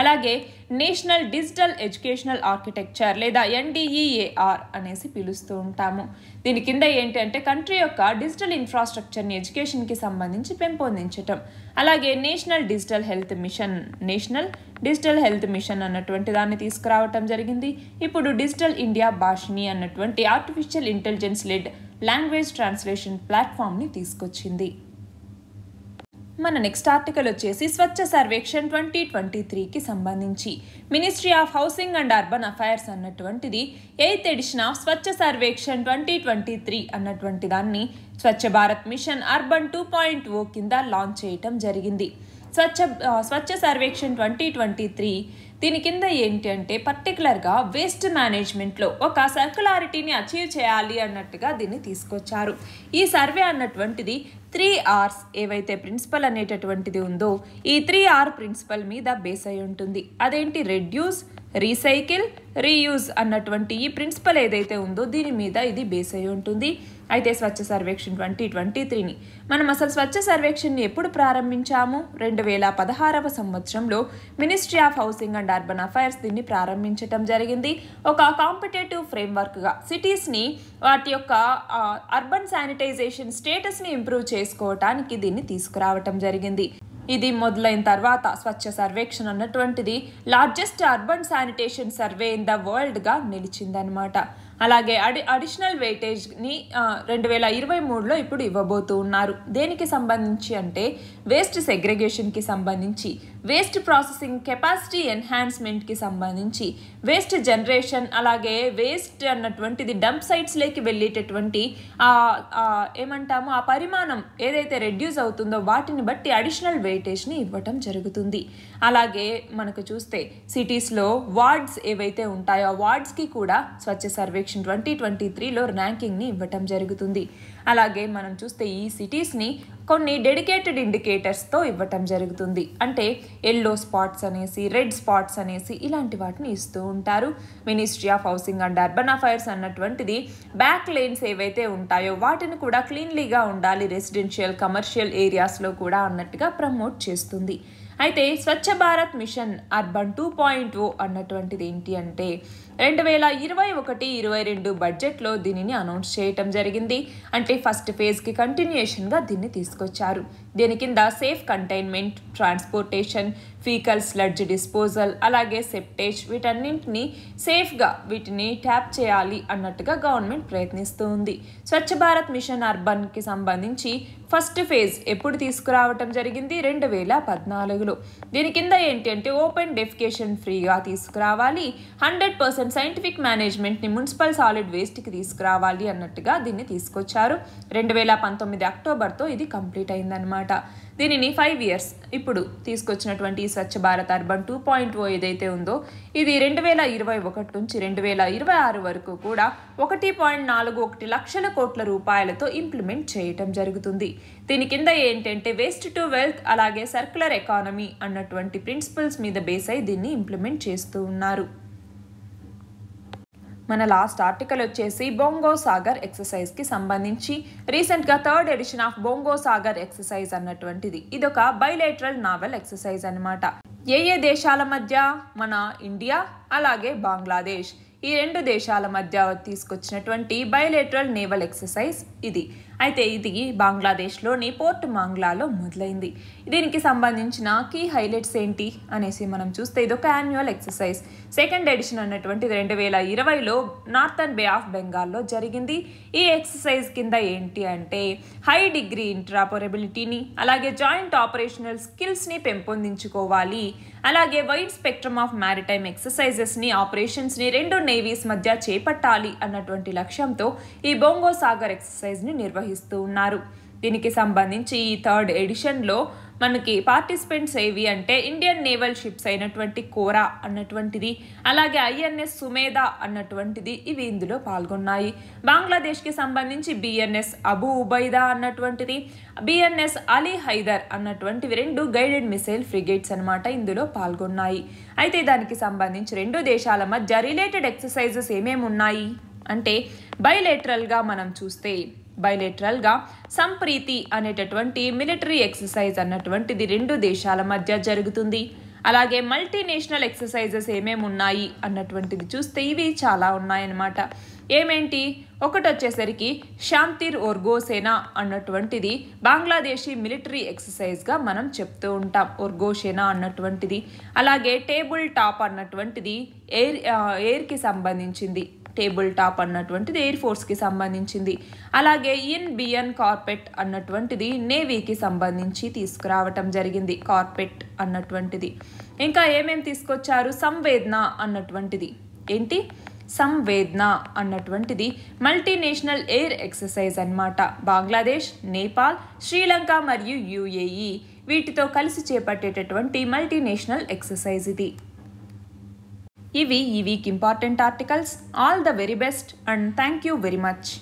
అలాగే నేషనల్ డిజిటల్ ఎడ్యుకేషనల్ ఆర్కిటెక్చర్ లేదా ఎన్డీఈఏఆర్ అనేసి పిలుస్తూ ఉంటాము దీని కింద ఏంటంటే కంట్రీ యొక్క డిజిటల్ ఇన్ఫ్రాస్ట్రక్చర్ని ఎడ్యుకేషన్కి సంబంధించి పెంపొందించటం అలాగే national digital health mission national digital health mission అన్నటువంటి దాన్ని తీసుకురావటం జరిగింది ఇప్పుడు డిజిటల్ ఇండియా భాషిని అన్నటువంటి artificial intelligence led language translation ప్లాట్ఫామ్ని తీసుకొచ్చింది మన నెక్స్ట్ ఆర్టికల్ వచ్చేసి స్వచ్ఛ సర్వేక్షణ్ ట్వంటీ ట్వంటీ త్రీకి సంబంధించి ministry of housing and urban affairs అన్నటువంటిది eighth edition of Swachh Survekshan twenty twenty three అన్నటువంటి దాన్ని Swachh Bharat mission urban two point o కింద లాంచ్ చేయటం జరిగింది Swachh Swachh Survekshan twenty twenty three దీని కింద ఏంటి అంటే పర్టికులర్గా వేస్ట్ మేనేజ్మెంట్లో ఒక సర్కులారిటీని అచీవ్ చేయాలి అన్నట్టుగా దీన్ని తీసుకొచ్చారు ఈ సర్వే అన్నటువంటిది త్రీ ఆర్స్ ఏవైతే ప్రిన్సిపల్ అనేటటువంటిది ఉందో ఈ త్రీ ఆర్ ప్రిన్సిపల్ మీద బేస్ అయి ఉంటుంది అదేంటి రెడ్యూస్ రీసైకిల్ రీయూజ్ అన్నటువంటి ఈ ప్రిన్సిపల్ ఏదైతే ఉందో దీని మీద ఇది బేస్ అయి ఉంటుంది అయితే స్వచ్ఛ సర్వేక్షణ్ ట్వంటీ ట్వంటీ త్రీని మనం అసలు స్వచ్ఛ సర్వేక్షణ్ని ఎప్పుడు ప్రారంభించాము రెండు వేల పదహారవ సంవత్సరంలో ministry of housing and urban affairs దీన్ని ప్రారంభించటం జరిగింది ఒక కాంపిటేటివ్ ఫ్రేమ్వర్క్గా సిటీస్ని వాటి యొక్క అర్బన్ శానిటైజేషన్ స్టేటస్ని ఇంప్రూవ్ చేసుకోవటానికి దీన్ని తీసుకురావటం జరిగింది ఇది మొదలైన తర్వాత స్వచ్ఛ సర్వేక్షణ అన్నటువంటిది largest urban sanitation survey in the వరల్డ్గా నిలిచిందనమాట అలాగే అడి అడిషనల్ వెయిటేజ్ని రెండు వేల ఇరవై మూడులో ఇప్పుడు ఇవ్వబోతూ ఉన్నారు దేనికి సంబంధించి అంటే వేస్ట్ సెగ్రిగేషన్కి సంబంధించి వేస్ట్ ప్రాసెసింగ్ కెపాసిటీ ఎన్హాన్స్మెంట్కి సంబంధించి వేస్ట్ జనరేషన్ అలాగే వేస్ట్ అన్నటువంటిది డంప్ సైట్స్లోకి వెళ్ళేటటువంటి ఏమంటాము ఆ పరిమాణం ఏదైతే రెడ్యూస్ అవుతుందో వాటిని బట్టి అడిషనల్ వెయిటేజ్ని ఇవ్వటం జరుగుతుంది అలాగే మనకు చూస్తే సిటీస్లో వార్డ్స్ ఏవైతే ఉంటాయో ఆ వార్డ్స్కి కూడా స్వచ్ఛ సర్వేక్షణ ట్వంటీ ట్వంటీ త్రీలో ర్యాంకింగ్ని ఇవ్వటం జరుగుతుంది అలాగే మనం చూస్తే ఈ సిటీస్ని కొన్ని డెడికేటెడ్ ఇండికేటర్స్తో ఇవ్వటం జరుగుతుంది అంటే ఎల్లో స్పాట్స్ అనేసి రెడ్ స్పాట్స్ అనేసి ఇలాంటి వాటిని ఇస్తూ ఉంటారు ministry of housing and urban affairs అన్నటువంటిది బ్యాక్ లేన్స్ ఏవైతే ఉంటాయో వాటిని కూడా క్లీన్లీగా ఉండాలి రెసిడెన్షియల్ కమర్షియల్ ఏరియాస్లో కూడా అన్నట్టుగా ప్రమోట్ చేస్తుంది అయితే Swachh Bharat mission urban two point o అన్నటువంటిది ఏంటి అంటే రెండు వేల ఇరవై ఒకటి ఇరవై రెండు బడ్జెట్లో దీనిని అనౌన్స్ చేయటం జరిగింది అంటే ఫస్ట్ ఫేజ్కి కంటిన్యూషన్గా దీన్ని తీసుకొచ్చారు దీని కింద safe containment transportation faecal sludge disposal అలాగే సెప్టేజ్ వీటన్నింటిని సేఫ్గా వీటిని ట్యాప్ చేయాలి అన్నట్టుగా గవర్నమెంట్ ప్రయత్నిస్తూ ఉంది స్వచ్ఛ భారత్ మిషన్ అర్బన్కి సంబంధించి ఫస్ట్ ఫేజ్ ఎప్పుడు తీసుకురావటం జరిగింది రెండు వేల పద్నాలుగులో దీని కింద ఏంటి అంటే ఓపెన్ డెఫికేషన్ ఫ్రీగా తీసుకురావాలి హండ్రెడ్ పర్సెంట్ సైంటిఫిక్ మేనేజ్మెంట్ని మున్సిపల్ సాలిడ్ వేస్ట్కి తీసుకురావాలి అన్నట్టుగా దీన్ని తీసుకొచ్చారు రెండు వేల పంతొమ్మిది అక్టోబర్తో ఇది కంప్లీట్ అయిందనమాట దీనిని ఫైవ్ ఇయర్స్ ఇప్పుడు తీసుకొచ్చినటువంటి Swachh Bharat urban two point o ఏదైతే ఉందో ఇది రెండు వేల ఇరవై ఒకటి నుంచి రెండు వేల ఇరవై ఆరు వరకు కూడా ఒకటి పాయింట్ నాలుగు ఒకటి లక్షల కోట్ల రూపాయలతో ఇంప్లిమెంట్ చేయటం జరుగుతుంది దీని కింద ఏంటంటే వేస్ట్ టు వెల్త్ అలాగే సర్క్యులర్ ఎకానమీ అన్నటువంటి ప్రిన్సిపల్స్ మీద బేస్ అయి దీన్ని ఇంప్లిమెంట్ చేస్తూ ఉన్నారు మన లాస్ట్ ఆర్టికల్ వచ్చేసి బొంగో సాగర్ ఎక్సర్సైజ్కి సంబంధించి రీసెంట్గా third edition of Bongo Sagar exercise అన్నటువంటిది ఇదొక బైలేటరల్ నావెల్ ఎక్సర్సైజ్ అనమాట ఏ ఏ దేశాల మధ్య మన ఇండియా అలాగే బంగ్లాదేశ్ ఈ రెండు దేశాల మధ్య తీసుకొచ్చినటువంటి బయలేటరల్ నేవల్ ఎక్సర్సైజ్ ఇది అయితే ఇది బంగ్లాదేశ్లోని పోర్ట్ మాంగ్లాలో మొదలైంది దీనికి సంబంధించిన కీ హైలైట్స్ ఏంటి అనేసి మనం చూస్తే ఇది ఒక యాన్యువల్ ఎక్సర్సైజ్ సెకండ్ ఎడిషన్ అన్నటువంటి రెండు వేల ఇరవైలో నార్థన్ బే ఆఫ్ బెంగాల్లో జరిగింది ఈ ఎక్సర్సైజ్ కింద ఏంటి అంటే హై డిగ్రీ ఇంట్రాపరబిలిటీని అలాగే జాయింట్ ఆపరేషనల్ స్కిల్స్ని పెంపొందించుకోవాలి అలాగే వైడ్ స్పెక్ట్రమ్ ఆఫ్ మ్యారిటైమ్ ఎక్సర్సైజెస్ని ఆపరేషన్స్ని రెండు నేవీస్ మధ్య చేపట్టాలి అన్నటువంటి లక్ష్యంతో ఈ బొంగో సాగర్ ఎక్సర్సైజ్ని నిర్వహించారు నిర్వహిస్తూ ఉన్నారు దీనికి సంబంధించి ఈ థర్డ్ ఎడిషన్లో మనకి పార్టిసిపెంట్స్ ఏవి అంటే ఇండియన్ నేవల్ షిప్స్ అయినటువంటి కోరా అన్నటువంటిది అలాగే ఐఎన్ఎస్ సుమేధ అన్నటువంటిది ఇవి ఇందులో పాల్గొన్నాయి బంగ్లాదేశ్కి సంబంధించి బిఎన్ఎస్ అబు ఉబైదా అన్నటువంటిది బిఎన్ఎస్ అలీ హైదర్ అన్నటువంటివి రెండు గైడెడ్ మిసైల్ ఫ్రిగేట్స్ అనమాట ఇందులో పాల్గొన్నాయి అయితే దానికి సంబంధించి రెండు దేశాల మధ్య రిలేటెడ్ ఎక్సర్సైజెస్ ఏమేమి ఉన్నాయి అంటే బయలేటరల్గా మనం చూస్తే బయలెటరల్గా సంప్రీతి అనేటటువంటి మిలిటరీ ఎక్సర్సైజ్ అన్నటువంటిది రెండు దేశాల మధ్య జరుగుతుంది అలాగే మల్టీనేషనల్ ఎక్సర్సైజెస్ ఏమేమి ఉన్నాయి అన్నటువంటిది చూస్తే ఇవి చాలా ఉన్నాయన్నమాట ఏమేంటి ఒకటి వచ్చేసరికి శాంతిర్ ఓర్గోసేనా అన్నటువంటిది బంగ్లాదేశీ మిలిటరీ ఎక్సర్సైజ్గా మనం చెప్తూ ఉంటాం ఓర్గోసేనా అన్నటువంటిది అలాగే టేబుల్ టాప్ అన్నటువంటిది ఎయిర్ ఎయిర్కి సంబంధించింది టేబుల్ టాప్ అన్నటువంటిది ఎయిర్ ఫోర్స్కి సంబంధించింది అలాగే ఇన్ బిఎన్ కార్పెట్ అన్నటువంటిది నేవీకి సంబంధించి తీసుకురావటం జరిగింది కార్పెట్ అన్నటువంటిది ఇంకా ఏమేమి తీసుకొచ్చారు సంవేదన అన్నటువంటిది ఏంటి సంవేదన అన్నటువంటిది మల్టీనేషనల్ ఎయిర్ ఎక్సర్సైజ్ అనమాట బంగ్లాదేశ్ నేపాల్ శ్రీలంక మరియు యుఏఈ వీటితో కలిసి చేపట్టేటటువంటి మల్టీనేషనల్ ఎక్సర్సైజ్ ఇది ఇవి ఈ week important articles all the very best and thank you very much